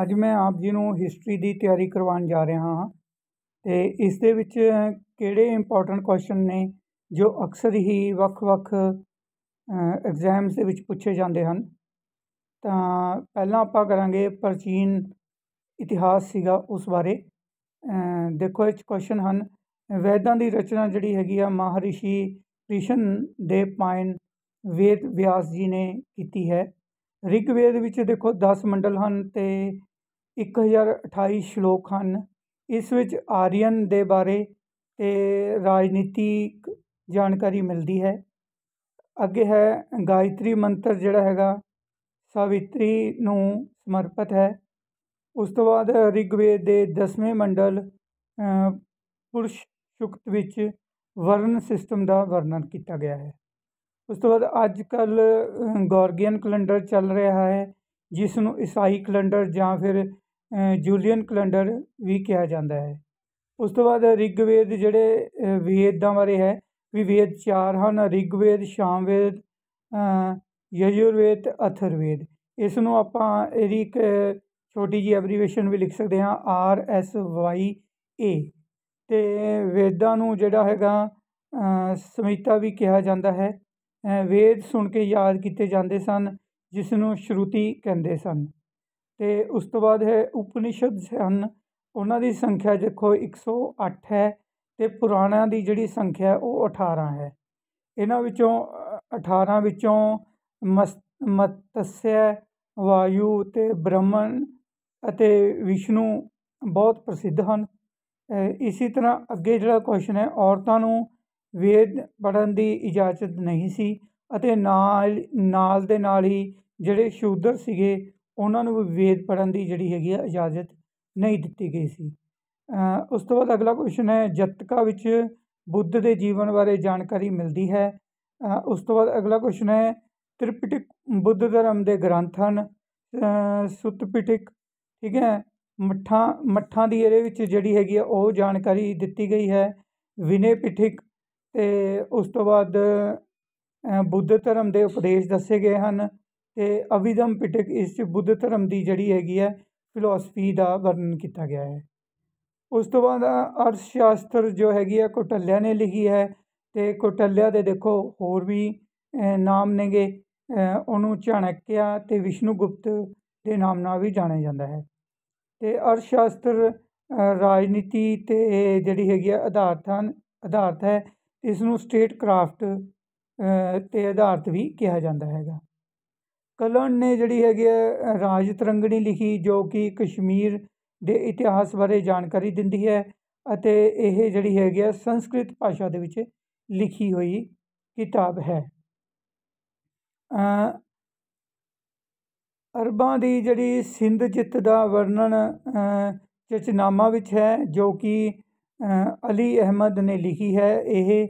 ਅੱਜ ਮੈਂ ਆਪ ਜੀ ਨੂੰ ਹਿਸਟਰੀ ਦੀ ਤਿਆਰੀ ਕਰਵਾਉਣ ਜਾ ਰਿਹਾ ਹਾਂ ਤੇ ਇਸ ਦੇ ਵਿੱਚ ਕਿਹੜੇ ਇੰਪੋਰਟੈਂਟ ਕੁਐਸਚਨ ਨੇ ਜੋ ਅਕਸਰ ਹੀ ਵੱਖ-ਵੱਖ ਐਗਜ਼ਾਮਸ ਦੇ ਵਿੱਚ ਪੁੱਛੇ ਜਾਂਦੇ ਹਨ ਤਾਂ ਪਹਿਲਾਂ ਆਪਾਂ ਕਰਾਂਗੇ ਪ੍ਰਾਚੀਨ ਇਤਿਹਾਸ ਸੀਗਾ ਉਸ ਬਾਰੇ ਦੇਖੋ ਇਹ ਕੁਐਸਚਨ ਹਨ ਵੈਦਾਂ ਦੀ ਰਚਨਾ ਜਿਹੜੀ ਹੈਗੀ ਆ ਮਹਾਰਿਸ਼ੀ ਕ੍ਰਿਸ਼ਨ ਦੇ ਪਾਇਨ ਵੇਦ ਵਿਆਸ ਜੀ ਨੇ ਕੀਤੀ ਹੈ ਰਿਗਵੇਦ ਵਿੱਚ ਦੇਖੋ 10 ਮੰਡਲ ਹਨ ਤੇ 1028 ਸ਼ਲੋਕ ਹਨ ਇਸ ਵਿੱਚ ਆਰੀਅਨ ਦੇ ਬਾਰੇ ਤੇ ਰਾਜਨੀਤਿਕ ਜਾਣਕਾਰੀ ਮਿਲਦੀ ਹੈ ਅੱਗੇ ਹੈ ਗਾਇਤਰੀ ਮੰਤਰ ਜਿਹੜਾ ਹੈਗਾ ਸਵਿਤਰੀ ਨੂੰ ਸਮਰਪਿਤ ਹੈ ਉਸ ਤੋਂ ਬਾਅਦ ਰਿਗਵੇਦ ਦੇ 10ਵੇਂ ਮੰਡਲ ਪੁਰਸ਼ ਸੁਕਤ ਵਿੱਚ ਵਰਨ ਸਿਸਟਮ ਦਾ ਵਰਣਨ ਕੀਤਾ ਗਿਆ ਹੈ ਉਸ ਤੋਂ ਬਾਅਦ ਅੱਜ ਕੱਲ ਗੋਰਗੀਅਨ ਕੈਲੰਡਰ ਚੱਲ ਰਿਹਾ ਹੈ ਜਿਸ ਨੂੰ ਈਸਾਈ ਕੈਲੰਡਰ ਜਾਂ ਫਿਰ ਜੂਲੀਅਨ ਕੈਲੰਡਰ ਵੀ ਕਿਹਾ ਜਾਂਦਾ ਹੈ ਉਸ ਤੋਂ ਬਾਅਦ ਰਿਗਵੇਦ ਜਿਹੜੇ ਵੇਦਾਂ ਬਾਰੇ ਹੈ ਵੀ ਵੇਦ ਚਾਰ ਹਨ ਰਿਗਵੇਦ ਸਾਮਵੇਦ ਯਜੁਰਵੇਦ ਅਥਰਵੇਦ ਇਸ ਨੂੰ ਆਪਾਂ ਇਹਦੀ ਇੱਕ ਛੋਟੀ ਜੀ ਐਬਰੀਵੇਸ਼ਨ ਵੀ ਲਿਖ ਸਕਦੇ ਹਾਂ ਆਰ ਐਸ ਵਾਈ ਏ ਤੇ ਵੇਦਾਂ ਨੂੰ ਜਿਹੜਾ ਹੈਗਾ ਸਮਿਤਾ ਵੀ ਕਿਹਾ ਜਾਂਦਾ ਹੈ ਵੇਦ ਸੁਣ ਕੇ ਯਾਦ ਕੀਤੇ ਜਾਂਦੇ ਸਨ ਜਿਸ ਨੂੰ ਸ਼ਰੂਤੀ ਕਹਿੰਦੇ ਸਨ ਤੇ ਉਸ ਤੋਂ ਬਾਅਦ ਹੈ ਉਪਨਿਸ਼ਦ ਹਨ ਉਹਨਾਂ ਦੀ ਸੰਖਿਆ ਦੇਖੋ 108 ਹੈ ਤੇ ਪੁਰਾਣਾਂ ਦੀ ਜਿਹੜੀ ਸੰਖਿਆ ਉਹ 18 ਹੈ ਇਹਨਾਂ ਵਿੱਚੋਂ 18 ਵਿੱਚੋਂ ਮਤਸਯ ਵਾਯੂ ਤੇ ਬ੍ਰਹਮਣ ਅਤੇ ਵਿਸ਼ਨੂੰ ਬਹੁਤ ਪ੍ਰਸਿੱਧ ਹਨ ਇਸੇ ਤਰ੍ਹਾਂ ਅੱਗੇ ਜਿਹੜਾ ਕੁਐਸਚਨ ਹੈ ਔਰਤਾਂ ਨੂੰ ਵੇਦ ਪੜਨ ਦੀ ਇਜਾਜ਼ਤ ਨਹੀਂ ਸੀ ਅਤੇ ਨਾਲ ਨਾਲ ਦੇ ਨਾਲ ਹੀ ਜਿਹੜੇ ਸ਼ੂਦਰ ਸੀਗੇ ਉਹਨਾਂ ਨੂੰ ਵੀ ਵੇਦ ਪੜਨ ਦੀ ਜਿਹੜੀ ਹੈਗੀ ਆ ਇਜਾਜ਼ਤ ਨਹੀਂ ਦਿੱਤੀ ਗਈ ਸੀ ਉਸ ਤੋਂ ਬਾਅਦ ਅਗਲਾ ਕੁਐਸਚਨ ਹੈ ਜਤਕਾ ਵਿੱਚ ਬੁੱਧ ਦੇ ਜੀਵਨ ਬਾਰੇ ਜਾਣਕਾਰੀ ਮਿਲਦੀ ਹੈ ਉਸ ਤੋਂ ਬਾਅਦ ਅਗਲਾ ਕੁਐਸਚਨ ਹੈ ਤ੍ਰਿਪਿਟਕ ਬੁੱਧ ਧਰਮ ਦੇ ਗ੍ਰੰਥ ਹਨ ਸੁਤਪਿਟਕ ਠੀਕ ਹੈ ਮੱਠਾ ਮੱਠਾਂ ਦੀ ਇਹਦੇ ਵਿੱਚ ਜਿਹੜੀ ਹੈਗੀ ਆ ਉਹ ਜਾਣਕਾਰੀ ਦਿੱਤੀ ਗਈ ਹੈ ਵਿਨੇ ਪਿਠਿਕ ਤੇ ਉਸ ਤੋਂ ਬਾਅਦ ਬੁੱਧ ਧਰਮ ਦੇ ਉਪਦੇਸ਼ ਦੱਸੇ ਗਏ ਹਨ ਤੇ ਅਵਿਦਮ ਪਿਟਕ ਇਸ 'ਚ ਬੁੱਧ ਧਰਮ ਦੀ ਜਿਹੜੀ ਹੈਗੀ ਹੈ ਫਿਲਾਸਫੀ ਦਾ ਵਰਣਨ ਕੀਤਾ ਗਿਆ ਹੈ ਉਸ ਤੋਂ ਬਾਅਦ ਅਰਥ ਸ਼ਾਸਤਰ ਜੋ ਹੈਗੀ ਹੈ ਕੋਟੱਲਿਆ ਨੇ ਲਿਖੀ ਹੈ ਤੇ ਕੋਟੱਲਿਆ ਦੇ ਦੇਖੋ ਹੋਰ ਵੀ ਨਾਮ ਨੇਗੇ ਉਹਨੂੰ ਚਾਣਕਿਆ ਤੇ ਵਿਸ਼ਨੂੰ ਗੁਪਤ ਦੇ ਨਾਮ ਨਾਲ ਵੀ ਜਾਣਿਆ ਜਾਂਦਾ ਹੈ ਤੇ ਅਰਥ ਸ਼ਾਸਤਰ ਰਾਜਨੀਤੀ 'ਤੇ ਜਿਹੜੀ ਹੈਗੀ ਹੈ ਆਧਾਰਿਤ ਹਨ ਹੈ ਇਸ ਨੂੰ ਸਟੇਟ ਕਰਾਫਟ 'ਤੇ ਆਧਾਰਿਤ ਵੀ ਕਿਹਾ ਜਾਂਦਾ ਹੈਗਾ ਕਲਨ ਨੇ ਜਿਹੜੀ ਹੈਗੀ ਹੈ ਰਾਜ ਤਰੰਗਣੀ ਲਿਖੀ ਜੋ ਕਿ ਕਸ਼ਮੀਰ ਦੇ ਇਤਿਹਾਸ ਬਾਰੇ ਜਾਣਕਾਰੀ ਦਿੰਦੀ ਹੈ ਅਤੇ ਇਹ ਜਿਹੜੀ ਹੈਗੀ ਹੈ ਸੰਸਕ੍ਰਿਤ ਭਾਸ਼ਾ ਦੇ ਵਿੱਚ ਲਿਖੀ ਹੋਈ ਕਿਤਾਬ ਹੈ ਅਰਬਾਂ ਦੀ ਜਿਹੜੀ ਸਿੰਧ ਜਿੱਤ ਦਾ ਵਰਣਨ ਚਚਨਾਮਾ ਵਿੱਚ ਹੈ ਜੋ ਕਿ ਅਲੀ ਅਹਿਮਦ ਨੇ ਲਿਖੀ ਹੈ ਇਹ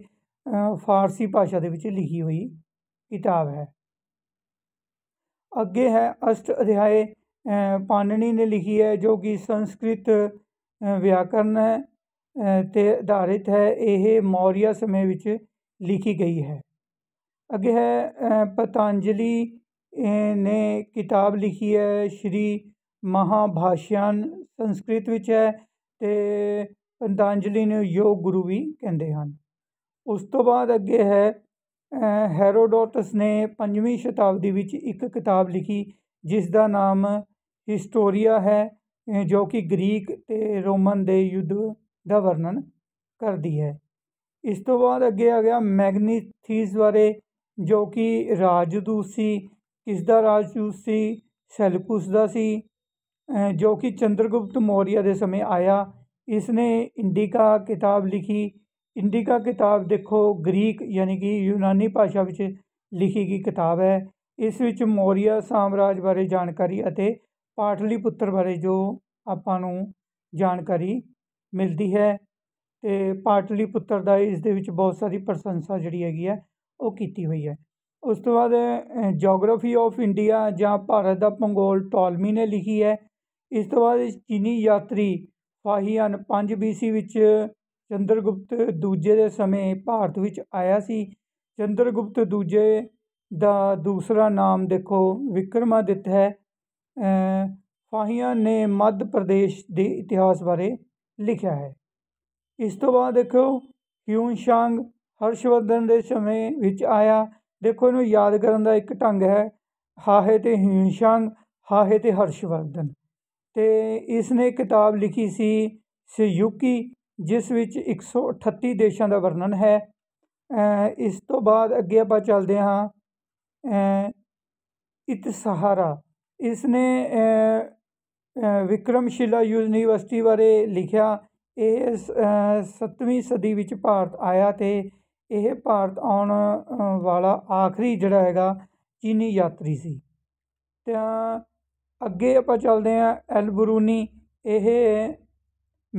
ਫਾਰਸੀ ਭਾਸ਼ਾ ਦੇ ਵਿੱਚ ਲਿਖੀ ਹੋਈ ਕਿਤਾਬ ਹੈ ਅੱਗੇ ਹੈ ਅਸ਼ਟ ਅਧਿਆਏ ਪਾਨਣੀ ਨੇ ਲਿਖੀ ਹੈ ਜੋ ਕਿ ਸੰਸਕ੍ਰਿਤ ਵਿਆਕਰਨ ਤੇ ਆਧਾਰਿਤ ਹੈ ਇਹ ਮੌਰੀਆ ਸਮੇਂ ਵਿੱਚ ਲਿਖੀ ਗਈ ਹੈ ਅੱਗੇ ਹੈ ਪਤਾਂਜਲੀ ਨੇ ਕਿਤਾਬ ਲਿਖੀ ਹੈ ਸ਼੍ਰੀ ਮਹਾਭਾਸ਼ਿਆਨ ਸੰਸਕ੍ਰਿਤ ਵਿੱਚ ਹੈ ਤੇ ਪਤੰਜਲੀ ਨੂੰ ਯੋਗ ਗੁਰੂ ਵੀ ਕਹਿੰਦੇ ਹਨ ਉਸ ਤੋਂ ਬਾਅਦ ਅੱਗੇ ਹੈ ਹੈਰੋਡੋਟਸ ਨੇ 5ਵੀਂ ਸ਼ਤਾਬਦੀ ਵਿੱਚ ਇੱਕ ਕਿਤਾਬ ਲਿਖੀ ਜਿਸ ਦਾ ਨਾਮ ਹਿਸਟੋਰੀਆ ਹੈ ਜੋ ਕਿ ਗ੍ਰੀਕ ਤੇ ਰੋਮਨ ਦੇ ਯੁੱਧ ਦਾ ਵਰਣਨ ਕਰਦੀ ਹੈ ਇਸ ਤੋਂ ਬਾਅਦ ਅੱਗੇ ਆ ਗਿਆ ਮੈਗਨੀਥੀਸ ਬਾਰੇ ਜੋ ਕਿ ਰਾਜਦੂਤ ਸੀ ਕਿਸ ਦਾ ਰਾਜਦੂਤ ਸੀ ਸੈਲਕੂਸ ਦਾ ਸੀ ਜੋ ਕਿ ਚੰਦਰਗੁਪਤ ਮੌਰੀਆ ਦੇ ਸਮੇਂ ਆਇਆ ਇਸਨੇ ਇੰਡੀਕਾ ਕਿਤਾਬ ਲਿਖੀ ਇੰਡੀਕਾ ਕਿਤਾਬ ਦੇਖੋ ਗ੍ਰੀਕ ਯਾਨੀ ਕਿ ਯੂਨਾਨੀ ਭਾਸ਼ਾ ਵਿੱਚ ਲਿਖੀ ਗਈ ਕਿਤਾਬ ਹੈ ਇਸ ਵਿੱਚ ਮੌਰੀਆ ਸਾਮਰਾਜ ਬਾਰੇ ਜਾਣਕਾਰੀ ਅਤੇ ਪਾਟਲੀਪੁੱਤਰ ਬਾਰੇ ਜੋ ਆਪਾਂ ਨੂੰ ਜਾਣਕਾਰੀ ਮਿਲਦੀ ਹੈ ਤੇ ਪਾਟਲੀਪੁੱਤਰ ਦਾ ਇਸ ਦੇ ਵਿੱਚ ਬਹੁਤ ਸਾਰੀ ਪ੍ਰਸ਼ੰਸਾ ਜਿਹੜੀ ਹੈਗੀ ਹੈ ਉਹ ਕੀਤੀ ਹੋਈ ਹੈ ਉਸ ਤੋਂ ਬਾਅਦ ਜੀਓਗ੍ਰਾਫੀ ਆਫ ਇੰਡੀਆ ਜਾਂ ਭਾਰਤ ਦਾ ਭੂਗੋਲ ਟੋਲਮੀ ਨੇ ਲਿਖੀ ਹੈ ਇਸ ਤੋਂ ਬਾਅਦ ਚੀਨੀ ਯਾਤਰੀ ਹਨ ਪੰਜ ਬੀਸੀ ਵਿੱਚ ਚੰਦਰਗੁਪਤ ਦੂਜੇ ਦੇ ਸਮੇਂ ਭਾਰਤ ਵਿੱਚ ਆਇਆ ਸੀ ਚੰਦਰਗੁਪਤ ਦੂਜੇ ਦਾ ਦੂਸਰਾ ਨਾਮ ਦੇਖੋ ਵਿਕਰਮਾਦਿੱਤ ਹੈ ਸ਼ਾਹੀਆਨ ਨੇ ਮੱਧ ਪ੍ਰਦੇਸ਼ ਦੇ ਇਤਿਹਾਸ ਬਾਰੇ ਲਿਖਿਆ ਹੈ ਇਸ ਤੋਂ ਬਾਅਦ ਦੇਖੋ ਹਿਊਨ ਸ਼ਾਂਗ ਹਰਸ਼ਵਰਧਨ ਦੇ ਸਮੇਂ ਵਿੱਚ ਆਇਆ ਦੇਖੋ ਇਹਨੂੰ ਯਾਦ ਕਰਨ ਦਾ ਇੱਕ ਢੰਗ ਹੈ ਹਾਹੇ ਤੇ ਹਿਊਨ ਸ਼ਾਂਗ ਹਾਹੇ ਤੇ ਹਰਸ਼ਵਰਧਨ ਤੇ ਇਸ ਨੇ ਕਿਤਾਬ ਲਿਖੀ ਸੀ ਸਯੂਕੀ ਜਿਸ ਵਿੱਚ 138 ਦੇਸ਼ਾਂ ਦਾ ਵਰਣਨ ਹੈ ਇਸ ਤੋਂ ਬਾਅਦ ਅੱਗੇ ਆਪਾਂ ਚੱਲਦੇ ਹਾਂ ਇਤਸਹਾਰਾ ਇਸ ਨੇ ਵਿਕਰਮਸ਼ਿਲਾ ਯੂਨੀਵਰਸਿਟੀ ਬਾਰੇ ਲਿਖਿਆ ਇਹ 7ਵੀਂ ਸਦੀ ਵਿੱਚ ਭਾਰਤ ਆਇਆ ਤੇ ਇਹ ਭਾਰਤ ਆਉਣ ਵਾਲਾ ਆਖਰੀ ਜਿਹੜਾ ਹੈਗਾ ਚੀਨੀ ਯਾਤਰੀ ਸੀ ਤਾਂ ਅੱਗੇ ਆਪਾਂ ਚੱਲਦੇ ਹਾਂ ਐਲ ਬਰੂਨੀ ਇਹ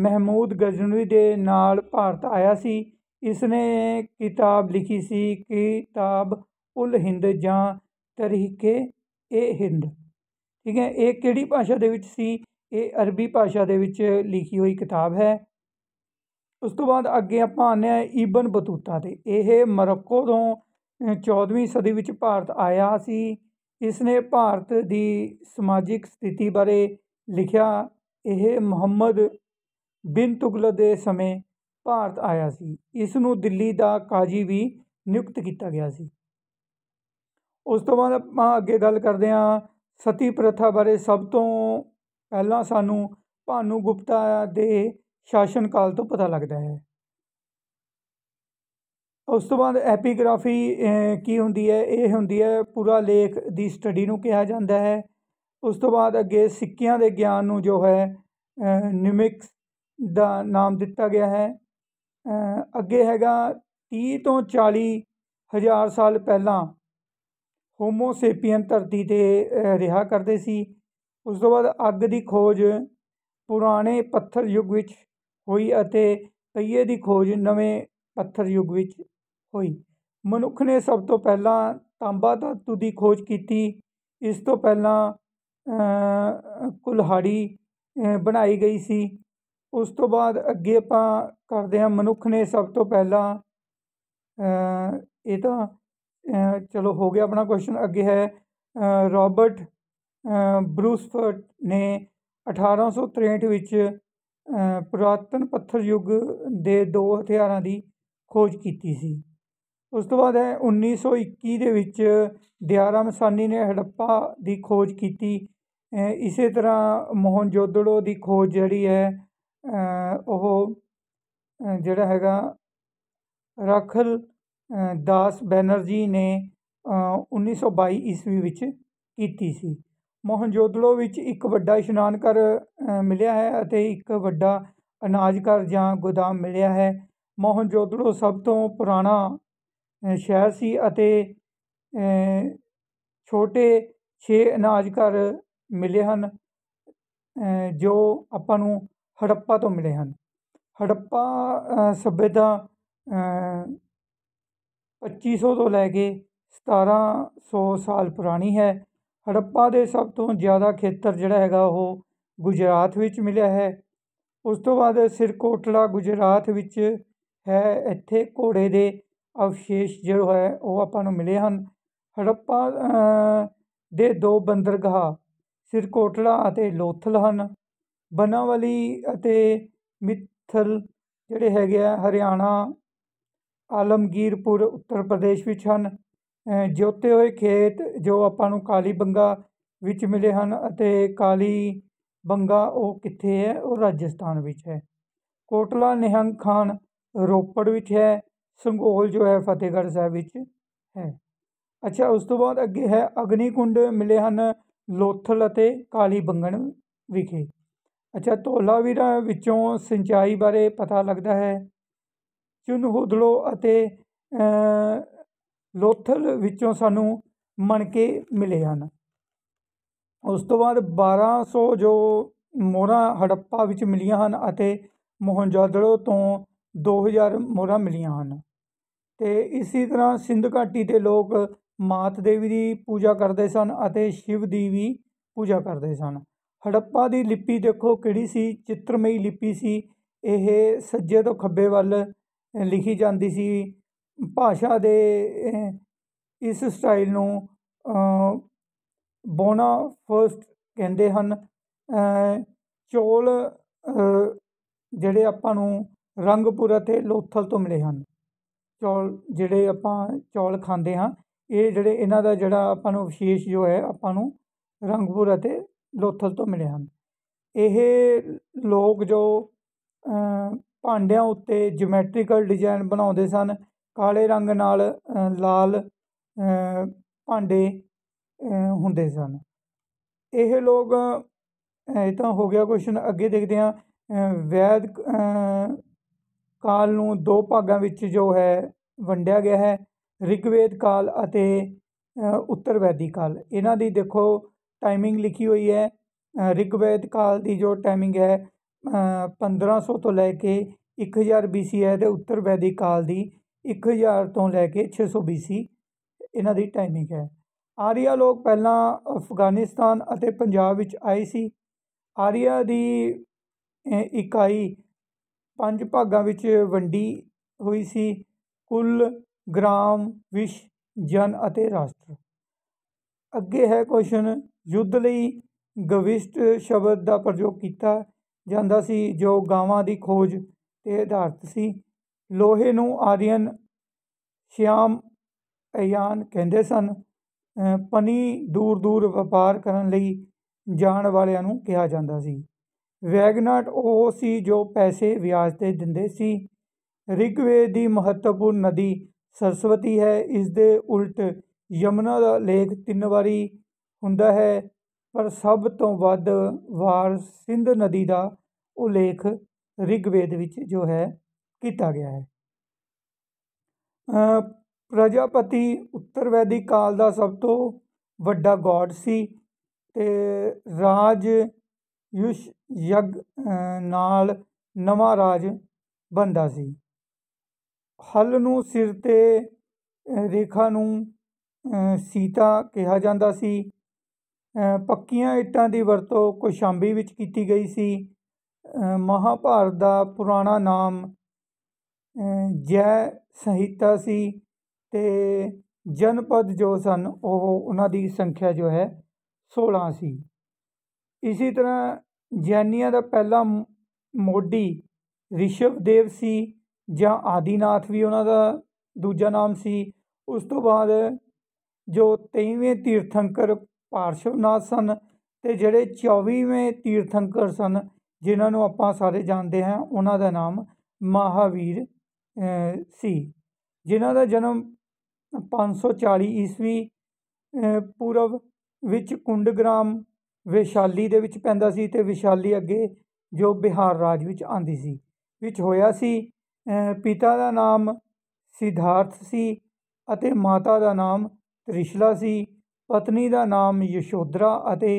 ਮਹਿਮੂਦ ਗਜ਼ਨਵੀ ਦੇ ਨਾਲ ਭਾਰਤ ਆਇਆ ਸੀ ਇਸ ਨੇ ਕਿਤਾਬ ਲਿਖੀ ਸੀ ਕਿਤਾਬ ਉਲ ਹਿੰਦ ਜਾਂ ਤਰੀਕੇ ਇਹ ਹਿੰਦ ਠੀਕ ਹੈ ਇਹ ਕਿਹੜੀ ਭਾਸ਼ਾ ਦੇ ਵਿੱਚ ਸੀ ਇਹ ਅਰਬੀ ਭਾਸ਼ਾ ਦੇ ਵਿੱਚ ਲਿਖੀ ਹੋਈ ਕਿਤਾਬ ਹੈ ਉਸ ਤੋਂ ਬਾਅਦ ਅੱਗੇ ਆਪਾਂ ਆਨੇ ਆ ਇਬਨ ਬਤੂਤਾ ਤੇ ਇਹ ਮਰੱਕੋ ਤੋਂ 14ਵੀਂ ਸਦੀ ਵਿੱਚ ਭਾਰਤ ਆਇਆ ਸੀ ਇਸ ਨੇ ਭਾਰਤ ਦੀ ਸਮਾਜਿਕ ਸਥਿਤੀ ਬਾਰੇ ਲਿਖਿਆ ਇਹ ਮੁਹੰਮਦ ਬਿਨ ਤੁਗਲਕ ਦੇ ਸਮੇਂ ਭਾਰਤ ਆਇਆ ਸੀ ਇਸ ਨੂੰ ਦਿੱਲੀ ਦਾ ਕਾਜ਼ੀ ਵੀ ਨਿਯੁਕਤ ਕੀਤਾ ਗਿਆ ਸੀ ਉਸ ਤੋਂ ਬਾਅਦ ਆਪਾਂ ਅੱਗੇ ਗੱਲ ਕਰਦੇ ਹਾਂ ਸਤੀ ਪ੍ਰਥਾ ਬਾਰੇ ਸਭ ਤੋਂ ਪਹਿਲਾਂ ਸਾਨੂੰ ਭਾਨੂ ਗੁਪਤਾ ਦੇ ਸ਼ਾਸਨ ਕਾਲ ਤੋਂ ਪਤਾ ਲੱਗਦਾ ਹੈ ਉਸ ਤੋਂ ਬਾਅਦ ਐਪੀਗ੍ਰਾਫੀ ਕੀ ਹੁੰਦੀ ਹੈ ਇਹ ਹੁੰਦੀ ਹੈ ਪੂਰਾ ਲੇਖ ਦੀ ਸਟੱਡੀ ਨੂੰ ਕਿਹਾ ਜਾਂਦਾ ਹੈ ਉਸ ਤੋਂ ਬਾਅਦ ਅੱਗੇ ਸਿੱਕਿਆਂ ਦੇ ਗਿਆਨ ਨੂੰ ਜੋ ਹੈ ਨਿਮਿਕਸ ਦਾ ਨਾਮ ਦਿੱਤਾ ਗਿਆ ਹੈ ਅੱਗੇ ਹੈਗਾ 30 ਤੋਂ 40 ਹਜ਼ਾਰ ਸਾਲ ਪਹਿਲਾਂ ਹੋਮੋ ਸੇਪੀਅਨ ਧਰਤੀ ਤੇ ਰਿਹਾ ਕਰਦੇ ਸੀ ਉਸ ਤੋਂ ਬਾਅਦ ਅੱਗ ਦੀ ਖੋਜ ਪੁਰਾਣੇ ਪੱਥਰ ਯੁੱਗ ਵਿੱਚ ਹੋਈ ਅਤੇ ਪਈਏ ਦੀ ਖੋਜ ਨਵੇਂ ਪੱਥਰ ਯੁੱਗ ਵਿੱਚ ਹੋਈ ਮਨੁੱਖ ਨੇ ਸਭ ਤੋਂ ਪਹਿਲਾਂ ਤਾਂਬਾ ਧਾਤੂ ਦੀ ਖੋਜ ਕੀਤੀ ਇਸ ਤੋਂ ਪਹਿਲਾਂ ਕੁਲਹਾੜੀ ਬਣਾਈ ਗਈ ਸੀ ਉਸ ਤੋਂ ਬਾਅਦ ਅੱਗੇ ਆਪਾਂ ਕਰਦੇ ਹਾਂ ਮਨੁੱਖ ਨੇ ਸਭ ਤੋਂ ਪਹਿਲਾਂ ਇਹ ਤਾਂ ਚਲੋ ਹੋ ਗਿਆ ਆਪਣਾ ਕੁਐਸਚਨ ਅੱਗੇ ਹੈ ਰੌਬਰਟ ਬਰੂਸਫਰਟ ਨੇ 1863 ਵਿੱਚ ਪੁਰਾਤਨ ਪੱਥਰ ਯੁੱਗ ਦੇ ਦੋ ਹਥਿਆਰਾਂ ਦੀ ਖੋਜ ਕੀਤੀ ਸੀ ਉਸ ਤੋਂ ਬਾਅਦ ਹੈ 1921 ਦੇ ਵਿੱਚ ਦਿਆਰਾਮ ਸਾਨੀ ਨੇ ਹੜੱਪਾ ਦੀ ਖੋਜ ਕੀਤੀ ਇਸੇ ਤਰ੍ਹਾਂ ਮੋਹਨਜੋਦੜੋ ਦੀ ਖੋਜ ਜਿਹੜੀ ਹੈ ਉਹ ਜਿਹੜਾ ਹੈਗਾ ਰਾਖਲ ਦਾਸ ਬੈਨਰਜੀ ਨੇ 1922 ਈਸਵੀ ਵਿੱਚ ਕੀਤੀ ਸੀ ਮੋਹਨਜੋਦੜੋ ਵਿੱਚ ਇੱਕ ਵੱਡਾ ਇਸ਼ਨਾਨ ਘਰ ਮਿਲਿਆ ਹੈ ਅਤੇ ਇੱਕ ਵੱਡਾ ਅਨਾਜ ਘਰ ਜਾਂ ਗੋਦਾਮ ਮਿਲਿਆ ਹੈ ਮੋਹਨਜੋਦੜੋ ਸਭ ਤੋਂ ਪੁਰਾਣਾ ਸ਼ਹਿਰ ਸੀ ਅਤੇ ਛੋਟੇ ਛੇ ਅਨਾਜ ਘਰ ਮਿਲੇ ਹਨ ਜੋ ਆਪਾਂ ਨੂੰ ਹੜੱਪਾ ਤੋਂ ਮਿਲੇ ਹਨ ਹੜੱਪਾ ਸੱਭਿਅਤਾ ਪੱਚੀ 2500 ਤੋਂ ਲੈ ਕੇ 1700 ਸਾਲ ਪੁਰਾਣੀ ਹੈ ਹੜੱਪਾ ਦੇ ਸਭ ਤੋਂ ਜ਼ਿਆਦਾ ਖੇਤਰ ਜਿਹੜਾ ਹੈਗਾ ਉਹ ਗੁਜਰਾਤ ਵਿੱਚ ਮਿਲਿਆ ਹੈ ਉਸ ਤੋਂ ਬਾਅਦ ਸਿਰਕੋਟਲਾ ਗੁਜਰਾਤ ਵਿੱਚ ਹੈ ਇੱਥੇ ਘੋੜੇ ਦੇ ਅਵਸ਼ੇਸ਼ ਜੋ ਹੈ ਉਹ ਆਪਾਂ ਨੂੰ ਮਿਲੇ ਹਨ ਹੜੱਪਾ ਦੇ ਦੋ ਬੰਦਰਗਾਹ ਸਿਰਕੋਟਲਾ ਅਤੇ ਲੋਥਲ ਹਨ ਬਨਾਵਲੀ ਅਤੇ ਮਿੱਥਲ ਜਿਹੜੇ ਹੈਗੇ ਆ ਹਰਿਆਣਾ ਆਲਮਗੀਰਪੁਰ ਉੱਤਰ ਪ੍ਰਦੇਸ਼ ਵਿੱਚ ਹਨ ਜੋਤੇ ਹੋਏ ਖੇਤ ਜੋ ਆਪਾਂ ਨੂੰ ਕਾਲੀ ਬੰਗਾ ਵਿੱਚ ਮਿਲੇ ਹਨ ਅਤੇ ਕਾਲੀ ਬੰਗਾ ਉਹ ਕਿੱਥੇ ਹੈ ਉਹ ਰਾਜਸਥਾਨ ਵਿੱਚ ਹੈ ਕੋਟਲਾ ਨਿਹੰਗ ਖਾਨ ਰੋਪੜ ਵਿੱਚ ਹੈ ਸੰਗੋਲ ਜੋ ਹੈ ਫਤਿਹਗੜ੍ਹ ਸਾਹਿਬ ਵਿੱਚ ਹੈ ਅੱਛਾ ਉਸ ਤੋਂ ਬਾਅਦ ਅੱਗੇ ਹੈ ਅਗਨੀ ਕੁੰਡ ਮਿਲੇ ਹਨ ਲੋਥਲ ਅਤੇ ਕਾਲੀ ਬੰਗਣ ਵਿਖੇ ਅੱਛਾ ਧੋਲਾਵੀਰਾ ਵਿੱਚੋਂ ਸਿੰਚਾਈ ਬਾਰੇ ਪਤਾ ਲੱਗਦਾ ਹੈ ਹੁਦਲੋ ਅਤੇ ਲੋਥਲ ਵਿੱਚੋਂ ਸਾਨੂੰ ਮਣਕੇ ਮਿਲੇ ਹਨ ਉਸ ਤੋਂ ਬਾਅਦ 1200 ਜੋ ਮੋਰਾ ਹੜੱਪਾ ਵਿੱਚ ਮਿਲੀਆਂ ਹਨ ਅਤੇ ਮੋਹਨਜੋਦੜੋ ਤੋਂ 2000 ਮੋਹਰਾਂ ਮਿਲੀਆਂ ਹਨ ਤੇ ਇਸੇ ਤਰ੍ਹਾਂ ਸਿੰਧ ਘਾਟੀ ਦੇ ਲੋਕ ਮਾਤ ਦੇਵੀ ਦੀ ਪੂਜਾ ਕਰਦੇ ਸਨ ਅਤੇ ਸ਼ਿਵ ਦੀ ਵੀ ਪੂਜਾ ਕਰਦੇ ਸਨ ਹੜੱਪਾ ਦੀ ਲਿਪੀ ਦੇਖੋ ਕਿਹੜੀ ਸੀ ਚਿੱਤਰਮਈ ਲਿਪੀ ਸੀ ਇਹ ਸੱਜੇ ਤੋਂ ਖੱਬੇ ਵੱਲ ਲਿਖੀ ਜਾਂਦੀ ਸੀ ਭਾਸ਼ਾ ਦੇ ਇਸ ਸਟਾਈਲ ਨੂੰ ਬੋਨਾ ਫਸਟ ਕਹਿੰਦੇ ਹਨ ਚੋਲ ਜਿਹੜੇ ਆਪਾਂ ਨੂੰ ਰੰਗਪੁਰ ਅਤੇ ਲੋਥਲ ਤੋਂ ਮਿਲੇ ਹਨ ਚੌਲ ਜਿਹੜੇ ਆਪਾਂ ਚੌਲ ਖਾਂਦੇ ਹਾਂ ਇਹ ਜਿਹੜੇ ਇਹਨਾਂ ਦਾ ਜਿਹੜਾ ਆਪਾਂ ਨੂੰ ਵਿਸ਼ੇਸ਼ ਜੋ ਹੈ ਆਪਾਂ ਨੂੰ ਰੰਗਪੁਰ ਅਤੇ ਲੋਥਲ ਤੋਂ ਮਿਲੇ ਹਨ ਇਹ ਲੋਕ ਜੋ ਭਾਂਡਿਆਂ ਉੱਤੇ ਜਿਓਮੈਟ੍ਰੀਕਲ ਡਿਜ਼ਾਈਨ ਬਣਾਉਂਦੇ ਸਨ ਕਾਲੇ ਰੰਗ ਨਾਲ ਲਾਲ ਭਾਂਡੇ ਹੁੰਦੇ ਸਨ ਇਹ ਲੋਕ ਇਹ ਤਾਂ ਹੋ ਗਿਆ ਕੁਐਸਚਨ ਅੱਗੇ ਦੇਖਦੇ ਹਾਂ ਵੈਦ ਕਾਲ ਨੂੰ ਦੋ ਭਾਗਾਂ ਵਿੱਚ ਜੋ ਹੈ ਵੰਡਿਆ ਗਿਆ ਹੈ ਰਿਗਵੇਦ ਕਾਲ ਅਤੇ ਉੱਤਰ ਵੈਦਿਕ ਕਾਲ ਇਹਨਾਂ ਦੀ ਦੇਖੋ ਟਾਈਮਿੰਗ ਲਿਖੀ ਹੋਈ ਹੈ ਰਿਗਵੇਦ ਕਾਲ ਦੀ ਜੋ ਟਾਈਮਿੰਗ ਹੈ 1500 ਤੋਂ ਲੈ ਕੇ 1000 BC ਹੈ ਤੇ ਉੱਤਰ ਵੈਦਿਕ ਕਾਲ ਦੀ 1000 ਤੋਂ ਲੈ ਕੇ 600 BC ਇਹਨਾਂ ਦੀ ਟਾਈਮਿੰਗ ਹੈ ਆਰੀਆ ਲੋਕ ਪਹਿਲਾਂ ਅਫਗਾਨਿਸਤਾਨ ਅਤੇ ਪੰਜਾਬ ਵਿੱਚ ਆਏ ਸੀ ਆਰੀਆ ਦੀ ਇਕਾਈ ਪੰਜ ਭਾਗਾਂ ਵਿੱਚ ਵੰਡੀ ਹੋਈ ਸੀ ਕੁੱਲ ਗ੍ਰਾਮ ਵਿਸ਼ ਜਨ ਅਤੇ ਰਾਸ਼ਟਰ ਅੱਗੇ ਹੈ ਕੁਐਸਚਨ ਯੁੱਧ ਲਈ ਗਵਿਸ਼ਟ ਸ਼ਬਦ ਦਾ ਪ੍ਰਯੋਗ ਕੀਤਾ ਜਾਂਦਾ ਸੀ ਜੋ ਗਾਵਾਂ ਦੀ ਖੋਜ ਤੇ ਆਧਾਰਿਤ ਸੀ ਲੋਹੇ ਨੂੰ ਆਰੀਅਨ ਸ਼ਿਆਮ ਅਯਾਨ ਕਹਿੰਦੇ ਸਨ ਪਨੀ ਦੂਰ ਦੂਰ ਵਪਾਰ ਕਰਨ ਲਈ ਜਾਣ ਵਾਲਿਆਂ ਨੂੰ ਕਿਹਾ ਜਾਂਦਾ ਸੀ ਵੈਗਨਾਟ ਉਹ ਸੀ ਜੋ ਪੈਸੇ ਵਿਆਜ 'ਤੇ ਦਿੰਦੇ ਸੀ ਰਿਗਵੇਦ ਦੀ ਮਹੱਤਵਪੂਰਨ ਨਦੀ ਸਰਸਵਤੀ ਹੈ ਇਸ ਦੇ ਉਲਟ ਯਮਨਾ ਦਾ ਲੇਖ ਤਿੰਨ ਵਾਰੀ ਹੁੰਦਾ ਹੈ ਪਰ ਸਭ ਤੋਂ ਵੱਧ ਵਾਰ ਸਿੰਧ ਨਦੀ ਦਾ ਉਲੇਖ ਰਿਗਵੇਦ ਵਿੱਚ ਜੋ ਹੈ ਕੀਤਾ ਗਿਆ ਹੈ ਪ੍ਰਜਾਪਤੀ ਉੱਤਰ ਵੈਦਿਕ ਕਾਲ ਦਾ ਸਭ ਤੋਂ ਵੱਡਾ ਗੋਡ ਸੀ ਤੇ ਰਾਜ ਯੁਸ਼ ਯਗ ਨਾਲ ਨਵਾਂ ਰਾਜ ਬੰਦਾ ਸੀ ਹਲ ਨੂੰ ਸਿਰ 'ਤੇ ਰੇਖਾ ਨੂੰ ਸੀਤਾ ਕਿਹਾ ਜਾਂਦਾ ਸੀ ਪੱਕੀਆਂ ਇੱਟਾਂ ਦੀ ਵਰਤੋਂ ਕੋਸ਼ਾਂਬੀ ਵਿੱਚ ਕੀਤੀ ਗਈ ਸੀ ਮਹਾਭਾਰਤ ਦਾ ਪੁਰਾਣਾ ਨਾਮ ਜੈ ਸਹਿਤਾ ਸੀ ਤੇ ਜਨਪਦ ਜੋ ਸਨ ਉਹ ਉਹਨਾਂ ਦੀ ਸੰਖਿਆ ਜੋ ਹੈ 16 ਸੀ ਇਸੇ ਤਰ੍ਹਾਂ ਜੈਨੀਆਂ ਦਾ ਪਹਿਲਾ ਮੋਢੀ ਰਿਸ਼ਵਦੇਵ ਸੀ ਜਾਂ ਆਦੀਨਾਥ ਵੀ ਉਹਨਾਂ ਦਾ ਦੂਜਾ ਨਾਮ ਸੀ ਉਸ ਤੋਂ ਬਾਅਦ ਜੋ 23ਵੇਂ ਤੀਰਥੰਕਰ ਪਾਰਸ਼ਵਨਾਥ ਸਨ ਤੇ ਜਿਹੜੇ 24ਵੇਂ ਤੀਰਥੰਕਰ ਸਨ ਜਿਨ੍ਹਾਂ ਨੂੰ ਆਪਾਂ ਸਾਰੇ ਜਾਣਦੇ ਹਾਂ ਉਹਨਾਂ ਦਾ ਨਾਮ ਮਹਾਵੀਰ ਸੀ ਜਿਨ੍ਹਾਂ ਦਾ ਜਨਮ 540 ਈਸਵੀ ਪੂਰਵ ਵਿੱਚ ਕੁੰਡਗ੍ਰਾਮ ਵਿਸ਼ਾਲੀ ਦੇ ਵਿੱਚ ਪੈਂਦਾ ਸੀ ਤੇ ਵਿਸ਼ਾਲੀ ਅੱਗੇ ਜੋ ਬਿਹਾਰ ਰਾਜ ਵਿੱਚ ਆਉਂਦੀ ਸੀ ਵਿੱਚ ਹੋਇਆ ਸੀ ਪਿਤਾ ਦਾ ਨਾਮ ਸਿਧਾਰਥ ਸੀ ਅਤੇ ਮਾਤਾ ਦਾ ਨਾਮ ਤ੍ਰਿਸ਼ਲਾ ਸੀ ਪਤਨੀ ਦਾ ਨਾਮ ਯਸ਼ੋਦਰਾ ਅਤੇ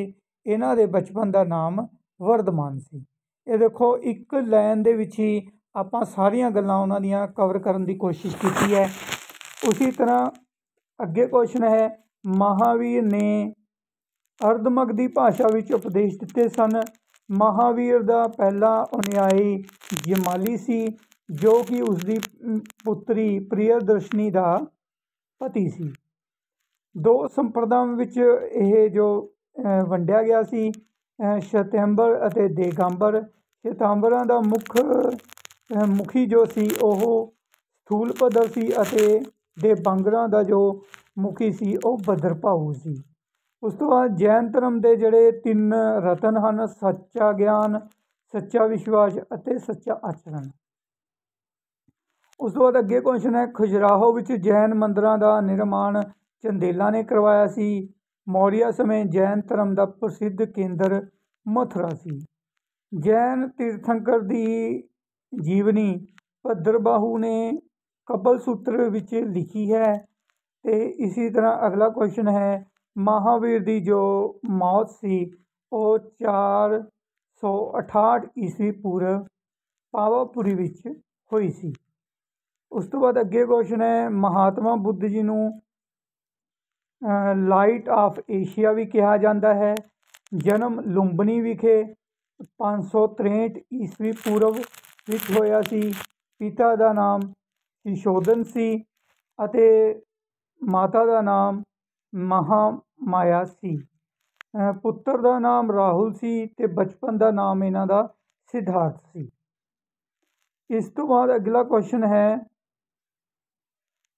ਇਹਨਾਂ ਦੇ ਬਚਪਨ ਦਾ ਨਾਮ ਵਰਦਮਾਨ ਸੀ ਇਹ ਦੇਖੋ ਇੱਕ ਲਾਈਨ ਦੇ ਵਿੱਚ ਹੀ ਆਪਾਂ ਸਾਰੀਆਂ ਗੱਲਾਂ ਉਹਨਾਂ ਦੀਆਂ ਕਵਰ ਕਰਨ ਦੀ ਕੋਸ਼ਿਸ਼ ਕੀਤੀ ਹੈ ਉਸੇ ਤਰ੍ਹਾਂ ਅੱਗੇ ਕੁਐਸਚਨ ਹੈ ਮਹਾਵੀਰ ਨੇ ਅਰਧਮਗ ਦੀ ਭਾਸ਼ਾ ਵਿੱਚ ਉਪਦੇਸ਼ ਦਿੱਤੇ ਸਨ ਮਹਾਵੀਰ ਦਾ ਪਹਿਲਾ ਅਨੁਯਾਈ ਜਮਾਲੀ ਸੀ ਜੋ ਕਿ ਉਸ ਦੀ ਪੁੱਤਰੀ ਪ੍ਰਿਯਦਰਸ਼ਨੀ ਦਾ ਪਤੀ ਸੀ ਦੋ ਸੰਪਰਦਾਵਾਂ ਵਿੱਚ ਇਹ ਜੋ ਵੰਡਿਆ ਗਿਆ ਸੀ ਸ਼ਤੰਬਰ ਅਤੇ ਦੇਗੰਬਰ ਸ਼ਤੰਬਰਾਂ ਦਾ ਮੁੱਖ ਮੁਖੀ ਜੋ ਸੀ ਉਹ ਸਥੂਲ ਸੀ ਅਤੇ ਦੇ ਬੰਗਰਾਂ ਦਾ ਜੋ ਮੁਖੀ ਸੀ ਉਹ ਭਦਰ ਸੀ ਉਸ ਤੋਂ ਬਾਅਦ ਜੈਨ ਧਰਮ ਦੇ ਜਿਹੜੇ ਤਿੰਨ ਰਤਨ ਹਨ ਸੱਚਾ ਗਿਆਨ ਸੱਚਾ ਵਿਸ਼ਵਾਸ ਅਤੇ ਸੱਚਾ ਆਚਰਣ ਉਸ ਤੋਂ ਬਾਅਦ ਅੱਗੇ ਕੁਐਸਚਨ ਹੈ ਖਜਰਾਹੋ ਵਿੱਚ ਜੈਨ ਮੰਦਰਾਂ ਦਾ ਨਿਰਮਾਣ ਚੰਦੇਲਾ ਨੇ ਕਰਵਾਇਆ ਸੀ ਮੌਰੀਆ ਸਮੇਂ ਜੈਨ ਧਰਮ ਦਾ ਪ੍ਰਸਿੱਧ ਕੇਂਦਰ ਮਥੁਰਾ ਸੀ ਜੈਨ ਤੀਰਥੰਕਰ ਦੀ ਜੀਵਨੀ ਭਦਰਬਾਹੂ ਨੇ ਕਪਲ ਸੂਤਰ ਵਿੱਚ ਲਿਖੀ ਹੈ ਤੇ ਇਸੇ ਤਰ੍ਹਾਂ ਅਗਲਾ ਕੁਐਸਚਨ ਹੈ ਮਹਾਵੀਰ ਦੀ ਜੋ ਮੌਤ ਸੀ ਉਹ 468 ਈਸਵੀ ਪੂਰਵ ਪਾਵਾਪੁਰੀ ਵਿੱਚ ਹੋਈ ਸੀ ਉਸ ਤੋਂ ਬਾਅਦ ਅੱਗੇ ਕੁਸ਼ਨ ਹੈ ਮਹਾਤਮਾ ਬੁੱਧ ਜੀ ਨੂੰ ਲਾਈਟ ਆਫ ਏਸ਼ੀਆ ਵੀ ਕਿਹਾ ਜਾਂਦਾ ਹੈ ਜਨਮ ਲੁੰਬਨੀ ਵਿਖੇ 563 ਈਸਵੀ ਪੂਰਵ ਵਿੱਚ ਹੋਇਆ ਸੀ ਪਿਤਾ ਦਾ ਨਾਮ ਯਸ਼ੋਦਨ ਸੀ ਅਤੇ ਮਾਤਾ ਦਾ ਨਾਮ ਮਾਇਆ ਸੀ ਪੁੱਤਰ ਦਾ ਨਾਮ ਰਾਹੁਲ ਸੀ ਤੇ ਬਚਪਨ ਦਾ ਨਾਮ ਇਹਨਾਂ ਦਾ ਸਿਧਾਰਥ ਸੀ ਇਸ ਤੋਂ ਬਾਅਦ ਅਗਲਾ ਕੁਐਸਚਨ ਹੈ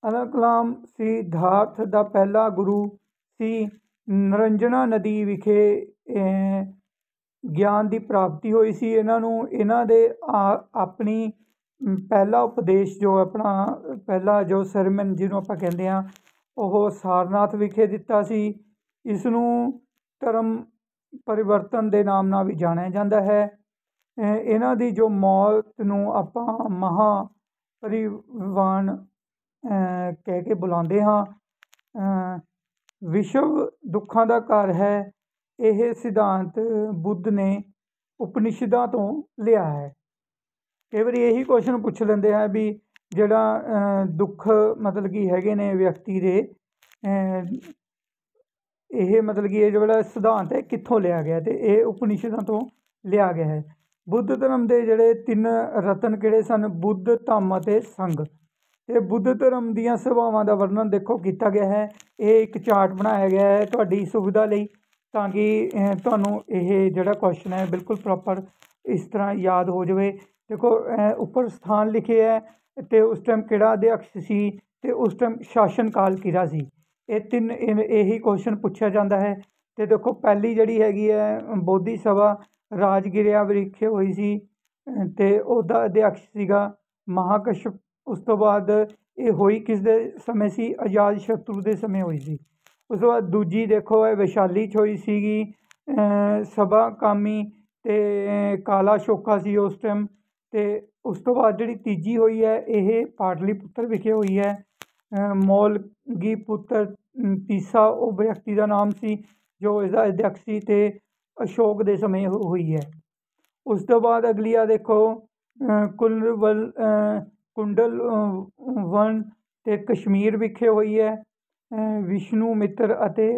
ਅਬਦੁਲ ਸੀ ਸਿਧਾਰਥ ਦਾ ਪਹਿਲਾ ਗੁਰੂ ਸੀ ਨਰੰਜਨਾ ਨਦੀ ਵਿਖੇ ਗਿਆਨ ਦੀ ਪ੍ਰਾਪਤੀ ਹੋਈ ਸੀ ਇਹਨਾਂ ਨੂੰ ਇਹਨਾਂ ਦੇ ਆਪਣੀ ਪਹਿਲਾ ਉਪਦੇਸ਼ ਜੋ ਆਪਣਾ ਪਹਿਲਾ ਜੋ ਸਰਮਨ ਜਿਹਨੂੰ ਆਪਾਂ ਕਹਿੰਦੇ ਆ ਉਹ ਸਾਰਨਾਥ ਵਿਖੇ ਦਿੱਤਾ ਸੀ ਇਸ ਨੂੰ ਧਰਮ ਪਰਿਵਰਤਨ ਦੇ ਨਾਮ ਨਾਲ ਵੀ ਜਾਣਿਆ ਜਾਂਦਾ ਹੈ ਇਹਨਾਂ ਦੀ ਜੋ ਮੌਤ ਨੂੰ ਆਪਾਂ ਮਹਾ ਪਰਿਵਾਨ ਕਹਿ ਕੇ ਬੁਲਾਉਂਦੇ ਹਾਂ ਵਿਸ਼ਵ ਦੁੱਖਾਂ ਦਾ ਘਰ ਹੈ ਇਹ ਸਿਧਾਂਤ ਬੁੱਧ ਨੇ ਉਪਨਿਸ਼ਦਾਂ ਤੋਂ ਲਿਆ ਹੈ ਕਈ ਵਾਰੀ ਇਹੀ ਕੁਐਸਚਨ ਪੁੱਛ ਲੈਂਦੇ ਆ ਵੀ ਜਿਹੜਾ ਦੁੱਖ ਮਤਲਬ ਕਿ ਹੈਗੇ ਨੇ ਵਿਅਕਤੀ ਦੇ ਇਹ ਮਤਲਬ ਕਿ ਇਹ ਜਿਹੜਾ ਸਿਧਾਂਤ ਹੈ ਕਿੱਥੋਂ ਲਿਆ ਗਿਆ ਤੇ ਇਹ ਉਪਨਿਸ਼ਦਾਂ ਤੋਂ ਲਿਆ ਗਿਆ ਹੈ ਬੁੱਧ ਧਰਮ ਦੇ ਜਿਹੜੇ ਤਿੰਨ ਰਤਨ ਕਿਹੜੇ ਸਨ ਬੁੱਧ ਧੰਮ ਅਤੇ ਸੰਗ ਇਹ ਬੁੱਧ ਧਰਮ ਦੀਆਂ ਸਭਾਵਾਂ ਦਾ ਵਰਣਨ ਦੇਖੋ ਕੀਤਾ ਗਿਆ ਹੈ ਇਹ ਇੱਕ ਚਾਰਟ ਬਣਾਇਆ ਗਿਆ ਹੈ ਤੁਹਾਡੀ ਸੁਵਿਧਾ ਲਈ ਤਾਂ ਕਿ ਤੁਹਾਨੂੰ ਇਹ ਜਿਹੜਾ ਕੁਐਸਚਨ ਹੈ ਬਿਲਕੁਲ ਪ੍ਰੋਪਰ ਇਸ ਤਰ੍ਹਾਂ ਯਾਦ ਹੋ ਜਾਵੇ ਦੇਖੋ ਉੱਪਰ ਸਥਾਨ ਲਿਖੇ ਹੈ ਤੇ ਉਸ ਟਾਈਮ ਕਿਹੜਾ ਅਧਿਆਕਸ਼ ਸੀ ਤੇ ਉਸ ਟਾਈਮ ਸ਼ਾਸਨ ਕਾਲ ਕਿਹੜਾ ਸੀ ਇਹ ਤਿੰਨ ਇਹੀ ਕੁਐਸਚਨ ਪੁੱਛਿਆ ਜਾਂਦਾ ਹੈ ਤੇ ਦੇਖੋ ਪਹਿਲੀ ਜਿਹੜੀ ਹੈਗੀ ਹੈ ਬੋਧੀ ਸਭਾ ਰਾਜਗਿਰਿਆ ਵਿਖੇ ਹੋਈ ਸੀ ਤੇ ਉਹਦਾ ਅਧਿਆਕਸ਼ ਸੀਗਾ ਮਹਾਕਸ਼ਪ ਉਸ ਤੋਂ ਬਾਅਦ ਇਹ ਹੋਈ ਕਿਸ ਦੇ ਸਮੇਂ ਸੀ ਆਜ਼ਾਦ ਸ਼ਤਰੂ ਦੇ ਸਮੇਂ ਹੋਈ ਸੀ ਉਸ ਤੋਂ ਬਾਅਦ ਦੂਜੀ ਦੇਖੋ ਇਹ ਵਿਸ਼ਾਲੀ ਚ ਹੋਈ ਸੀਗੀ ਸਭਾ ਕਾਮੀ ਤੇ ਕਾਲਾ ਸ਼ੋਕਾ ਸੀ ਉਸ ਟਾਈਮ ਤੇ ਉਸ ਤੋਂ ਬਾਅਦ ਜਿਹੜੀ ਤੀਜੀ ਹੋਈ ਹੈ ਇਹ ਪਾਟਲੀਪੁੱਤਰ ਵਿਖੇ ਹੋਈ ਹੈ ਮੌਲਗੀ ਪੁੱਤਰ ਤੀਸਾ ਉਹ ਵਿਅਕਤੀ ਦਾ ਨਾਮ ਸੀ ਜੋ ਇਸ ਦਾ ਅਧਿਆਪਕ ਸੀ ਤੇ ਅਸ਼ੋਕ ਦੇ ਸਮੇਂ ਹੋਈ ਹੈ ਉਸ ਤੋਂ ਬਾਅਦ ਅਗਲੀ ਆ ਦੇਖੋ ਕੁਲਵਲ ਕੁੰਡਲ ਵਨ ਤੇ ਕਸ਼ਮੀਰ ਵਿਖੇ ਹੋਈ ਹੈ ਵਿਸ਼ਨੂੰ ਮਿੱਤਰ ਅਤੇ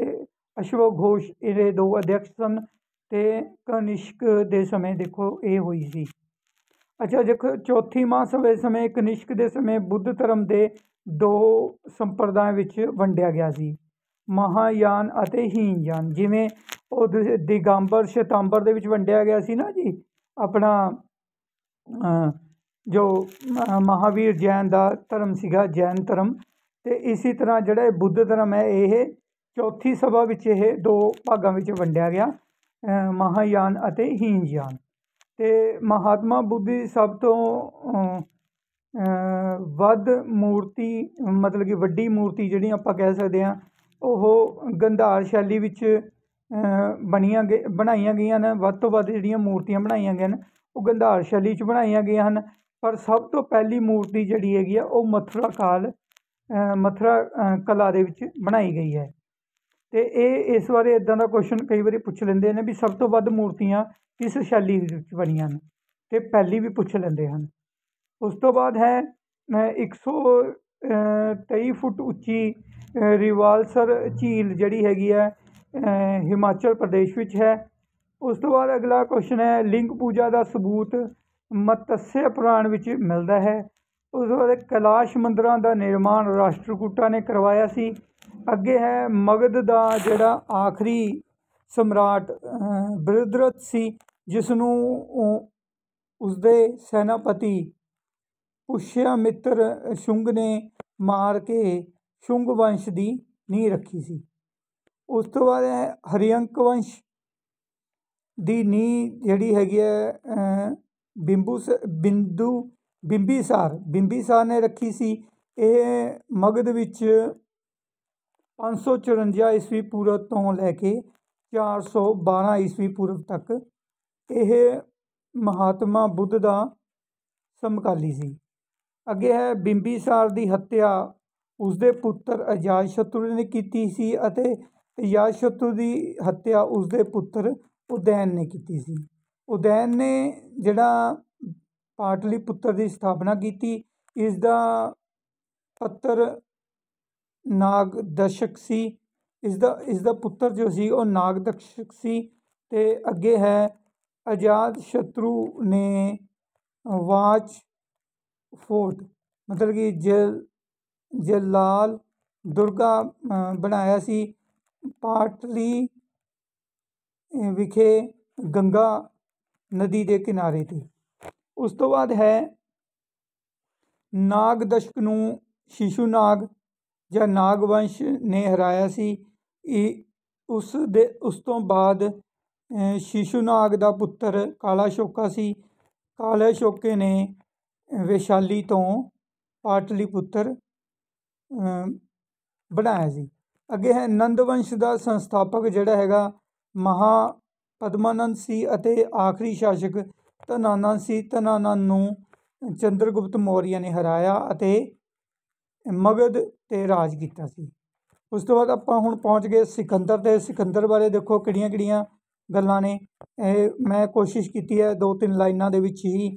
ਅਸ਼ਵ ਘੋਸ਼ ਇਹਦੇ ਦੋ ਅਧਿਆਪਕ ਸਨ ਤੇ ਕਨਿਸ਼ਕ ਦੇ ਸਮੇਂ ਦੇਖੋ ਇਹ ਹੋਈ ਸੀ ਅੱਛਾ ਦੇਖੋ ਚੌਥੀ ਦੇ ਸਮੇਂ ਕਨਿਸ਼ਕ ਦੇ ਸਮੇਂ ਬੁੱਧ ਧਰਮ ਦੇ ਦੋ ਸੰਪਰਦਾਇ ਵਿੱਚ ਵੰਡਿਆ ਗਿਆ ਸੀ ਮਹਾਯਾਨ ਅਤੇ ਹੀਨਯਾਨ ਜਿਵੇਂ ਉਹ ਦਿਗੰਬਰ ਸ਼ਤੰਬਰ ਦੇ ਵਿੱਚ ਵੰਡਿਆ ਗਿਆ ਸੀ ਨਾ ਜੀ ਆਪਣਾ ਜੋ ਮਹਾਵੀਰ ਜੈਨ ਦਾ ਧਰਮ ਸੀਗਾ ਜੈਨ ਧਰਮ ਤੇ ਇਸੇ ਤਰ੍ਹਾਂ ਜਿਹੜਾ ਬੁੱਧ ਧਰਮ ਹੈ ਇਹ ਚੌਥੀ ਸਭਾ ਵਿੱਚ ਇਹ ਦੋ ਭਾਗਾਂ ਵਿੱਚ ਵੰਡਿਆ ਗਿਆ ਮਹਾਯਾਨ ਅਤੇ ਹੀਨਯਾਨ ਤੇ ਮਹਾਤਮਾ ਬੁੱਧੀ ਸਭ ਤੋਂ ਵੱਧ ਮੂਰਤੀ ਮਤਲਬ ਕਿ ਵੱਡੀ ਮੂਰਤੀ ਜਿਹੜੀ ਆਪਾਂ ਕਹਿ ਸਕਦੇ ਆ ਉਹ ਗੰਧਾਰ ਸ਼ੈਲੀ ਵਿੱਚ ਬਣੀਆਂ ਬਣਾਈਆਂ ਗਈਆਂ ਨੇ ਵੱਧ ਤੋਂ ਵੱਧ ਜਿਹੜੀਆਂ ਮੂਰਤੀਆਂ ਬਣਾਈਆਂ ਗਈਆਂ ਨੇ ਉਹ ਗੰਧਾਰ ਸ਼ੈਲੀ 'ਚ ਬਣਾਈਆਂ ਗਈਆਂ ਹਨ ਪਰ ਸਭ ਤੋਂ ਪਹਿਲੀ ਮੂਰਤੀ ਜਿਹੜੀ ਹੈਗੀ ਆ ਉਹ ਮਥੁਰਾ ਕਾਲ ਮਥੁਰਾ ਕਲਾ ਦੇ ਵਿੱਚ ਬਣਾਈ ਗਈ ਹੈ ਤੇ ਇਹ ਇਸ ਬਾਰੇ ਇਦਾਂ ਦਾ ਕੁਐਸਚਨ ਕਈ ਵਾਰੀ ਪੁੱਛ ਲੈਂਦੇ ਨੇ ਵੀ ਸਭ ਤੋਂ ਵੱਧ ਮੂਰਤੀਆਂ ਕਿਸ ਸ਼ੈਲੀ ਵਿੱਚ ਬਣੀਆਂ ਨੇ ਤੇ ਪਹਿਲੀ ਵੀ ਪੁੱਛ ਲੈਂਦੇ ਹਨ ਉਸ ਤੋਂ ਬਾਅਦ ਹੈ 123 ਫੁੱਟ ਉੱਚੀ ਰਿਵਾਲਸਰ ਝੀਲ ਜਿਹੜੀ ਹੈਗੀ ਹੈ ਹਿਮਾਚਲ ਪ੍ਰਦੇਸ਼ ਵਿੱਚ ਹੈ ਉਸ ਤੋਂ ਬਾਅਦ ਅਗਲਾ ਕੁਐਸਚਨ ਹੈ ਲਿੰਗ ਪੂਜਾ ਦਾ ਸਬੂਤ ਮਤਸਯ ਪ੍ਰਾਣ ਵਿੱਚ ਮਿਲਦਾ ਹੈ ਉਸ ਤੋਂ ਬਾਅਦ ਕਲਾਸ਼ ਮੰਦਰਾਂ ਦਾ ਨਿਰਮਾਣ ਰਾਸ਼ਟਰਕੂਟਾ ਨੇ ਕਰਵਾਇਆ ਸੀ ਅੱਗੇ ਹੈ ਮਗਧ ਦਾ ਜਿਹੜਾ ਆਖਰੀ ਸਮਰਾਟ ਬ੍ਰਿਦਰਤ ਸੀ ਜਿਸ ਨੂੰ ਉਸਦੇ ਸੈਨਾਪਤੀ ਪੁਸ਼ਿਆ ਮਿੱਤਰ ਸ਼ੁੰਗ ਨੇ ਮਾਰ ਕੇ ਸ਼ੁੰਗ ਵੰਸ਼ ਦੀ ਨੀਂਹ ਰੱਖੀ ਸੀ ਉਸ ਤੋਂ ਬਾਅਦ ਹੈ ਹਰਿਅੰਕ ਵੰਸ਼ ਦੀ ਨੀਂਹ ਜਿਹੜੀ ਹੈਗੀ ਹੈ ਬਿੰਬੂ ਬਿੰਦੂ ਬਿੰਬੀਸਾਰ ਬਿੰਬੀਸਾਰ ਨੇ ਰੱਖੀ ਸੀ ਇਹ ਮਗਧ ਵਿੱਚ 554 ਈਸਵੀ ਪੂਰਵ ਤੋਂ ਲੈ ਕੇ 412 ਈਸਵੀ ਪੂਰਵ ਤੱਕ ਇਹ ਮਹਾਤਮਾ ਬੁੱਧ ਦਾ ਸਮਕਾਲੀ ਸੀ ਅੱਗੇ ਹੈ ਬਿੰਬੀਸਾਰ ਦੀ ਹੱਤਿਆ ਉਸਦੇ ਪੁੱਤਰ ਅਜਾਤਸ਼ਤਰੂ ਨੇ ਕੀਤੀ ਸੀ ਅਤੇ ਅਜਾਤਸ਼ਤਰੂ ਦੀ ਹੱਤਿਆ ਉਸਦੇ ਪੁੱਤਰ ਉਦੈਨ ਨੇ ਕੀਤੀ ਸੀ ਉਦੈਨ ਨੇ ਜਿਹੜਾ ਪਾਟਲੀ ਪੁੱਤਰ ਦੀ ਸਥਾਪਨਾ ਕੀਤੀ ਇਸ ਦਾ ਪੱਤਰ ਨਾਗ ਦਸ਼ਕ ਸੀ ਇਸ ਦਾ ਇਸ ਦਾ ਪੁੱਤਰ ਜੋ ਸੀ ਉਹ ਨਾਗ ਦਸ਼ਕ ਸੀ ਤੇ ਅੱਗੇ ਹੈ ਆਜ਼ਾਦ ਸ਼ਤਰੂ ਨੇ ਵਾਚ ਫੋਰਟ ਮਤਲਬ ਕਿ ਜਲ ਜਲਾਲ ਦੁਰਗਾ ਬਣਾਇਆ ਸੀ ਪਾਟਲੀ ਵਿਖੇ ਗੰਗਾ ਨਦੀ ਦੇ ਕਿਨਾਰੇ ਤੇ ਉਸ ਤੋਂ ਬਾਅਦ ਹੈ ਨਾਗ ਦਸ਼ਕ ਨੂੰ ਸ਼ਿਸ਼ੂ ਨਾਗ ਜਾਂ ਨਾਗਵੰਸ਼ ਨੇ ਹਰਾਇਆ ਸੀ ਇਹ ਉਸ ਦੇ ਉਸ ਤੋਂ ਬਾਅਦ ਸ਼ਿਸ਼ੂਨਾਗ ਦਾ ਪੁੱਤਰ ਕਾਲਾ ਸ਼ੋਕਾ ਸੀ ਕਾਲਾ ਸ਼ੋਕੇ ਨੇ ਵਿਸ਼ਾਲੀ ਤੋਂ ਪੁੱਤਰ ਬਣਾਇਆ ਸੀ ਅੱਗੇ ਹੈ ਨੰਦਵੰਸ਼ ਦਾ ਸੰਸਥਾਪਕ ਜਿਹੜਾ ਹੈਗਾ ਮਹਾ ਪਦਮਾਨੰਦ ਸੀ ਅਤੇ ਆਖਰੀ ਸ਼ਾਸਕ ਧਨਾਨੰਦ ਸੀ ਧਨਾਨੰਦ ਨੂੰ ਚੰਦਰਗੁਪਤ ਮੌਰੀਆ ਨੇ ਹਰਾਇਆ ਅਤੇ ਮਗਧ ਤੇ ਰਾਜ ਕੀਤਾ ਸੀ ਉਸ ਤੋਂ ਬਾਅਦ ਆਪਾਂ ਹੁਣ ਪਹੁੰਚ ਗਏ ਸਿਕੰਦਰ ਤੇ ਸਿਕੰਦਰ ਬਾਰੇ ਦੇਖੋ ਕਿਹੜੀਆਂ ਕਿਹੜੀਆਂ ਗੱਲਾਂ ਨੇ ਇਹ ਮੈਂ ਕੋਸ਼ਿਸ਼ ਕੀਤੀ ਹੈ ਦੋ ਤਿੰਨ ਲਾਈਨਾਂ ਦੇ ਵਿੱਚ ਹੀ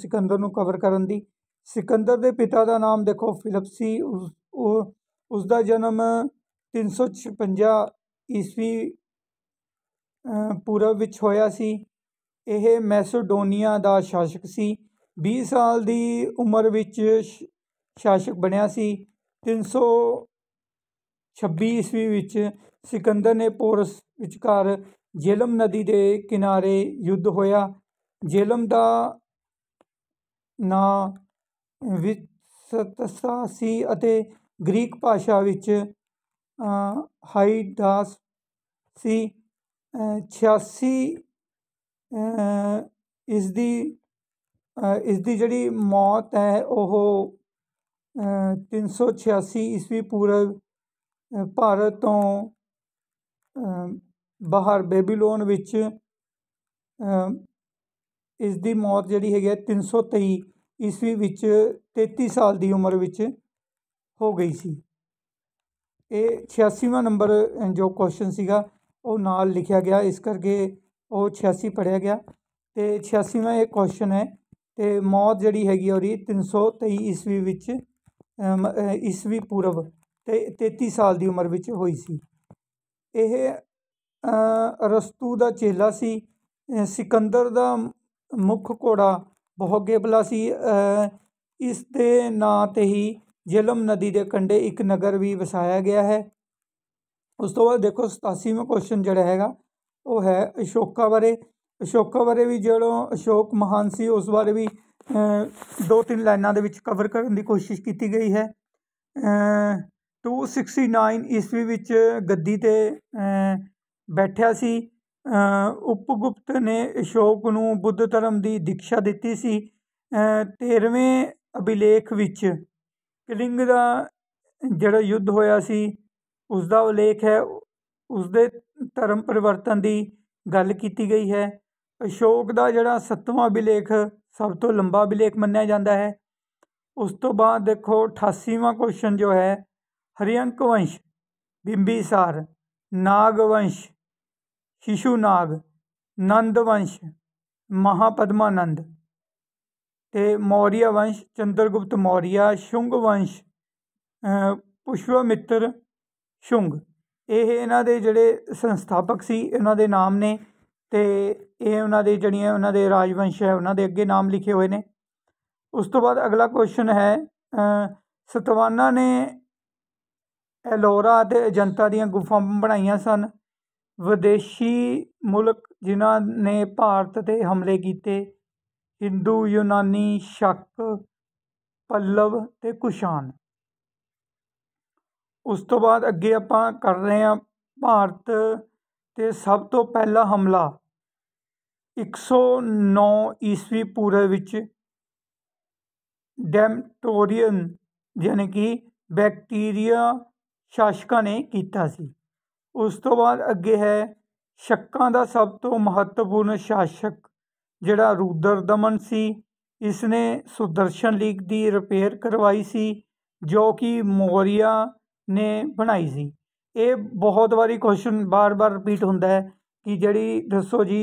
ਸਿਕੰਦਰ ਨੂੰ ਕਵਰ ਕਰਨ ਦੀ ਸਿਕੰਦਰ ਦੇ ਪਿਤਾ ਦਾ ਨਾਮ ਦੇਖੋ ਫਿਲਪ ਸੀ ਉਹ ਉਸ ਦਾ ਜਨਮ 356 ਈਸਵੀ ਪੂਰਬ ਵਿੱਚ ਹੋਇਆ ਸੀ ਇਹ ਮੈਸੋਡੋਨੀਆ ਦਾ ਸ਼ਾਸਕ ਸੀ 20 ਸਾਲ ਦੀ ਉਮਰ ਵਿੱਚ ਸ਼ਾਸਕ ਬਣਿਆ ਸੀ 326 ਈਸਵੀ ਵਿੱਚ ਸਿਕੰਦਰ ਨੇ ਪੋਰਸ ਵਿਚਕਾਰ ਜੇਲਮ ਨਦੀ ਦੇ ਕਿਨਾਰੇ ਯੁੱਧ ਹੋਇਆ ਜੇਲਮ ਦਾ ਨਾਂ ਵਿਤਸਤਾ ਸੀ ਅਤੇ ਗ੍ਰੀਕ ਭਾਸ਼ਾ ਵਿੱਚ ਹਾਈਡਾਸ ਸੀ 86 ਇਸ ਦੀ ਇਸ ਦੀ ਜਿਹੜੀ ਮੌਤ ਹੈ ਉਹ 386 ਈਸਵੀ ਪੂਰਵ ਭਾਰਤ ਤੋਂ ਬਾਹਰ ਬੇਬੀਲੋਨ ਵਿੱਚ ਇਸ ਦੀ ਮੌਤ ਜਿਹੜੀ ਹੈਗੀ ਹੈ ਈਸਵੀ ਵਿੱਚ 33 ਸਾਲ ਦੀ ਉਮਰ ਵਿੱਚ ਹੋ ਗਈ ਸੀ ਇਹ 86ਵਾਂ ਨੰਬਰ ਜੋ ਕੁਐਸਚਨ ਸੀਗਾ ਉਹ ਨਾਲ ਲਿਖਿਆ ਗਿਆ ਇਸ ਕਰਕੇ ਉਹ 86 ਪੜਿਆ ਗਿਆ ਤੇ 86ਵਾਂ ਇਹ ਕੁਐਸਚਨ ਹੈ ਤੇ ਮੌਤ ਜਿਹੜੀ ਹੈਗੀ ਉਹਦੀ 323 ਈਸਵੀ ਵਿੱਚ ਈਸਵੀ ਪੂਰਵ ਤੇ 33 ਸਾਲ ਦੀ ਉਮਰ ਵਿੱਚ ਹੋਈ ਸੀ ਇਹ ਰਸਤੂ ਦਾ ਚੇਲਾ ਸੀ ਸਿਕੰਦਰ ਦਾ ਮੁੱਖ ਕੋੜਾ ਬਹੁਤ ਗੇਬਲਾ ਸੀ ਇਸ ਦੇ ਨਾਂ ਤੇ ਹੀ ਜਲਮ ਨਦੀ ਦੇ ਕੰਢੇ ਇੱਕ ਨਗਰ ਵੀ ਵਸਾਇਆ ਗਿਆ ਹੈ ਉਸ ਤੋਂ ਬਾਅਦ ਦੇਖੋ 87ਵਾਂ ਕੁਐਸਚਨ ਜਿਹੜਾ ਹੈਗਾ ਉਹ ਹੈ ਅਸ਼ੋਕਾ ਬਾਰੇ ਅਸ਼ੋਕਾ ਬਾਰੇ ਵੀ ਜਿਹੜਾ ਅਸ਼ੋਕ ਮਹਾਨ ਸੀ ਉਸ ਬਾਰੇ ਵੀ ਦੋ ਤਿੰਨ ਲਾਈਨਾਂ ਦੇ ਵਿੱਚ ਕਵਰ ਕਰਨ ਦੀ ਕੋਸ਼ਿਸ਼ ਕੀਤੀ ਗਈ ਹੈ 269 ਸਿਕਸਟੀ ਈਸਵੀ ਵਿੱਚ ਗੱਦੀ 'ਤੇ ਬੈਠਿਆ ਸੀ ਉਪਗੁਪਤ ਨੇ ਅਸ਼ੋਕ ਨੂੰ ਬੁੱਧ ਧਰਮ ਦੀ ਦੀਕਸ਼ਾ ਦਿੱਤੀ ਸੀ 13ਵੇਂ ਅਭਿਲੇਖ ਵਿੱਚ ਕਲਿੰਗ ਦਾ ਜਿਹੜਾ ਯੁੱਧ ਹੋਇਆ ਸੀ ਉਸ ਦਾ ਉਲੇਖ ਹੈ ਉਸ ਦੇ ਧਰਮ ਪਰਿਵਰਤਨ ਦੀ ਗੱਲ ਕੀਤੀ ਗਈ ਹੈ ਅਸ਼ੋਕ ਦਾ ਜਿਹੜਾ 7ਵਾਂ ਅਭਿਲੇਖ ਸਭ ਤੋਂ ਲੰਬਾ ਅਭਿਲੇਖ ਮੰਨਿਆ ਜਾਂਦਾ ਹੈ ਉਸ ਤੋਂ ਬਾਅਦ ਦੇਖੋ 88ਵਾਂ ਕੁਐਸਚਨ ਜੋ ਹੈ ਹਰਿਅੰਕ ਵੰਸ਼ ਬਿੰਬੀਸਾਰ ਨਾਗ ਵੰਸ਼ ਸ਼ਿਸ਼ੂ ਨਾਗ ਨੰਦ ਵੰਸ਼ ਮਹਾਪਦਮਾਨੰਦ ਤੇ ਮੌਰੀਆ ਵੰਸ਼ ਚੰਦਰਗੁਪਤ ਮੌਰੀਆ ਸ਼ੁੰਗ ਵੰਸ਼ ਪੁਸ਼ਵਮਿੱਤਰ ਸ਼ੁੰਗ ਇਹ ਇਹਨਾਂ ਦੇ ਜਿਹੜੇ ਸੰਸਥਾਪਕ ਸੀ ਇਹਨਾਂ ਦੇ ਨਾਮ ਨੇ ਤੇ ਇਹ ਉਹਨਾਂ ਦੇ ਜਿਹੜੀਆਂ ਉਹਨਾਂ ਦੇ ਰਾਜਵੰਸ਼ ਹੈ ਉਹਨਾਂ ਦੇ ਅੱਗੇ ਨਾਮ ਲਿਖੇ ਹੋਏ ਨੇ ਉਸ ਤੋਂ ਬਾਅਦ ਅਗਲਾ ਕੁਐਸਚਨ ਹੈ ਸਤਵਾਨਾ ਨੇ ਐਲੋਰਾ ਅਤੇ ਅਜੰਤਾ ਦੀਆਂ ਗੁਫਾਵਾਂ ਬਣਾਈਆਂ ਸਨ ਵਿਦੇਸ਼ੀ ਮੁਲਕ ਜਿਨ੍ਹਾਂ ਨੇ ਭਾਰਤ ਤੇ ਹਮਲੇ ਕੀਤੇ ਹਿੰਦੂ ਯੂਨਾਨੀ ਸ਼ੱਕ ਪੱਲਵ ਤੇ ਕੁਸ਼ਾਨ ਉਸ ਤੋਂ ਬਾਅਦ ਅੱਗੇ ਆਪਾਂ ਕਰ ਰਹੇ ਹਾਂ ਭਾਰਤ ਤੇ ਸਭ ਤੋਂ ਪਹਿਲਾ ਹਮਲਾ 109 ਈਸਵੀ ਪੂਰਵ ਵਿੱਚ ਡੈਮਟੋਰੀਅਨ ਯਾਨੀ ਕਿ ਬੈਕਟੀਰੀਆ ਸ਼ਾਸਕਾਂ ਨੇ ਕੀਤਾ ਸੀ ਉਸ ਤੋਂ ਬਾਅਦ ਅੱਗੇ ਹੈ ਸ਼ੱਕਾਂ ਦਾ ਸਭ ਤੋਂ ਮਹੱਤਵਪੂਰਨ ਸ਼ਾਸਕ ਜਿਹੜਾ ਰੂਦਰ ਦਮਨ ਸੀ ਇਸ ਨੇ ਸੁਦਰਸ਼ਨ ਲੀਗ ਦੀ ਰਿਪੇਅਰ ਕਰਵਾਈ ਸੀ ਜੋ ਕਿ ਮੌਰੀਆ ਨੇ ਬਣਾਈ ਸੀ ਇਹ ਬਹੁਤ ਵਾਰੀ ਕੁਐਸਚਨ ਬਾਰ-ਬਾਰ ਰਿਪੀਟ ਹੁੰਦਾ ਹੈ ਕਿ ਜਿਹੜੀ ਦੱਸੋ ਜੀ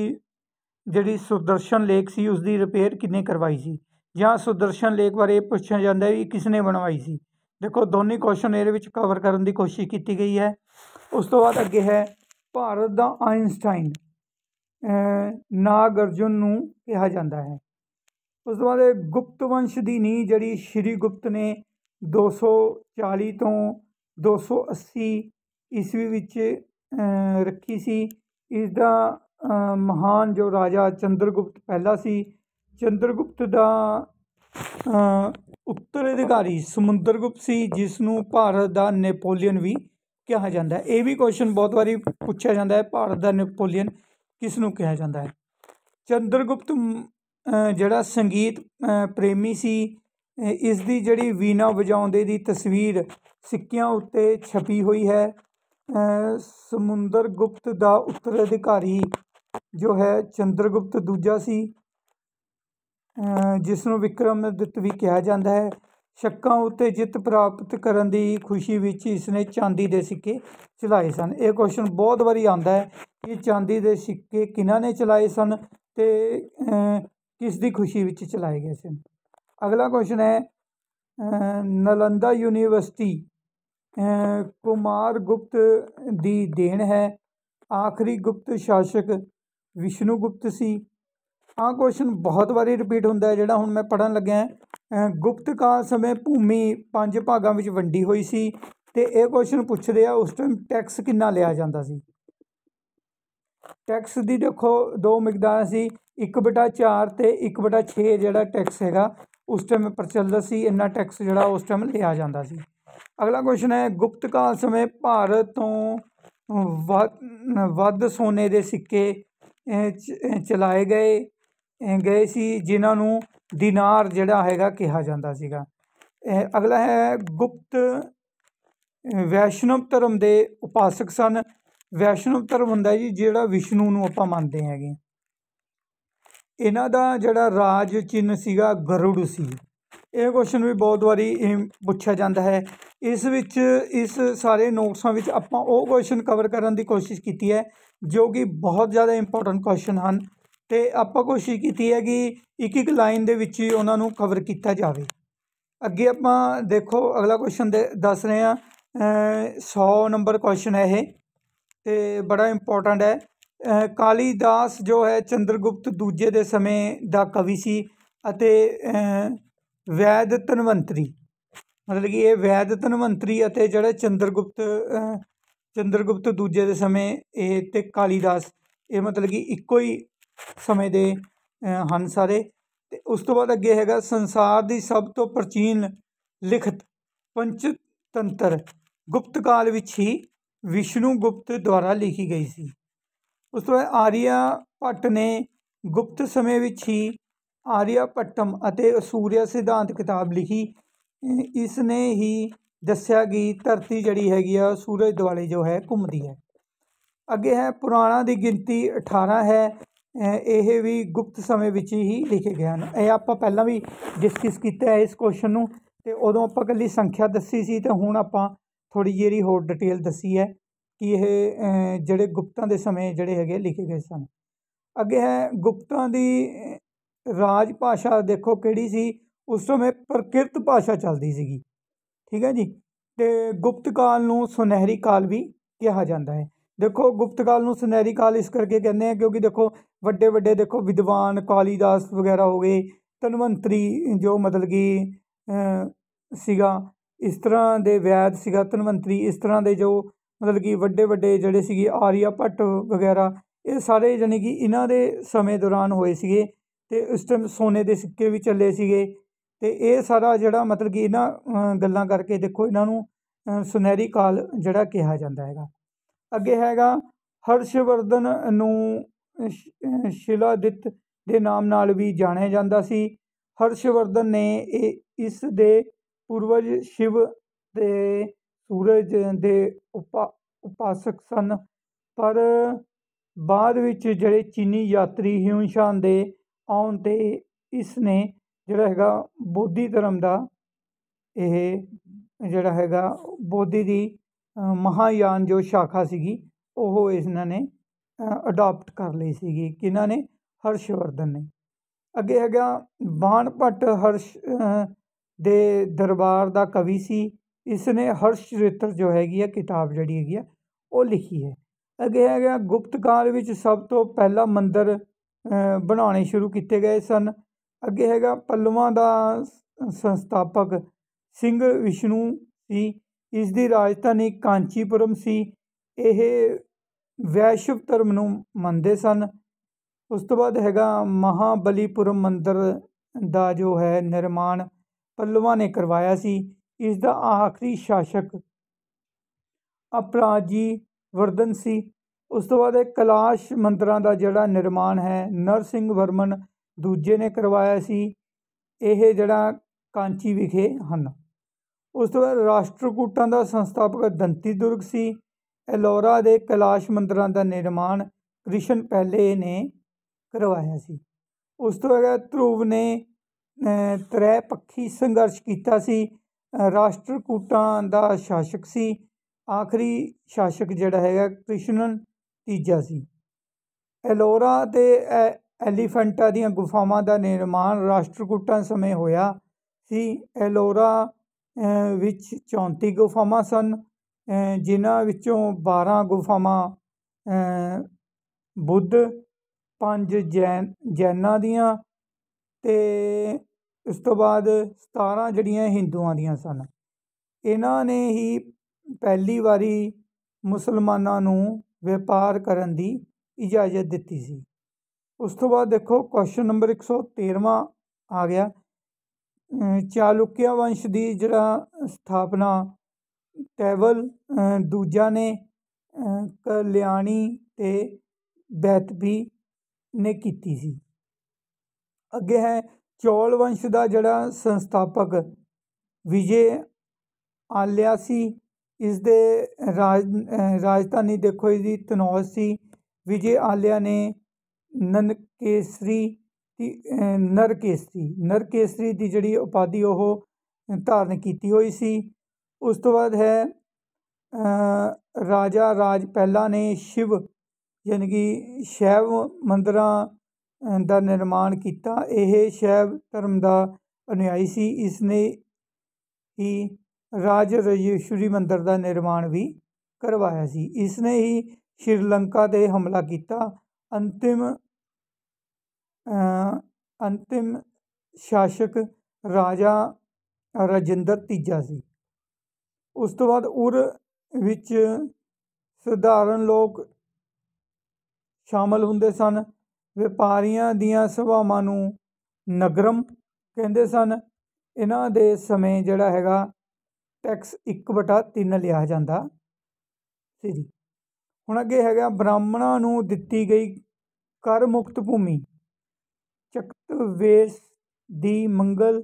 ਜਿਹੜੀ ਸੁਦਰਸ਼ਨ ਲੇਕ ਸੀ ਉਸ ਦੀ ਰਿਪੇਅਰ ਕਿੰਨੇ ਕਰਵਾਈ ਸੀ ਜਾਂ ਸੁਦਰਸ਼ਨ ਲੇਕ ਬਾਰੇ ਪੁੱਛਿਆ ਜਾਂਦਾ ਵੀ ਕਿਸ ਨੇ ਬਣਵਾਈ ਸੀ ਦੇਖੋ ਦੋਨੇ ਕੁਐਸਚਨ ਇਹਦੇ ਵਿੱਚ ਕਵਰ ਕਰਨ ਦੀ ਕੋਸ਼ਿਸ਼ ਕੀਤੀ ਗਈ ਹੈ ਉਸ ਤੋਂ ਬਾਅਦ ਅੱਗੇ ਹੈ ਭਾਰਤ ਦਾ ਆਇਨਸਟਾਈਨ ਨਾਗਰਜੁਨ ਨੂੰ ਕਿਹਾ ਜਾਂਦਾ ਹੈ ਉਸ ਤੋਂ ਬਾਅਦ ਗੁਪਤ ਵੰਸ਼ ਦੀ ਨੀ ਜਿਹੜੀ ਸ਼੍ਰੀ ਗੁਪਤ ਨੇ 240 ਤੋਂ 280 ਈਸਵੀ ਵਿੱਚ ਰੱਖੀ ਸੀ ਇਸ ਦਾ ਮਹਾਨ ਜੋ ਰਾਜਾ ਚੰਦਰਗੁਪਤ ਪਹਿਲਾ ਸੀ ਚੰਦਰਗੁਪਤ ਦਾ ਉੱਤਰਾਧਿਕਾਰੀ ਸਮੁੰਦਰਗੁਪਤ ਸੀ ਜਿਸ ਨੂੰ ਭਾਰਤ ਦਾ ਨੈਪੋਲੀਅਨ ਵੀ ਕਿਹਾ ਜਾਂਦਾ ਹੈ ਇਹ ਵੀ ਕੁਐਸਚਨ ਬਹੁਤ ਵਾਰੀ ਪੁੱਛਿਆ ਜਾਂਦਾ ਹੈ ਭਾਰਤ ਦਾ ਨੈਪੋਲੀਅਨ ਕਿਸ ਨੂੰ ਕਿਹਾ ਜਾਂਦਾ ਹੈ ਚੰਦਰਗੁਪਤ ਜਿਹੜਾ ਸੰਗੀਤ ਪ੍ਰੇਮੀ ਸੀ ਇਸ ਦੀ ਜਿਹੜੀ ਵੀਨਾ ਵਜਾਉਂਦੇ ਦੀ ਤਸਵੀਰ ਸਿੱਕਿਆਂ ਉੱਤੇ ਛਪੀ ਹੋਈ ਹੈ ਸਮੁੰਦਰਗੁਪਤ ਦਾ ਦਾ ਉੱਤਰਾਧਿਕਾਰੀ ਜੋ ਹੈ ਚੰਦਰਗੁਪਤ ਦੂਜਾ ਸੀ ਜਿਸ ਨੂੰ ਵਿਕਰਮਦਿੱਤ ਵੀ ਕਿਹਾ ਜਾਂਦਾ ਹੈ ਸ਼ੱਕਾਂ ਉੱਤੇ ਜਿੱਤ ਪ੍ਰਾਪਤ ਕਰਨ ਦੀ ਖੁਸ਼ੀ ਵਿੱਚ ਇਸ ਨੇ ਚਾਂਦੀ ਦੇ ਸਿੱਕੇ ਚਲਾਏ ਸਨ ਇਹ ਕੁਐਸਚਨ ਬਹੁਤ ਵਾਰੀ ਆਉਂਦਾ ਹੈ ਕਿ ਚਾਂਦੀ ਦੇ ਸਿੱਕੇ ਕਿਨਾਂ ਨੇ ਚਲਾਏ ਸਨ ਤੇ ਕਿਸ ਦੀ ਖੁਸ਼ੀ ਵਿੱਚ ਚਲਾਏ ਗਏ ਸਨ ਅਗਲਾ ਕੁਐਸਚਨ ਹੈ ਨਲੰਦਾ ਯੂਨੀਵਰਸਿਟੀ ਕੁਮਾਰ ਗੁਪਤ ਦੀ ਦੇਣ ਹੈ ਆਖਰੀ ਗੁਪਤ ਸ਼ਾਸਕ ਵਿਸ਼ਨੂੰ ਗੁਪਤ ਸੀ ਆਹ ਕੁਐਸਚਨ ਬਹੁਤ ਵਾਰੀ ਰਿਪੀਟ ਹੁੰਦਾ ਹੈ ਜਿਹੜਾ ਹੁਣ ਮੈਂ ਪੜਨ ਲੱਗਿਆ ਗੁਪਤ ਕਾਲ ਸਮੇਂ ਭੂਮੀ ਪੰਜ ਭਾਗਾਂ ਵਿੱਚ ਵੰਡੀ ਹੋਈ ਸੀ ਤੇ ਇਹ ਕੁਐਸਚਨ ਪੁੱਛਦੇ ਆ ਉਸ ਟਾਈਮ ਟੈਕਸ ਕਿੰਨਾ ਲਿਆ ਜਾਂਦਾ ਸੀ ਟੈਕਸ ਦੀ ਦੇਖੋ ਦੋ ਮਿਕਦਾਰ ਸੀ 1/4 ਤੇ 1/6 ਜਿਹੜਾ ਟੈਕਸ ਹੈਗਾ ਉਸ ਟਾਈਮ ਪ੍ਰਚਲਿਤ ਸੀ ਇੰਨਾ ਟੈਕਸ ਜਿਹੜਾ ਉਸ ਟਾਈਮ ਲਿਆ ਜਾਂਦਾ ਸੀ ਅਗਲਾ ਕੁਐਸਚਨ ਹੈ ਗੁਪਤ ਕਾਲ ਸਮੇਂ ਭਾਰਤ ਤੋਂ ਵੱਧ ਸੋਨੇ ਦੇ ਸਿੱਕੇ ਚਲਾਏ ਗਏ ਗਏ ਸੀ ਜਿਨ੍ਹਾਂ ਨੂੰ ਦਿਨਾਰ ਜਿਹੜਾ ਹੈਗਾ ਕਿਹਾ ਜਾਂਦਾ ਸੀਗਾ ਅਗਲਾ ਹੈ ਗੁਪਤ ਵੈਸ਼ਨਵ ਧਰਮ ਦੇ ਉਪਾਸਕ ਸਨ ਵੈਸ਼ਨਵ ਧਰਮ ਹੁੰਦਾ ਜੀ ਜਿਹੜਾ ਵਿਸ਼ਨੂੰ ਨੂੰ ਆਪਾਂ ਮੰਨਦੇ ਹੈਗੇ ਇਹਨਾਂ ਦਾ ਜਿਹੜਾ ਰਾਜ ਚਿੰਨ ਸੀਗਾ ਗਰੁੜ ਸੀ ਇਹ ਕੁਐਸਚਨ ਵੀ ਬਹੁਤ ਵਾਰੀ ਪੁੱਛਿਆ ਜਾਂਦਾ ਹੈ ਇਸ ਵਿੱਚ ਇਸ ਸਾਰੇ ਨੋਟਸਾਂ ਵਿੱਚ ਆਪਾਂ ਉਹ ਕੁਐਸਚਨ ਕਵਰ ਕਰਨ ਦੀ ਕੋਸ਼ਿਸ਼ ਕੀਤੀ ਹੈ ਜੋ ਕਿ ਬਹੁਤ ਜ਼ਿਆਦਾ ਇੰਪੋਰਟੈਂਟ ਕੁਐਸਚਨ ਹਨ ਤੇ ਆਪਾਂ ਕੋਸ਼ਿਸ਼ ਕੀਤੀ ਹੈ ਕਿ ਇੱਕ ਇੱਕ ਲਾਈਨ ਦੇ ਵਿੱਚ ਹੀ ਉਹਨਾਂ ਨੂੰ ਕਵਰ ਕੀਤਾ ਜਾਵੇ ਅੱਗੇ ਆਪਾਂ ਦੇਖੋ ਅਗਲਾ ਕੁਐਸਚਨ ਦੱਸ ਰਹੇ ਹਾਂ 100 ਨੰਬਰ ਕੁਐਸਚਨ ਹੈ ਇਹ ਤੇ ਬੜਾ ਇੰਪੋਰਟੈਂਟ ਹੈ ਕਾਲੀਦਾਸ ਜੋ ਹੈ ਚੰਦਰਗੁਪਤ ਦੂਜੇ ਦੇ ਸਮੇਂ ਦਾ ਕਵੀ ਸੀ ਅਤੇ ਵੈਦ ਧਨਵੰਤਰੀ ਮਤਲਬ ਕਿ ਇਹ ਵੈਦ ਧਨਵੰਤਰੀ ਅਤੇ ਜਿਹੜੇ ਚੰਦਰਗੁਪਤ ਚੰਦਰਗੁਪਤ ਦੂਜੇ ਦੇ ਸਮੇਂ ਇਹ ਤੇ ਕਾਲੀਦਾਸ ਇਹ ਮਤਲਬ ਕਿ ਇੱਕੋ ਹੀ ਸਮੇਂ ਦੇ ਹਨ ਸਾਰੇ ਤੇ ਉਸ ਤੋਂ ਬਾਅਦ ਅੱਗੇ ਹੈਗਾ ਸੰਸਾਰ ਦੀ ਸਭ ਤੋਂ ਪ੍ਰਾਚੀਨ ਲਿਖਤ ਪੰਚਤੰਤਰ ਗੁਪਤ ਕਾਲ ਵਿੱਚ ਹੀ ਵਿਸ਼ਨੂੰ ਗੁਪਤ ਦੁਆਰਾ ਲਿਖੀ ਗਈ ਸੀ ਉਸ ਤੋਂ ਬਾਅਦ ਆਰੀਆ ਪੱਟ ਨੇ ਗੁਪਤ ਸਮੇਂ ਵਿੱਚ ਹੀ ਆਰੀਆ ਪੱਟਮ ਅਤੇ ਸੂਰਿਆ ਸਿਧਾਂਤ ਕਿਤਾਬ ਲਿਖੀ ਇਸ ਨੇ ਹੀ ਦੱਸਿਆ ਕਿ ਧਰਤੀ ਜਿਹੜੀ ਹੈਗੀ ਆ ਸੂਰਜ ਦਿਵਾਲੇ ਜੋ ਹੈ ਘੁੰਮਦੀ ਹੈ ਅੱਗੇ ਹੈ ਪੁਰਾਣਾ ਦੀ ਗਿਣਤੀ 18 ਹੈ ਇਹ ਵੀ ਗੁਪਤ ਸਮੇਂ ਵਿੱਚ ਹੀ ਲਿਖੇ ਗਏ ਹਨ ਇਹ ਆਪਾਂ ਪਹਿਲਾਂ ਵੀ ਡਿਸਕਸ ਕੀਤਾ ਹੈ ਇਸ ਕੁਐਸਚਨ ਨੂੰ ਤੇ ਉਦੋਂ ਆਪਾਂ ਕੱਲੀ ਸੰਖਿਆ ਦੱਸੀ ਸੀ ਤੇ ਹੁਣ ਆਪਾਂ ਥੋੜੀ ਜਿਹੀ ਹੋਰ ਡਿਟੇਲ ਦੱਸੀ ਹੈ ਕਿ ਇਹ ਜਿਹੜੇ ਗੁਪਤਾਂ ਦੇ ਸਮੇਂ ਜਿਹੜੇ ਹੈਗੇ ਲਿਖੇ ਗਏ ਸਨ ਅੱਗੇ ਹੈ ਗੁਪਤਾਂ ਦੀ ਰਾਜ ਭਾਸ਼ਾ ਦੇਖੋ ਕਿਹੜੀ ਸੀ ਉਸ ਸਮੇਂ ਪ੍ਰਕਿਰਤ ਭਾਸ਼ਾ ਚੱਲਦੀ ਸੀਗੀ ਠੀਕ ਹੈ ਜੀ ਤੇ ਗੁਪਤ ਕਾਲ ਨੂੰ ਸੁਨਹਿਰੀ ਕਾਲ ਵੀ ਕਿਹਾ ਜਾਂਦਾ ਹੈ ਦੇਖੋ ਗੁਪਤ ਕਾਲ ਨੂੰ ਸੁਨਹਿਰੀ ਕਾਲ ਇਸ ਕਰਕੇ ਕਹਿੰਦੇ ਆ ਕਿਉਂਕਿ ਦੇਖੋ ਵੱਡੇ ਵੱਡੇ ਦੇਖੋ ਵਿਦਵਾਨ ਕਾਲੀਦਾਸ ਵਗੈਰਾ ਹੋ ਗਏ ਤਨਵੰਤਰੀ ਜੋ ਮਤਲਬ ਕਿ ਸੀਗਾ ਇਸ ਤਰ੍ਹਾਂ ਦੇ ਵਿਆਦ ਸੀਗਾ ਤਨਵੰਤਰੀ ਇਸ ਤਰ੍ਹਾਂ ਦੇ ਜੋ ਮਤਲਬ ਕਿ ਵੱਡੇ ਵੱਡੇ ਜਿਹੜੇ ਸੀਗੇ ਆਰੀਆ ਭੱਟ ਵਗੈਰਾ ਇਹ ਸਾਰੇ ਜਾਨੀ ਕਿ ਇਹਨਾਂ ਦੇ ਸਮੇਂ ਦੌਰਾਨ ਹੋਏ ਸੀਗੇ ਤੇ ਉਸ ਟਾਈਮ ਸੋਨੇ ਦੇ ਸਿੱਕੇ ਵੀ ਚੱਲੇ ਸੀਗੇ ਤੇ ਇਹ ਸਾਰਾ ਜਿਹੜਾ ਮਤਲਬ ਕਿ ਇਹਨਾਂ ਗੱਲਾਂ ਕਰਕੇ ਦੇਖੋ ਇਹਨਾਂ ਨੂੰ ਸੁਨਹਿਰੀ ਕਾਲ ਜਿਹੜਾ ਕਿਹਾ ਜਾਂਦਾ ਹੈਗਾ ਅੱਗੇ ਹੈਗਾ ਹਰਸ਼ਵਰਧਨ ਨੂੰ ਸ਼ਿਲਾਦਿਤ ਦੇ ਨਾਮ ਨਾਲ ਵੀ ਜਾਣਿਆ ਜਾਂਦਾ ਸੀ ਹਰਸ਼ਵਰਧਨ ਨੇ ਇਹ ਇਸ ਦੇ ਪੂਰਵਜ ਸ਼ਿਵ ਤੇ ਸੂਰਜ ਦੇ ਉਪਾਸਕ ਸਨ ਪਰ ਬਾਅਦ ਵਿੱਚ ਜਿਹੜੇ ਚੀਨੀ ਯਾਤਰੀ ਹਿਉਂਸ਼ਾਨ ਦੇ ਆਉਣ ਤੇ ਇਸ ਨੇ ਜਿਹੜਾ ਹੈਗਾ ਬੋਧੀ ਧਰਮ ਦਾ ਇਹ ਜਿਹੜਾ ਹੈਗਾ ਬੋਧੀ ਦੀ ਮਹਾਯਾਨ ਜੋ ਸ਼ਾਖਾ ਸੀਗੀ ਉਹ ਇਹਨਾਂ ਨੇ ਅਡਾਪਟ ਕਰ ਲਈ ਸੀਗੀ ਕਿਨਾਂ ਨੇ ਹਰਸ਼ਵਰਧਨ ਨੇ ਅੱਗੇ ਹੈਗਾ ਬਾਣਪਟ ਹਰਸ਼ ਦੇ ਦਰਬਾਰ ਦਾ ਕਵੀ ਸੀ ਇਸ ਨੇ ਹਰਸ਼ ਚਰਿੱਤਰ ਜੋ ਹੈਗੀ ਆ ਕਿਤਾਬ ਜਿਹੜੀ ਹੈਗੀ ਆ ਉਹ ਲਿਖੀ ਹੈ ਅੱਗੇ ਹੈਗਾ ਗੁਪਤ ਕਾਲ ਵਿੱਚ ਸਭ ਤੋਂ ਪਹਿਲਾ ਮੰਦਰ ਬਣਾਉਣੇ ਸ਼ੁਰੂ ਕੀਤੇ ਗਏ ਸਨ ਅੱਗੇ ਹੈਗਾ ਪੱਲਵਾਂ ਦਾ ਸੰਸਥਾਪਕ ਸਿੰਘ ਵਿਸ਼ਨੂੰ ਸੀ ਇਸ ਦੀ ਰਾਜਧਾਨੀ ਕਾਂਚੀਪੁਰਮ ਸੀ ਇਹ ਵੈਸ਼ਵ ਧਰਮ ਨੂੰ ਮੰਨਦੇ ਸਨ ਉਸ ਤੋਂ ਬਾਅਦ ਹੈਗਾ ਮਹਾਬਲੀਪੁਰਮ ਮੰਦਿਰ ਦਾ ਜੋ ਹੈ ਨਿਰਮਾਣ ਪੱਲਵਾਂ ਨੇ ਕਰਵਾਇਆ ਸੀ ਇਸ ਦਾ ਆਖਰੀ ਸ਼ਾਸਕ ਅਪਰਾਜੀ ਵਰਦਨ ਸੀ ਉਸ ਤੋਂ ਬਾਅਦ ਇਹ ਕਲਾਸ਼ ਮੰਦਰਾਂ ਦਾ ਜਿਹੜਾ ਨਿਰਮਾਣ ਹੈ ਨਰਸਿੰਘ ਵਰਮਨ ਦੂਜੇ ਨੇ ਕਰਵਾਇਆ ਸੀ ਇਹ ਜਿਹੜਾ ਕਾਂਚੀ ਵਿਖੇ ਹਨ ਉਸ ਤੋਂ ਬਾਅਦ ਰਾਸ਼ਟਰਕੂਟਾਂ ਦਾ ਸੰਸਥਾਪਕ ਦੰਤੀ ਦੁਰਗ ਸੀ ਐਲੋਰਾ ਦੇ ਕਲਾਸ਼ ਮੰਦਰਾਂ ਦਾ ਨਿਰਮਾਣ ਕ੍ਰਿਸ਼ਨ ਪਹਿਲੇ ਨੇ ਕਰਵਾਇਆ ਸੀ ਉਸ ਤੋਂ ਬਾਅਦ ਧਰੂਵ ਨੇ ਤ੍ਰੈ ਪੱਖੀ ਸੰਘਰਸ਼ ਕੀਤਾ ਸੀ ਰਾਸ਼ਟਰਕੂਟਾਂ ਦਾ ਸ਼ਾਸਕ ਸੀ ਆਖਰੀ ਸ਼ਾਸਕ ਜਿਹੜਾ ਹੈਗਾ ਕ੍ਰਿਸ਼ਨਨ ਤੀਜਾ ਸੀ ਐਲੋਰਾ ਤੇ ਐਲੀਫੈਂਟਾ ਦੀਆਂ ਗੁਫਾਵਾਂ ਦਾ ਨਿਰਮਾਣ ਰਾਸ਼ਟਰਕੂਟਾਂ ਸਮੇਂ ਹੋਇਆ ਸੀ ਐਲੋਰਾ ਵਿੱਚ 34 ਗੁਫਾਵਾਂ ਸਨ ਜਿਨ੍ਹਾਂ ਵਿੱਚੋਂ 12 ਗੁਫਾਵਾਂ ਬੁੱਧ ਪੰਜ ਜੈਨ ਜੈਨਾਂ ਦੀਆਂ ਤੇ ਉਸ ਤੋਂ ਬਾਅਦ 17 ਜਿਹੜੀਆਂ ਹਿੰਦੂਆਂ ਦੀਆਂ ਸਨ ਇਹਨਾਂ ਨੇ ਹੀ ਪਹਿਲੀ ਵਾਰੀ ਮੁਸਲਮਾਨਾਂ ਨੂੰ ਵਪਾਰ ਕਰਨ ਦੀ ਇਜਾਜ਼ਤ ਦਿੱਤੀ ਸੀ ਉਸ ਤੋਂ ਬਾਅਦ ਦੇਖੋ ਕੁਐਸਚਨ ਨੰਬਰ 113ਵਾਂ ਆ ਗਿਆ ਚਾਲੁਕਿਆ ਵੰਸ਼ ਦੀ ਜਿਹੜਾ ਸਥਾਪਨਾ ਕੈਵਲ ਦੂਜਾ ਨੇ ਕਲਿਆਣੀ ਤੇ ਬੈਤਬੀ ਨੇ ਕੀਤੀ ਸੀ ਅੱਗੇ ਹੈ ਚੋਲ ਵੰਸ਼ ਦਾ ਜਿਹੜਾ ਸੰਸਥਾਪਕ ਵਿਜੇ ਆਲਿਆ ਸੀ ਇਸ ਦੇ ਰਾਜਧਾਨੀ ਦੇਖੋ ਇਹਦੀ ਤਨੋਸ ਸੀ ਵਿਜੇ ਆਲਿਆ ਨੇ ਨਨਕੇਸਰੀ ਨਰਕੇਸਰੀ ਨਰਕੇਸਰੀ ਦੀ ਜਿਹੜੀ ਉਪਾਧੀ ਉਹ ਧਾਰਨ ਕੀਤੀ ਹੋਈ ਸੀ ਉਸ ਤੋਂ ਬਾਅਦ ਹੈ ਰਾਜਾ ਰਾਜ ਪਹਿਲਾ ਨੇ ਸ਼ਿਵ ਯਾਨੀ ਕਿ ਸ਼ੈਵ ਮੰਦਰਾਂ ਦਾ ਨਿਰਮਾਣ ਕੀਤਾ ਇਹ ਸ਼ੈਵ ਧਰਮ ਦਾ ਅਨੁਯਾਈ ਸੀ ਇਸ ਨੇ ਹੀ ਰਾਜ ਰਜੇਸ਼ਵਰੀ ਮੰਦਰ ਦਾ ਨਿਰਮਾਣ ਵੀ ਕਰਵਾਇਆ ਸੀ ਇਸ ਨੇ ਹੀ ਸ਼੍ਰੀਲੰਕਾ ਤੇ ਹਮਲਾ ਕੀਤਾ ਅੰਤਿਮ ਅੰਤਿਮ ਸ਼ਾਸਕ ਰਾਜਾ ਰਜਿੰਦਰ ਤੀਜਾ ਸੀ ਉਸ ਤੋਂ ਬਾਅਦ ਉਰ ਵਿੱਚ ਸਧਾਰਨ ਲੋਕ ਸ਼ਾਮਲ ਹੁੰਦੇ ਸਨ ਵਪਾਰੀਆਂ ਦੀਆਂ ਸਭਾਵਾਂ ਨੂੰ ਨਗਰਮ ਕਹਿੰਦੇ ਸਨ ਇਹਨਾਂ ਦੇ ਸਮੇਂ ਜਿਹੜਾ ਹੈਗਾ ਟੈਕਸ 1/3 ਲਿਆ ਜਾਂਦਾ ਸੀ ਹੁਣ ਅੱਗੇ ਹੈਗਾ ਬ੍ਰਾਹਮਣਾਂ ਨੂੰ ਦਿੱਤੀ ਗਈ ਕਰ ਮੁਕਤ ਭੂਮੀ ਚਕਤਵੇਸ ਦੀ ਮੰਗਲ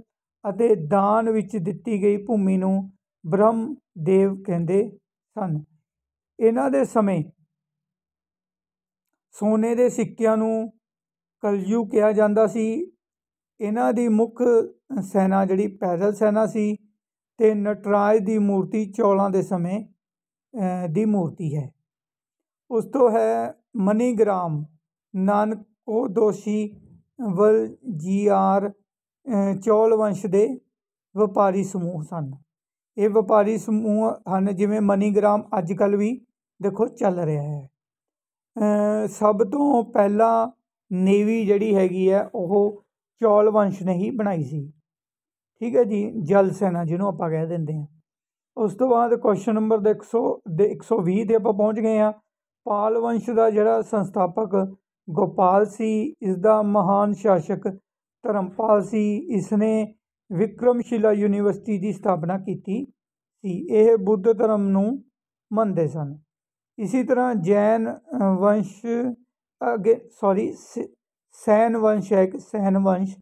ਅਤੇ ਦਾਨ ਵਿੱਚ ਦਿੱਤੀ ਗਈ ਭੂਮੀ ਨੂੰ ਬ੍ਰਹਮ ਦੇਵ ਕਹਿੰਦੇ ਸਨ ਇਹਨਾਂ ਦੇ ਸਮੇਂ ਸੋਨੇ ਦੇ ਸਿੱਕਿਆਂ ਨੂੰ ਕਲਯੂ ਕਿਹਾ ਜਾਂਦਾ ਸੀ ਇਹਨਾਂ ਦੀ ਮੁੱਖ ਸੈਨਾ ਜਿਹੜੀ ਪੈਦਲ ਸੈਨਾ ਸੀ ਤੇ ਨਟਰਾਜ ਦੀ ਮੂਰਤੀ ਚੌਲਾਂ ਦੇ ਸਮੇਂ ਦੀ ਮੂਰਤੀ ਹੈ ਉਸ ਤੋਂ ਹੈ ਮਨੀਗ੍ਰਾਮ ਉਹ ਦੋਸ਼ੀ ਵਲ ਜੀ ਆਰ ਚੌਲ ਵੰਸ਼ ਦੇ ਵਪਾਰੀ ਸਮੂਹ ਸਨ ਇਹ ਵਪਾਰੀ ਸਮੂਹ ਹਨ ਜਿਵੇਂ ਮਨੀਗ੍ਰਾਮ ਅੱਜ ਕੱਲ ਵੀ ਦੇਖੋ ਚੱਲ ਰਿਹਾ ਹੈ ਸਭ ਤੋਂ ਪਹਿਲਾਂ ਨੇਵੀ ਜਿਹੜੀ ਹੈਗੀ ਹੈ ਉਹ ਚੌਲ ਵੰਸ਼ ਨੇ ਹੀ ਬਣਾਈ ਸੀ ਠੀਕ ਹੈ ਜੀ ਜਲ ਸੈਨਾ ਜਿਹਨੂੰ ਆਪਾਂ ਕਹਿ ਦਿੰਦੇ ਹਾਂ ਉਸ ਤੋਂ ਬਾਅਦ ਕੁਐਸਚਨ ਨੰਬਰ 100 ਦੇ 120 ਦੇ ਆਪਾਂ ਪਹੁੰਚ ਗਏ ਆ ਪਾਲ ਵੰਸ਼ ਦਾ ਜਿਹੜਾ ਸੰਸਥਾਪਕ ਗੋਪਾਲ ਸੀ ਇਸ ਦਾ ਮਹਾਨ ਸ਼ਾਸਕ ਧਰਮਪਾਲ ਸੀ ਇਸ ਨੇ ਵਿਕਰਮਸ਼ਿਲਾ ਯੂਨੀਵਰਸਿਟੀ ਦੀ ਸਥਾਪਨਾ ਕੀਤੀ ਸੀ ਇਹ ਬੁੱਧ ਧਰਮ ਨੂੰ ਮੰਨਦੇ ਸਨ ਇਸੇ ਤਰ੍ਹਾਂ ਜੈਨ ਵੰਸ਼ ਅਗੇ ਸੌਰੀ ਸੈਨ ਵੰਸ਼ ਹੈ ਕਿ ਸੈਨ ਵੰਸ਼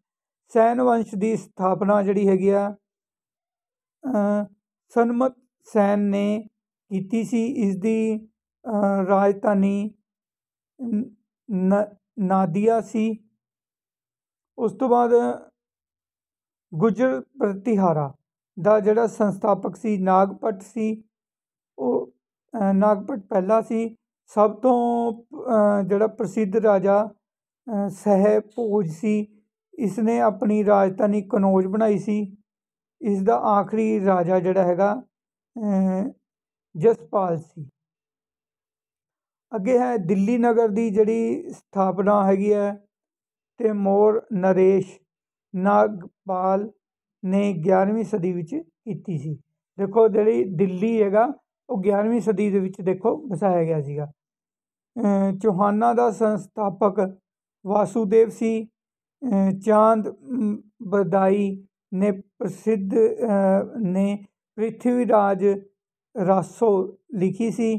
ਸੈਨ ਵੰਸ਼ ਦੀ ਸਥਾਪਨਾ ਜਿਹੜੀ ਹੈਗੀ ਆ ਸਨਮਤ ਸੈਨ ਨੇ ਕੀਤੀ ਸੀ ਇਸ ਦੀ ਰਾਜਧਾਨੀ ਨ ਨਾਦੀਆ ਸੀ ਉਸ ਤੋਂ ਬਾਅਦ ਗੁਜਰ ਪ੍ਰਤੀਹਾਰਾ ਦਾ ਜਿਹੜਾ ਸੰਸਥਾਪਕ ਸੀ ਨਾਗਪਟ ਸੀ ਉਹ ਨਾਗਪਟ ਪਹਿਲਾ ਸੀ ਸਭ ਤੋਂ ਜਿਹੜਾ ਪ੍ਰਸਿੱਧ ਰਾਜਾ ਸਹਿਬ ਸੀ ਇਸ ਨੇ ਆਪਣੀ ਰਾਜਧਾਨੀ ਕਨੌਜ ਬਣਾਈ ਸੀ ਇਸ ਦਾ ਆਖਰੀ ਰਾਜਾ ਜਿਹੜਾ ਹੈਗਾ ਜਸਪਾਲ ਸੀ ਅੱਗੇ ਹੈ ਦਿੱਲੀ ਨਗਰ ਦੀ ਜਿਹੜੀ ਸਥਾਪਨਾ ਹੈਗੀ ਹੈ ਤੇ ਮੋਰ ਨਰੇਸ਼ ਨਾਗਪਾਲ ਨੇ 11ਵੀਂ ਸਦੀ ਵਿੱਚ ਕੀਤੀ ਸੀ ਦੇਖੋ ਜਿਹੜੀ ਦਿੱਲੀ ਹੈਗਾ ਉਹ 11ਵੀਂ ਸਦੀ ਦੇ ਵਿੱਚ ਦੇਖੋ ਵਸਾਇਆ ਗਿਆ ਸੀਗਾ ਚੋਹਾਨਾ ਦਾ ਸੰਸਥਾਪਕ ਵਾਸੂਦੇਵ ਸੀ ਚਾਂਦ ਬਦਾਈ ਨੇ ਪ੍ਰਸਿੱਧ ਨੇ ਪ੍ਰਿਥਵੀ ਰਾਜ ਰਾਸੋ ਲਿਖੀ ਸੀ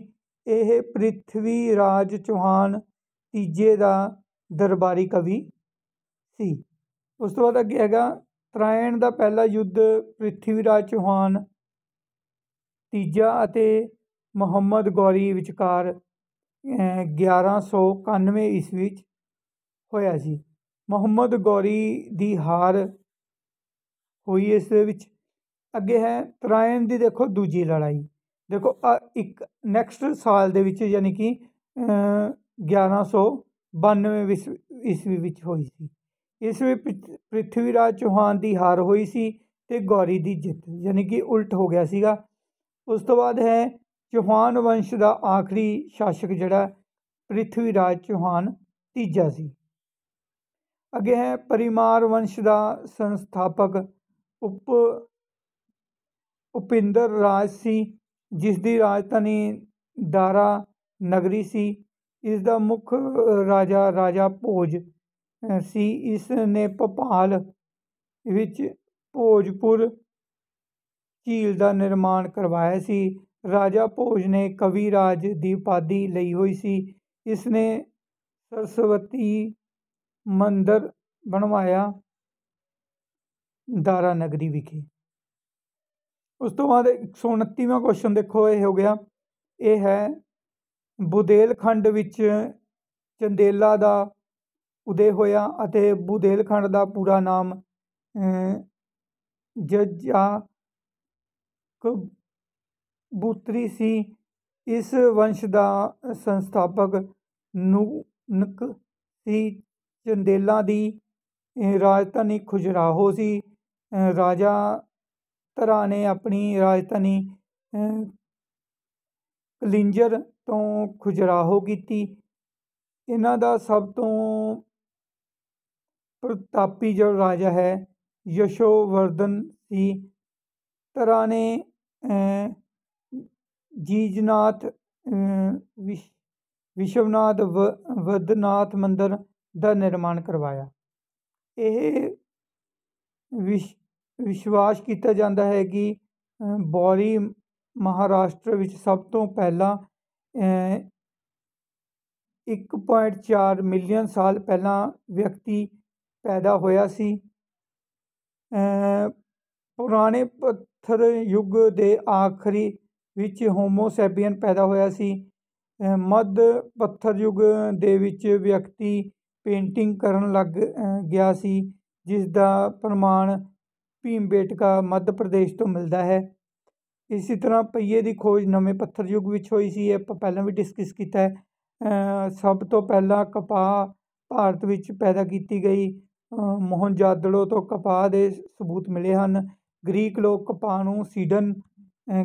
ਇਹ ਪ੍ਰਿਥਵੀ ਰਾਜ ਚੌਹਾਨ ਤੀਜੇ ਦਾ ਦਰਬਾਰੀ ਕਵੀ ਸੀ ਉਸ ਤੋਂ ਬਾਅਦ ਅੱਗੇ ਹੈਗਾ ਤਰਾਇਣ ਦਾ ਪਹਿਲਾ ਯੁੱਧ ਪ੍ਰਿਥਵੀ ਰਾਜ ਚੌਹਾਨ ਤੀਜਾ ਅਤੇ ਮੁਹੰਮਦ ਗੌਰੀ ਵਿਚਕਾਰ 1191 ਈਸਵੀ ਵਿੱਚ ਹੋਇਆ ਸੀ ਮੁਹੰਮਦ ਗੌਰੀ ਦੀ ਹਾਰ ਹੋਈ ਇਸ ਦੇ ਵਿੱਚ ਅੱਗੇ ਹੈ ਤਰਾਇਣ ਦੀ ਦੇਖੋ ਦੂਜੀ ਲੜਾਈ ਦੇਖੋ ਇੱਕ ਨੈਕਸਟ ਸਾਲ ਦੇ ਵਿੱਚ ਯਾਨੀ ਕਿ 1192 ਇਸਵੀ ਵਿੱਚ ਹੋਈ ਸੀ ਇਸ ਵਿੱਚ ਪ੍ਰਿਥਵੀ ਰਾਜ ਚੌਹਾਨ ਦੀ ਹਾਰ ਹੋਈ ਸੀ ਤੇ ਗੌਰੀ ਦੀ ਜਿੱਤ ਯਾਨੀ ਕਿ ਉਲਟ ਹੋ ਗਿਆ ਸੀਗਾ ਉਸ ਤੋਂ ਬਾਅਦ ਹੈ ਚੌਹਾਨ ਵੰਸ਼ ਦਾ ਆਖਰੀ ਸ਼ਾਸਕ ਜਿਹੜਾ ਪ੍ਰਿਥਵੀ ਰਾਜ ਚੌਹਾਨ ਤੀਜਾ ਸੀ ਅੱਗੇ ਹੈ ਪਰਿਮਾਰ ਵੰਸ਼ ਦਾ ਸੰਸਥਾਪਕ ਉਪ ਉਪਿੰਦਰ ਰਾਜ ਸੀ ਜਿਸ ਦੀ ਰਾਜਧਾਨੀ ਦਾਰਾ ਨਗਰੀ ਸੀ ਇਸ ਦਾ ਮੁੱਖ ਰਾਜਾ ਰਾਜਾ ਭੋਜ ਸੀ ਇਸ ਨੇ ਭਪਾਲ ਵਿੱਚ ਭੋਜਪੁਰ ਝੀਲ ਦਾ ਨਿਰਮਾਣ ਕਰਵਾਇਆ ਸੀ ਰਾਜਾ ਭੋਜ ਨੇ ਕਵੀ ਰਾਜ ਦੀ ਪਾਦੀ ਲਈ ਹੋਈ ਸੀ ਇਸ ਨੇ ਸਰਸਵਤੀ ਮੰਦਰ ਬਣਵਾਇਆ ਦਾਰਾ ਨਗਰੀ ਵਿਖੇ ਉਸ ਤੋਂ ਬਾਅਦ 129ਵਾਂ ਕੁਐਸਚਨ ਦੇਖੋ ਇਹ ਹੋ ਗਿਆ ਇਹ ਹੈ ਬੁਦੇਲਖੰਡ ਵਿੱਚ ਚੰਦੇਲਾ ਦਾ ਉਦੇ ਹੋਇਆ ਅਤੇ ਬੁਦੇਲਖੰਡ ਦਾ ਪੂਰਾ ਨਾਮ ਕਬੂਤਰੀ ਸੀ ਇਸ ਵੰਸ਼ ਦਾ ਸੰਸਥਾਪਕ ਨੂਨਕ ਸੀ ਚੰਦੇਲਾ ਦੀ ਰਾਜਧਾਨੀ ਖੁਜਰਾਹੋ ਸੀ ਰਾਜਾ ਤਰ੍ਹਾਂ ਨੇ ਆਪਣੀ ਰਾਜਧਾਨੀ ਕਲਿੰਜਰ ਤੋਂ ਖੁਜਰਾਹੋ ਕੀਤੀ ਇਹਨਾਂ ਦਾ ਸਭ ਤੋਂ ਪ੍ਰਤਾਪੀ ਜੋ ਰਾਜਾ ਹੈ ਯਸ਼ੋਵਰਧਨ ਸੀ ਤਰ੍ਹਾਂ ਨੇ ਜੀਜਨਾਥ ਵਿਸ਼ਵਨਾਥ ਵਦਨਾਥ ਮੰਦਰ ਦਾ ਨਿਰਮਾਣ ਕਰਵਾਇਆ ਇਹ ਵਿਸ਼ ਵਿਸ਼ਵਾਸ ਕੀਤਾ ਜਾਂਦਾ ਹੈ ਕਿ ਬੌਰੀ ਮਹਾਰਾਸ਼ਟਰ ਵਿੱਚ ਸਭ ਤੋਂ ਪਹਿਲਾਂ 1.4 ਮਿਲੀਅਨ ਸਾਲ ਪਹਿਲਾਂ ਵਿਅਕਤੀ ਪੈਦਾ ਹੋਇਆ ਸੀ ਪੁਰਾਣੇ ਪੱਥਰ ਯੁੱਗ ਦੇ ਆਖਰੀ ਵਿੱਚ ਹੋਮੋ ਸੈਪੀਅਨ ਪੈਦਾ ਹੋਇਆ ਸੀ ਮੱਧ ਪੱਥਰ ਯੁੱਗ ਦੇ ਵਿੱਚ ਵਿਅਕਤੀ ਪੇਂਟਿੰਗ ਕਰਨ ਲੱਗ ਗਿਆ ਸੀ ਜਿਸ ਦਾ ਪ੍ਰਮਾਣ ਭੀਮਬੇਟਕਾ ਮੱਧ ਪ੍ਰਦੇਸ਼ ਤੋਂ ਮਿਲਦਾ ਹੈ ਇਸੇ ਤਰ੍ਹਾਂ ਪਹੀਏ ਦੀ ਖੋਜ ਨਵੇਂ ਪੱਥਰ ਯੁੱਗ ਵਿੱਚ ਹੋਈ ਸੀ ਇਹ ਆਪਾਂ ਪਹਿਲਾਂ ਵੀ ਡਿਸਕਸ ਕੀਤਾ ਹੈ ਸਭ ਤੋਂ ਪਹਿਲਾਂ ਕਪਾਹ ਭਾਰਤ ਵਿੱਚ ਪੈਦਾ ਕੀਤੀ ਗਈ ਮੋਹਨਜਾਦੜੋ ਤੋਂ ਕਪਾਹ ਦੇ ਸਬੂਤ ਮਿਲੇ ਹਨ ਗ੍ਰੀਕ ਲੋਕ ਕਪਾਹ ਨੂੰ ਸੀਡਨ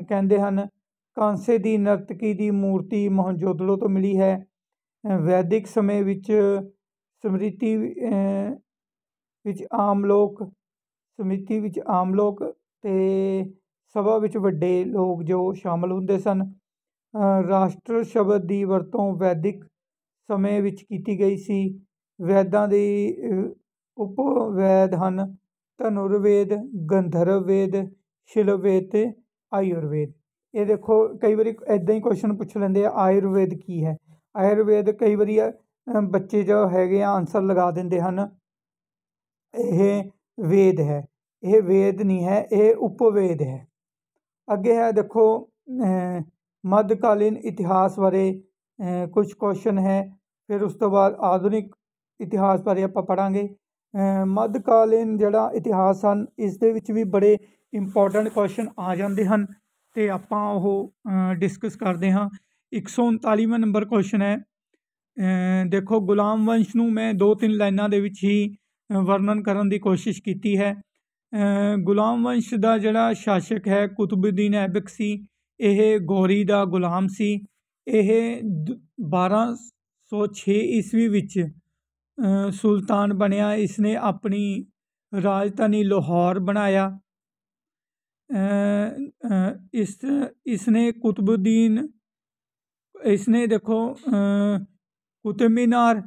ਕਹਿੰਦੇ ਹਨ ਕਾਂਸੇ ਦੀ ਨਰਤਕੀ ਦੀ ਮੂਰਤੀ ਮੋਹਨਜੋਦੜੋ ਤੋਂ ਮਿਲੀ ਹੈ ਵੈਦਿਕ ਸਮੇਂ ਵਿੱਚ ਸਮ੍ਰਿਤੀ ਵਿੱਚ ਆਮ ਲੋਕ ਸਮਿਤੀ ਵਿੱਚ ਆਮ ਲੋਕ ਤੇ ਸਭਾ ਵਿੱਚ ਵੱਡੇ ਲੋਕ ਜੋ ਸ਼ਾਮਲ ਹੁੰਦੇ ਸਨ ਰਾਸ਼ਟਰ ਸ਼ਬਦ ਦੀ ਵਰਤੋਂ ਵੈਦਿਕ ਸਮੇਂ ਵਿੱਚ ਕੀਤੀ ਗਈ ਸੀ ਵੈਦਾਂ ਦੀ ਉਪ ਵੈਦ ਹਨ ਧਨੁਰਵੇਦ ਗੰਧਰਵ ਸ਼ਿਲਵੇਦ ਤੇ ਆਯੁਰਵੇਦ ਇਹ ਦੇਖੋ ਕਈ ਵਾਰੀ ਇਦਾਂ ਹੀ ਕੁਐਸਚਨ ਪੁੱਛ ਲੈਂਦੇ ਆ ਆਯੁਰਵੇਦ ਕੀ ਹੈ ਆਯੁਰਵੇਦ ਕਈ ਵਾਰੀ ਬੱਚੇ ਜੋ ਹੈਗੇ ਆ ਆਨਸਰ ਲਗਾ ਦਿੰਦੇ ਹਨ ਇਹ ਵੇਦ ਹੈ ਇਹ ਵੇਦ ਨਹੀਂ ਹੈ ਇਹ ਉਪਵੇਦ ਹੈ ਅੱਗੇ ਹੈ ਦੇਖੋ ਮੱਧਕਾਲੀਨ ਇਤਿਹਾਸ ਬਾਰੇ ਕੁਝ ਕੁਐਸਚਨ ਹੈ ਫਿਰ ਉਸ ਤੋਂ ਬਾਅਦ ਆਧੁਨਿਕ ਇਤਿਹਾਸ ਬਾਰੇ ਆਪਾਂ ਪੜਾਂਗੇ ਮੱਧਕਾਲੀਨ ਜਿਹੜਾ ਇਤਿਹਾਸ ਹਨ ਇਸ ਦੇ ਵਿੱਚ ਵੀ ਬੜੇ ਇੰਪੋਰਟੈਂਟ ਕੁਐਸਚਨ ਆ ਜਾਂਦੇ ਹਨ ਤੇ ਆਪਾਂ ਉਹ ਡਿਸਕਸ ਕਰਦੇ ਹਾਂ 139ਵਾਂ ਨੰਬਰ ਕੁਐਸਚਨ ਹੈ ਦੇਖੋ ਗੁਲਾਮ ਵੰਸ਼ ਨੂੰ ਮੈਂ ਦੋ ਤਿੰਨ ਲਾਈਨਾਂ ਦੇ ਵਿੱਚ ਹੀ ਵਰਣਨ ਕਰਨ ਦੀ ਕੋਸ਼ਿਸ਼ ਕੀਤੀ ਹੈ ਗੁਲਾਮ ਵੰਸ਼ ਦਾ ਜਿਹੜਾ ਸ਼ਾਸਕ ਹੈ ਕੁਤਬਉਦੀਨ ਐਬਕ ਸੀ ਇਹ ਗੋਰੀ ਦਾ ਗੁਲਾਮ ਸੀ ਇਹ 1206 ਈਸਵੀ ਵਿੱਚ ਸੁਲਤਾਨ ਬਣਿਆ ਇਸਨੇ ਆਪਣੀ ਰਾਜਧਾਨੀ ਲਾਹੌਰ ਬਣਾਇਆ ਇਸ ਇਸਨੇ ਕੁਤਬਉਦੀਨ ਇਸਨੇ ਦੇਖੋ ਕੁਤਬ ਮੀਨਾਰ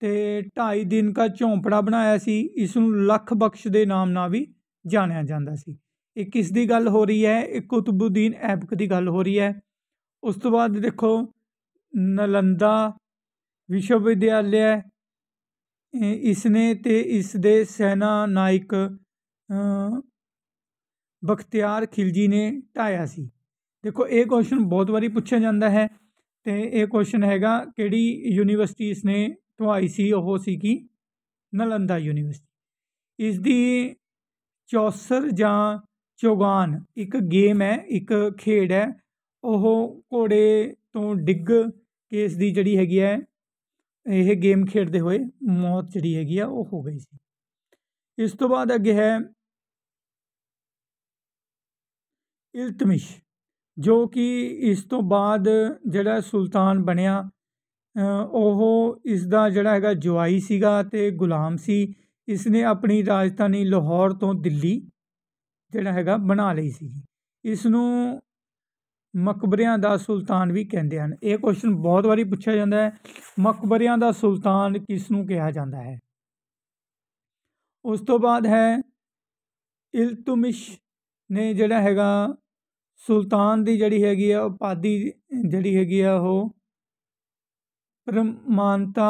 ਤੇ ਢਾਈ ਦਿਨ ਦਾ ਝੌਂਪੜਾ ਬਣਾਇਆ ਸੀ ਇਸ ਨੂੰ ਲੱਖ ਬਖਸ਼ ਦੇ ਨਾਮ ਨਾਲ ਵੀ ਜਾਣਿਆ ਜਾਂਦਾ ਸੀ ਇਹ ਕਿਸ ਦੀ ਗੱਲ ਹੋ ਰਹੀ ਹੈ ਇਹ ਕੁਤਬੁਦੀਨ ਐਬਕ ਦੀ ਗੱਲ ਹੋ ਰਹੀ ਹੈ ਉਸ ਤੋਂ ਬਾਅਦ ਦੇਖੋ ਨਲੰਦਾ ਵਿਸ਼ਵ ਵਿਦਿਆਲਿਆ ਇਸ ਨੇ ਤੇ ਇਸ ਦੇ ਸੈਨਾ ਨਾਇਕ ਬਖਤਿਆਰ ਖਿਲਜੀ ਨੇ ਢਾਇਆ ਸੀ ਦੇਖੋ ਇਹ ਕੁਐਸਚਨ ਬਹੁਤ ਵਾਰੀ ਪੁੱਛਿਆ ਜਾਂਦਾ ਹੈ ਤੇ ਇਹ ਕੁਐਸਚਨ ਹੈਗਾ ਕਿਹੜੀ ਯੂਨੀਵਰਸਿਟੀ ਇਸ ਨੇ ਤੋਂ ਆਈ ਸੀ ਉਹ ਕੀ ਨਲੰਦਾ ਯੂਨੀਵਰਸਿਟੀ ਇਸ ਦੀ ਚੌਸਰ ਜਾਂ ਚੋਗਾਨ ਇੱਕ ਗੇਮ ਹੈ ਇੱਕ ਖੇਡ ਹੈ ਉਹ ਘੋੜੇ ਤੋਂ ਡਿੱਗ ਕੇ ਇਸ ਦੀ ਜਿਹੜੀ ਹੈਗੀ ਹੈ ਇਹ ਗੇਮ ਖੇਡਦੇ ਹੋਏ ਮੌਤ ਜਿਹੜੀ ਹੈਗੀ ਆ ਉਹ ਹੋ ਗਈ ਸੀ ਇਸ ਤੋਂ ਬਾਅਦ ਅੱਗੇ ਹੈ ਇਲਤਮਿਸ਼ ਜੋ ਕਿ ਇਸ ਤੋਂ ਬਾਅਦ ਜਿਹੜਾ ਸੁਲਤਾਨ ਬਣਿਆ ਉਹ ਇਸ ਦਾ ਜਿਹੜਾ ਹੈਗਾ ਜਵਾਈ ਸੀਗਾ ਤੇ ਗੁਲਾਮ ਸੀ ਇਸ ਨੇ ਆਪਣੀ ਰਾਜਧਾਨੀ ਲਾਹੌਰ ਤੋਂ ਦਿੱਲੀ ਜਿਹੜਾ ਹੈਗਾ ਬਣਾ ਲਈ ਸੀ ਇਸ ਨੂੰ ਮਕਬਰਿਆਂ ਦਾ ਸੁਲਤਾਨ ਵੀ ਕਹਿੰਦੇ ਹਨ ਇਹ ਕੁਐਸਚਨ ਬਹੁਤ ਵਾਰੀ ਪੁੱਛਿਆ ਜਾਂਦਾ ਹੈ ਮਕਬਰਿਆਂ ਦਾ ਸੁਲਤਾਨ ਕਿਸ ਨੂੰ ਕਿਹਾ ਜਾਂਦਾ ਹੈ ਉਸ ਤੋਂ ਬਾਅਦ ਹੈ ਇਲਤੁਮਿਸ਼ ਨੇ ਜਿਹੜਾ ਹੈਗਾ ਸੁਲਤਾਨ ਦੀ ਜਿਹੜੀ ਹੈਗੀ ਆ ਉਪਾਦੀ ਜਿਹੜੀ ਹੈਗੀ ਆ ਉਹ ਪ੍ਰਮਾਨਤਾ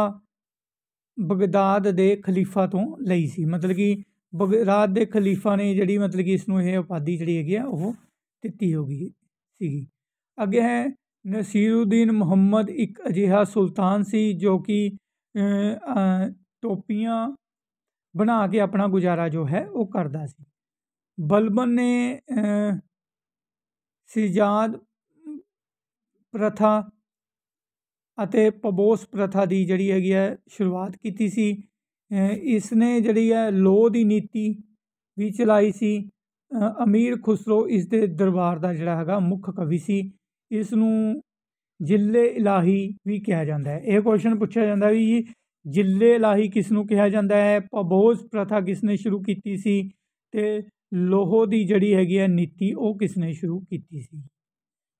ਬਗਦਾਦ ਦੇ ਖਲੀਫਾ ਤੋਂ ਲਈ ਸੀ ਮਤਲਬ ਕਿ ਬਗਦਾਦ ਦੇ ਖਲੀਫਾ ਨੇ ਜਿਹੜੀ ਮਤਲਬ ਕਿ ਇਸ ਨੂੰ ਇਹ ਉਪਾਧੀ ਜਿਹੜੀ ਹੈਗੀ ਆ ਉਹ ਦਿੱਤੀ ਹੋ ਗਈ ਸੀਗੀ ਅੱਗੇ ਹੈ ਨਸੀਰਉਦੀਨ ਮੁਹੰਮਦ ਇੱਕ ਅਜਿਹਾ ਸੁਲਤਾਨ ਸੀ ਜੋ ਕਿ ਟੋਪੀਆਂ ਬਣਾ ਕੇ ਆਪਣਾ ਗੁਜ਼ਾਰਾ ਜੋ ਹੈ ਉਹ ਕਰਦਾ ਸੀ ਬਲਬਨ ਨੇ ਸਿਜਾਦ ਪ੍ਰਥਾ ਅਤੇ ਪਬੋਸ ਪ੍ਰਥਾ ਦੀ ਜਿਹੜੀ ਹੈਗੀ ਹੈ ਸ਼ੁਰੂਆਤ ਕੀਤੀ ਸੀ ਇਸ ਨੇ ਜਿਹੜੀ ਹੈ ਲੋਹ ਦੀ ਨੀਤੀ ਵੀ ਚਲਾਈ ਸੀ ਅਮੀਰ ਖੁਸਰੋ ਇਸ ਦੇ ਦਰਬਾਰ ਦਾ ਜਿਹੜਾ ਹੈਗਾ ਮੁੱਖ ਕਵੀ ਸੀ ਇਸ ਨੂੰ ਜਿੱਲੇ ਇਲਾਹੀ ਵੀ ਕਿਹਾ ਜਾਂਦਾ ਹੈ ਇਹ ਕੁਐਸਚਨ ਪੁੱਛਿਆ ਜਾਂਦਾ ਵੀ ਜੀ ਜਿੱਲੇ ਇਲਾਹੀ ਕਿਸ ਨੂੰ ਕਿਹਾ ਜਾਂਦਾ ਹੈ ਪਬੋਸ ਪ੍ਰਥਾ ਕਿਸ ਨੇ ਸ਼ੁਰੂ ਕੀਤੀ ਸੀ ਤੇ ਲੋਹੋ ਦੀ ਜਿਹੜੀ ਹੈਗੀ ਹੈ ਨੀਤੀ ਉਹ ਕਿਸ ਨੇ ਸ਼ੁਰੂ ਕੀਤੀ ਸੀ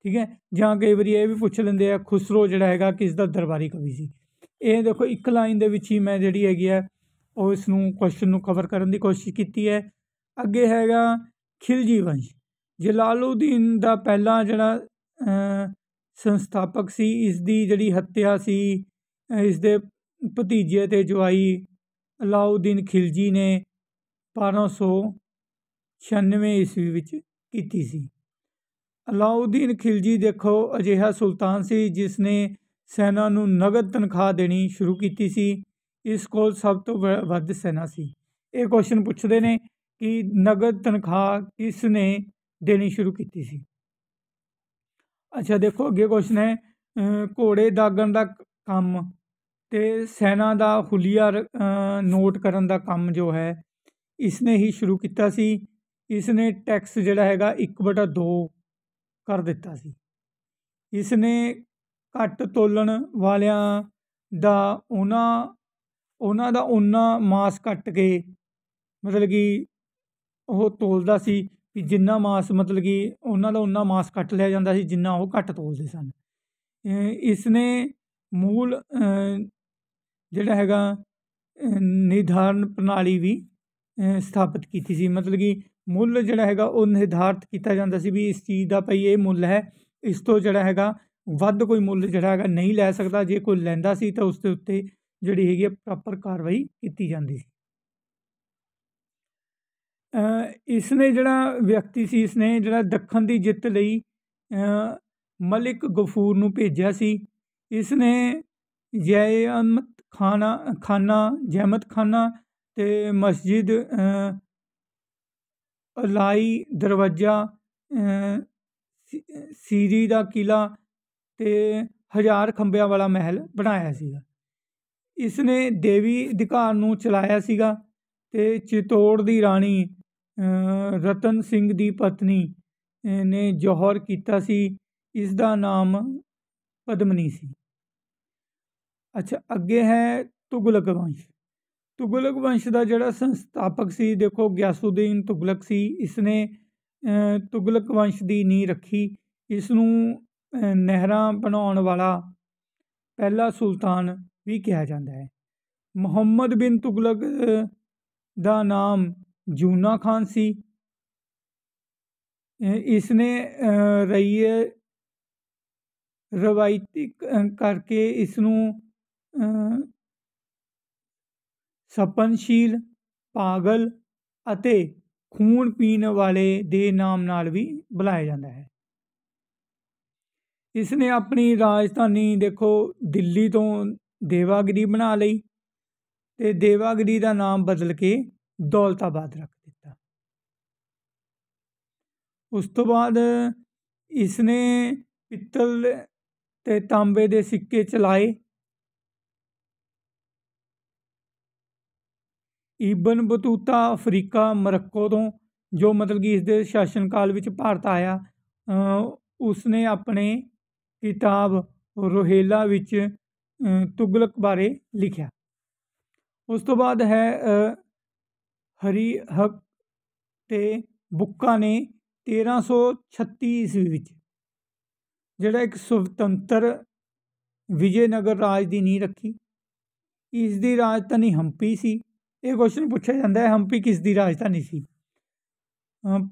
ਠੀਕ ਹੈ ਜਾਂ ਕਈ ਵਾਰੀ ਇਹ ਵੀ ਪੁੱਛ ਲੈਂਦੇ ਆ ਖੁਸਰੋ ਜਿਹੜਾ ਹੈਗਾ ਕਿਸ ਦਾ ਦਰਬਾਰੀ ਕਵੀ ਸੀ ਇਹ ਦੇਖੋ ਇੱਕ ਲਾਈਨ ਦੇ ਵਿੱਚ ਹੀ ਮੈਂ ਜਿਹੜੀ ਹੈਗੀ ਆ ਉਹ ਇਸ ਨੂੰ ਕੁਐਸਚਨ ਨੂੰ ਕਵਰ ਕਰਨ ਦੀ ਕੋਸ਼ਿਸ਼ ਕੀਤੀ ਹੈ ਅੱਗੇ ਹੈਗਾ ਖਿਲਜੀ ਵੰਸ਼ ਜਲਾਲਉਦੀਨ ਦਾ ਪਹਿਲਾ ਜਿਹੜਾ ਸੰਸਥਾਪਕ ਸੀ ਇਸ ਦੀ ਜਿਹੜੀ ਹੱਤਿਆ ਸੀ ਇਸ ਦੇ ਭਤੀਜੇ ਤੇ ਜਵਾਈ ਅਲਾਉਦੀਨ ਖਿਲਜੀ ਨੇ 1296 ਈਸਵੀ ਵਿੱਚ ਕੀਤੀ ਸੀ ਅਲਾਉਦੀਨ ਖਿਲਜੀ ਦੇਖੋ ਅਜਿਹਾ ਸੁਲਤਾਨ ਸੀ ਜਿਸ ਨੇ ਸੈਨਾ ਨੂੰ ਨਗਦ ਤਨਖਾਹ ਦੇਣੀ ਸ਼ੁਰੂ ਕੀਤੀ ਸੀ ਇਸ ਕੋਲ ਸਭ ਤੋਂ ਵੱਧ ਸੈਨਾ ਸੀ ਇਹ ਕੁਐਸਚਨ ਪੁੱਛਦੇ ਨੇ ਕਿ ਨਗਦ ਤਨਖਾਹ ਕਿਸ ਨੇ ਦੇਣੀ ਸ਼ੁਰੂ ਕੀਤੀ ਸੀ ਅੱਛਾ ਦੇਖੋ ਅੱਗੇ ਕੁਐਸਚਨ ਹੈ ਘੋੜੇ ਦਾਗਣ ਦਾ ਕੰਮ ਤੇ ਸੈਨਾ ਦਾ ਹੁਲੀਆ ਨੋਟ ਕਰਨ ਦਾ ਕੰਮ ਜੋ ਹੈ ਇਸ ਨੇ ਹੀ ਸ਼ੁਰੂ ਕੀਤਾ ਸੀ ਇਸ ਨੇ ਟੈਕਸ ਜਿਹੜਾ ਹੈਗਾ 1/2 ਕਰ ਦਿੱਤਾ ਸੀ ਇਸ ਨੇ ਘੱਟ ਤੋਲਣ ਵਾਲਿਆਂ ਦਾ ਉਹਨਾਂ ਉਹਨਾਂ ਦਾ ਉਹਨਾਂ ਮਾਸ ਕੱਟ ਕੇ ਮਤਲਬ ਕਿ ਉਹ ਤੋਲਦਾ ਸੀ ਕਿ ਜਿੰਨਾ ਮਾਸ ਮਤਲਬ ਕਿ ਉਹਨਾਂ ਦਾ ਉਹਨਾਂ ਮਾਸ ਕੱਟ ਲਿਆ ਜਾਂਦਾ ਸੀ ਜਿੰਨਾ ਉਹ ਘੱਟ ਤੋਲਦੇ ਸਨ ਇਸ ਨੇ ਮੂਲ ਜਿਹੜਾ ਹੈਗਾ ਨਿਧਾਰਨ ਪ੍ਰਣਾਲੀ ਵੀ ਸਥਾਪਿਤ ਕੀਤੀ ਸੀ ਮਤਲਬ ਕਿ ਮੁੱਲ ਜਿਹੜਾ ਹੈਗਾ ਉਹ ਨਿਰਧਾਰਤ ਕੀਤਾ ਜਾਂਦਾ ਸੀ ਵੀ ਇਸ ਚੀਜ਼ ਦਾ ਭਈ ਇਹ ਮੁੱਲ ਹੈ ਇਸ ਤੋਂ ਜਿਹੜਾ ਹੈਗਾ ਵੱਧ ਕੋਈ ਮੁੱਲ ਜਿਹੜਾ ਹੈਗਾ ਨਹੀਂ ਲੈ ਸਕਦਾ ਜੇ ਕੋਈ ਲੈਂਦਾ ਸੀ ਤਾਂ ਉਸ ਦੇ ਉੱਤੇ ਜਿਹੜੀ ਹੈਗੀ ਪ੍ਰੋਪਰ ਕਾਰਵਾਈ ਕੀਤੀ ਜਾਂਦੀ ਸੀ ਇਸ ਨੇ ਜਿਹੜਾ ਵਿਅਕਤੀ ਸੀ ਇਸ ਨੇ ਜਿਹੜਾ ਦੱਖਣ ਦੀ ਜਿੱਤ ਲਈ ਮਲਿਕ ਗਫੂਰ ਨੂੰ ਭੇਜਿਆ ਸੀ ਇਸ ਨੇ ਜੈਮਤ ਖਾਨਾ ਖਾਨਾ ਜੈਮਤ ਖਾਨਾ ਤੇ ਮਸਜਿਦ ਅਲਾਈ ਦਰਵਾਜ਼ਾ ਸ਼ੀਰੀ ਦਾ ਕਿਲਾ ਤੇ ਹਜ਼ਾਰ ਖੰਭਿਆਂ ਵਾਲਾ ਮਹਿਲ ਬਣਾਇਆ ਸੀਗਾ ਇਸ ਨੇ ਦੇਵੀ ਅਧਿਕਾਰ ਨੂੰ ਚਲਾਇਆ ਸੀਗਾ ਤੇ ਚਿਤੌੜ ਦੀ ਰਾਣੀ ਰਤਨ ਸਿੰਘ ਦੀ ਪਤਨੀ ਨੇ ਜੋਹਰ ਕੀਤਾ ਸੀ ਇਸ ਦਾ ਨਾਮ ਪਦਮਨੀ ਸੀ ਅੱਛਾ ਅੱਗੇ ਹੈ ਤੁਗਲਕ ਵੰਸ਼ ਤੁਗਲਕ ਵੰਸ਼ ਦਾ ਜਿਹੜਾ ਸੰਸਥਾਪਕ ਸੀ ਦੇਖੋ ਗਿਆਸੂਦੀਨ ਤੁਗਲਕ ਸੀ ਇਸਨੇ ਤੁਗਲਕ ਵੰਸ਼ ਦੀ ਨੀਂ ਰੱਖੀ ਇਸ ਨੂੰ ਨਹਿਰਾਂ ਬਣਾਉਣ ਵਾਲਾ ਪਹਿਲਾ ਸੁਲਤਾਨ ਵੀ ਕਿਹਾ ਜਾਂਦਾ ਹੈ ਮੁਹੰਮਦ ਬਿਨ ਤੁਗਲਕ ਦਾ ਨਾਮ ਜੂਨਾ ਖਾਨ ਸੀ ਇਸ ਨੇ ਰਈਏ ਰਵਾਇਤੀ ਕਰਕੇ ਇਸ ਨੂੰ ਸਪਨਸ਼ੀਲ ਪਾਗਲ ਅਤੇ ਖੂਨ ਪੀਣ ਵਾਲੇ ਦੇ ਨਾਮ ਨਾਲ ਵੀ ਬੁਲਾਇਆ ਜਾਂਦਾ ਹੈ ਇਸ ਨੇ ਆਪਣੀ ਰਾਜਧਾਨੀ ਦੇਖੋ ਦਿੱਲੀ ਤੋਂ ਦੇਵਾਗਰੀ ਬਣਾ ਲਈ ਤੇ ਦੇਵਾਗਰੀ ਦਾ ਨਾਮ ਬਦਲ ਕੇ ਦੌਲਤਾਬਾਦ ਰੱਖ ਦਿੱਤਾ ਉਸ ਤੋਂ ਬਾਅਦ ਇਸ ਨੇ ਪਿੱਤਲ ਤੇ ਤਾਂਬੇ ਦੇ ਸਿੱਕੇ ਚਲਾਏ ਇਬਨ ਬਤੂਤਾ ਅਫਰੀਕਾ ਮਰੱਕੋ ਤੋਂ ਜੋ ਮਤਲਬ ਕਿ ਇਸ ਦੇ ਸ਼ਾਸਨ ਕਾਲ ਵਿੱਚ ਭਾਰਤ ਆਇਆ ਉਸ ਨੇ ਆਪਣੇ ਕਿਤਾਬ ਰੋਹੇਲਾ ਵਿੱਚ ਤੁਗਲਕ ਬਾਰੇ ਲਿਖਿਆ ਉਸ ਤੋਂ ਬਾਅਦ ਹੈ ਹਰੀ ਹਕ ਤੇ ਬੁੱਕਾ ਨੇ 1336 ਈਸਵੀ ਵਿੱਚ ਜਿਹੜਾ ਇੱਕ ਸੁਤੰਤਰ ਵਿਜੇਨਗਰ ਰਾਜ ਦੀ ਨੀਂਹ ਰੱਖੀ ਇਸ ਦੀ ਰਾਜਧਾਨੀ ਹੰਪੀ ਸੀ ਇਹ ਕੁਐਸਚਨ ਪੁੱਛਿਆ ਜਾਂਦਾ ਹੈ ਹੰਪੀ ਕਿਸ ਦੀ ਰਾਜਧਾਨੀ ਸੀ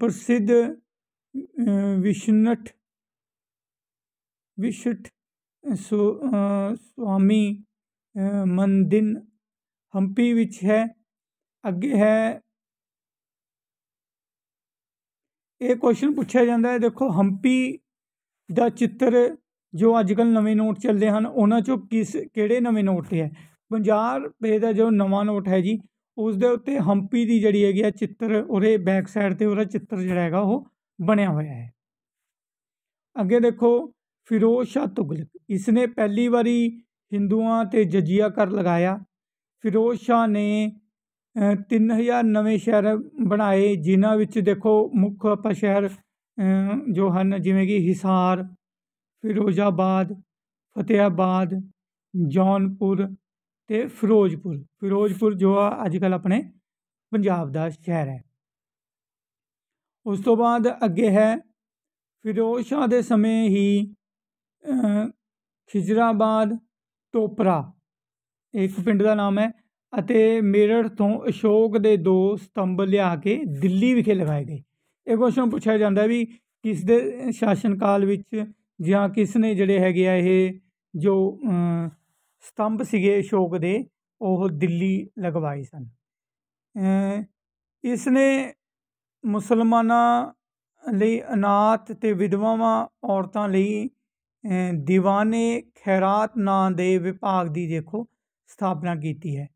ਪ੍ਰਸਿੱਧ ਵਿਸ਼ਨਟ विशिष्ट स्वामी मंदिर हम्पी विच है अगे है ਇਹ ਕੁਐਸਚਨ ਪੁੱਛਿਆ ਜਾਂਦਾ ਹੈ ਦੇਖੋ ਹੰਪੀ ਦਾ ਚਿੱਤਰ ਜੋ ਅੱਜ ਕੱਲ ਨਵੇਂ ਨੋਟ ਚੱਲਦੇ ਹਨ ਉਹਨਾਂ ਚੋਂ ਕਿਸ ਕਿਹੜੇ ਨਵੇਂ ਨੋਟ ਹੈ 50 ਰੁਪਏ ਦਾ ਜੋ ਨਵਾਂ ਨੋਟ ਹੈ ਜੀ ਉਸ ਦੇ ਉੱਤੇ ਹੰਪੀ ਦੀ ਜਿਹੜੀ ਹੈਗੀ ਆ ਚਿੱਤਰ ਉਹਦੇ ਬੈਕ ਸਾਈਡ ਤੇ ਉਹਦਾ ਚਿੱਤਰ ਜਿਹੜਾ ਹੈਗਾ ਉਹ ਬਣਿਆ ਹੋਇਆ ਹੈ ਅੱਗੇ ਦੇਖੋ ਫਿਰੋਜ਼ ਸ਼ਾਹ ਤੁਗਲਕ ਇਸ ਨੇ ਪਹਿਲੀ ਵਾਰੀ ਹਿੰਦੂਆਂ ਤੇ ਜਜੀਆ ਕਰ ਲਗਾਇਆ ਫਿਰੋਜ਼ ਸ਼ਾਹ ਨੇ 3000 ਨਵੇਂ ਸ਼ਹਿਰ ਬਣਾਏ ਜਿਨ੍ਹਾਂ ਵਿੱਚ ਦੇਖੋ ਮੁੱਖ ਆਪਾ ਸ਼ਹਿਰ ਜੋ ਹਨ ਜਿਵੇਂ ਕਿ ਹਿਸਾਰ ਫਿਰੋਜ਼ਾਬਾਦ ਫਤਿਹਾਬਾਦ ਜੌਨਪੁਰ ਤੇ ਫਿਰੋਜ਼ਪੁਰ ਫਿਰੋਜ਼ਪੁਰ ਜੋ ਆ ਅੱਜ ਕੱਲ ਆਪਣੇ ਪੰਜਾਬ ਦਾ ਸ਼ਹਿਰ ਹੈ ਉਸ ਤੋਂ ਬਾਅਦ ਅੱਗੇ ਹੈ ਫਿਰੋਜ਼ ਸ਼ਾਹ ਦੇ ਸਮੇਂ ਹੀ ਖਿਜਰਾਬਾਦ ਟੋਪਰਾ ਇੱਕ ਪਿੰਡ ਦਾ ਨਾਮ ਹੈ ਅਤੇ ਮੇਰਠ ਤੋਂ ਅਸ਼ੋਕ ਦੇ ਦੋ ਸਤੰਭ ਲਿਆ ਕੇ ਦਿੱਲੀ ਵਿਖੇ ਲਗਾਏ ਗਏ ਇਹ ਕੁਐਸਚਨ ਪੁੱਛਿਆ ਜਾਂਦਾ ਵੀ ਕਿਸ ਦੇ ਸ਼ਾਸਨ ਕਾਲ ਵਿੱਚ ਜਾਂ ਕਿਸ ਨੇ ਜਿਹੜੇ ਹੈਗੇ ਆ ਇਹ ਜੋ ਸਤੰਭ ਸੀਗੇ ਅਸ਼ੋਕ ਦੇ ਉਹ ਦਿੱਲੀ ਲਗਵਾਏ ਸਨ ਇਸ ਨੇ ਮੁਸਲਮਾਨਾਂ ਲਈ ਅਨਾਥ ਤੇ ਵਿਧਵਾਵਾਂ ਔਰਤਾਂ ਲਈ ਦੀਵਾਨੇ ਖੈਰਾਤ ਨਾਂ ਦੇ ਵਿਭਾਗ ਦੀ ਦੇਖੋ ਸਥਾਪਨਾ ਕੀਤੀ ਹੈ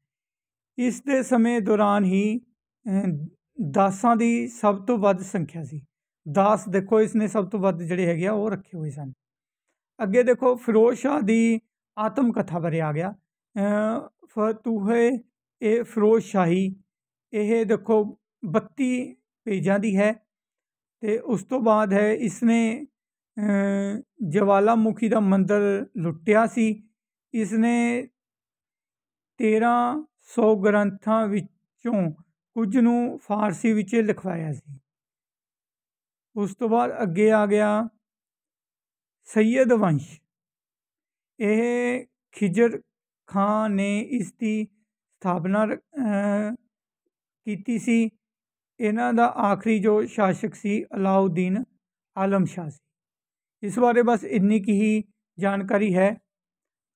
ਇਸ ਦੇ ਸਮੇਂ ਦੌਰਾਨ ਹੀ ਦਾਸਾਂ ਦੀ ਸਭ ਤੋਂ ਵੱਧ ਸੰਖਿਆ ਸੀ ਦਾਸ ਦੇਖੋ ਇਸ ਨੇ ਸਭ ਤੋਂ ਵੱਧ ਜਿਹੜੇ ਹੈਗੇ ਆ ਉਹ ਰੱਖੇ ਹੋਏ ਸਨ ਅੱਗੇ ਦੇਖੋ ਫਿਰੋਜ਼ ਸ਼ਾਹ ਦੀ ਆਤਮ ਕਥਾ ਬਾਰੇ ਆ ਗਿਆ ਫਤੂਹੇ ਇਹ ਫਿਰੋਜ਼ ਸ਼ਾਹੀ ਇਹ ਦੇਖੋ 32 ਪੇਜਾਂ ਦੀ ਹੈ ਤੇ ਉਸ ਤੋਂ ਬਾਅਦ ਹੈ ਇਸਨੇ ਜਵਾਲਾਮੁਖੀ ਦਾ ਮੰਦਰ ਲੁੱਟਿਆ ਸੀ ਇਸਨੇ 1300 ਗ੍ਰੰਥਾਂ ਵਿੱਚੋਂ ਕੁਝ ਨੂੰ ਫਾਰਸੀ ਵਿੱਚ ਲਿਖਵਾਇਆ ਸੀ ਉਸ ਤੋਂ ਬਾਅਦ ਅੱਗੇ ਆ ਗਿਆ ਸੈਦ ਵੰਸ਼ ਇਹ ਖਿਜ਼ਰ ਖਾਨ ਨੇ ਇਸ ਦੀ ਸਥਾਪਨਾ ਕੀਤੀ ਸੀ ਇਹਨਾਂ ਦਾ ਆਖਰੀ ਜੋ ਸ਼ਾਸਕ ਸੀ ਅਲਾਉਦੀਨ ਆਲਮ ਸ਼ਾਹ ਸੀ ਇਸ ਬਾਰੇ ਬਸ ਇੰਨੀ ਕੀ ਹੀ ਜਾਣਕਾਰੀ ਹੈ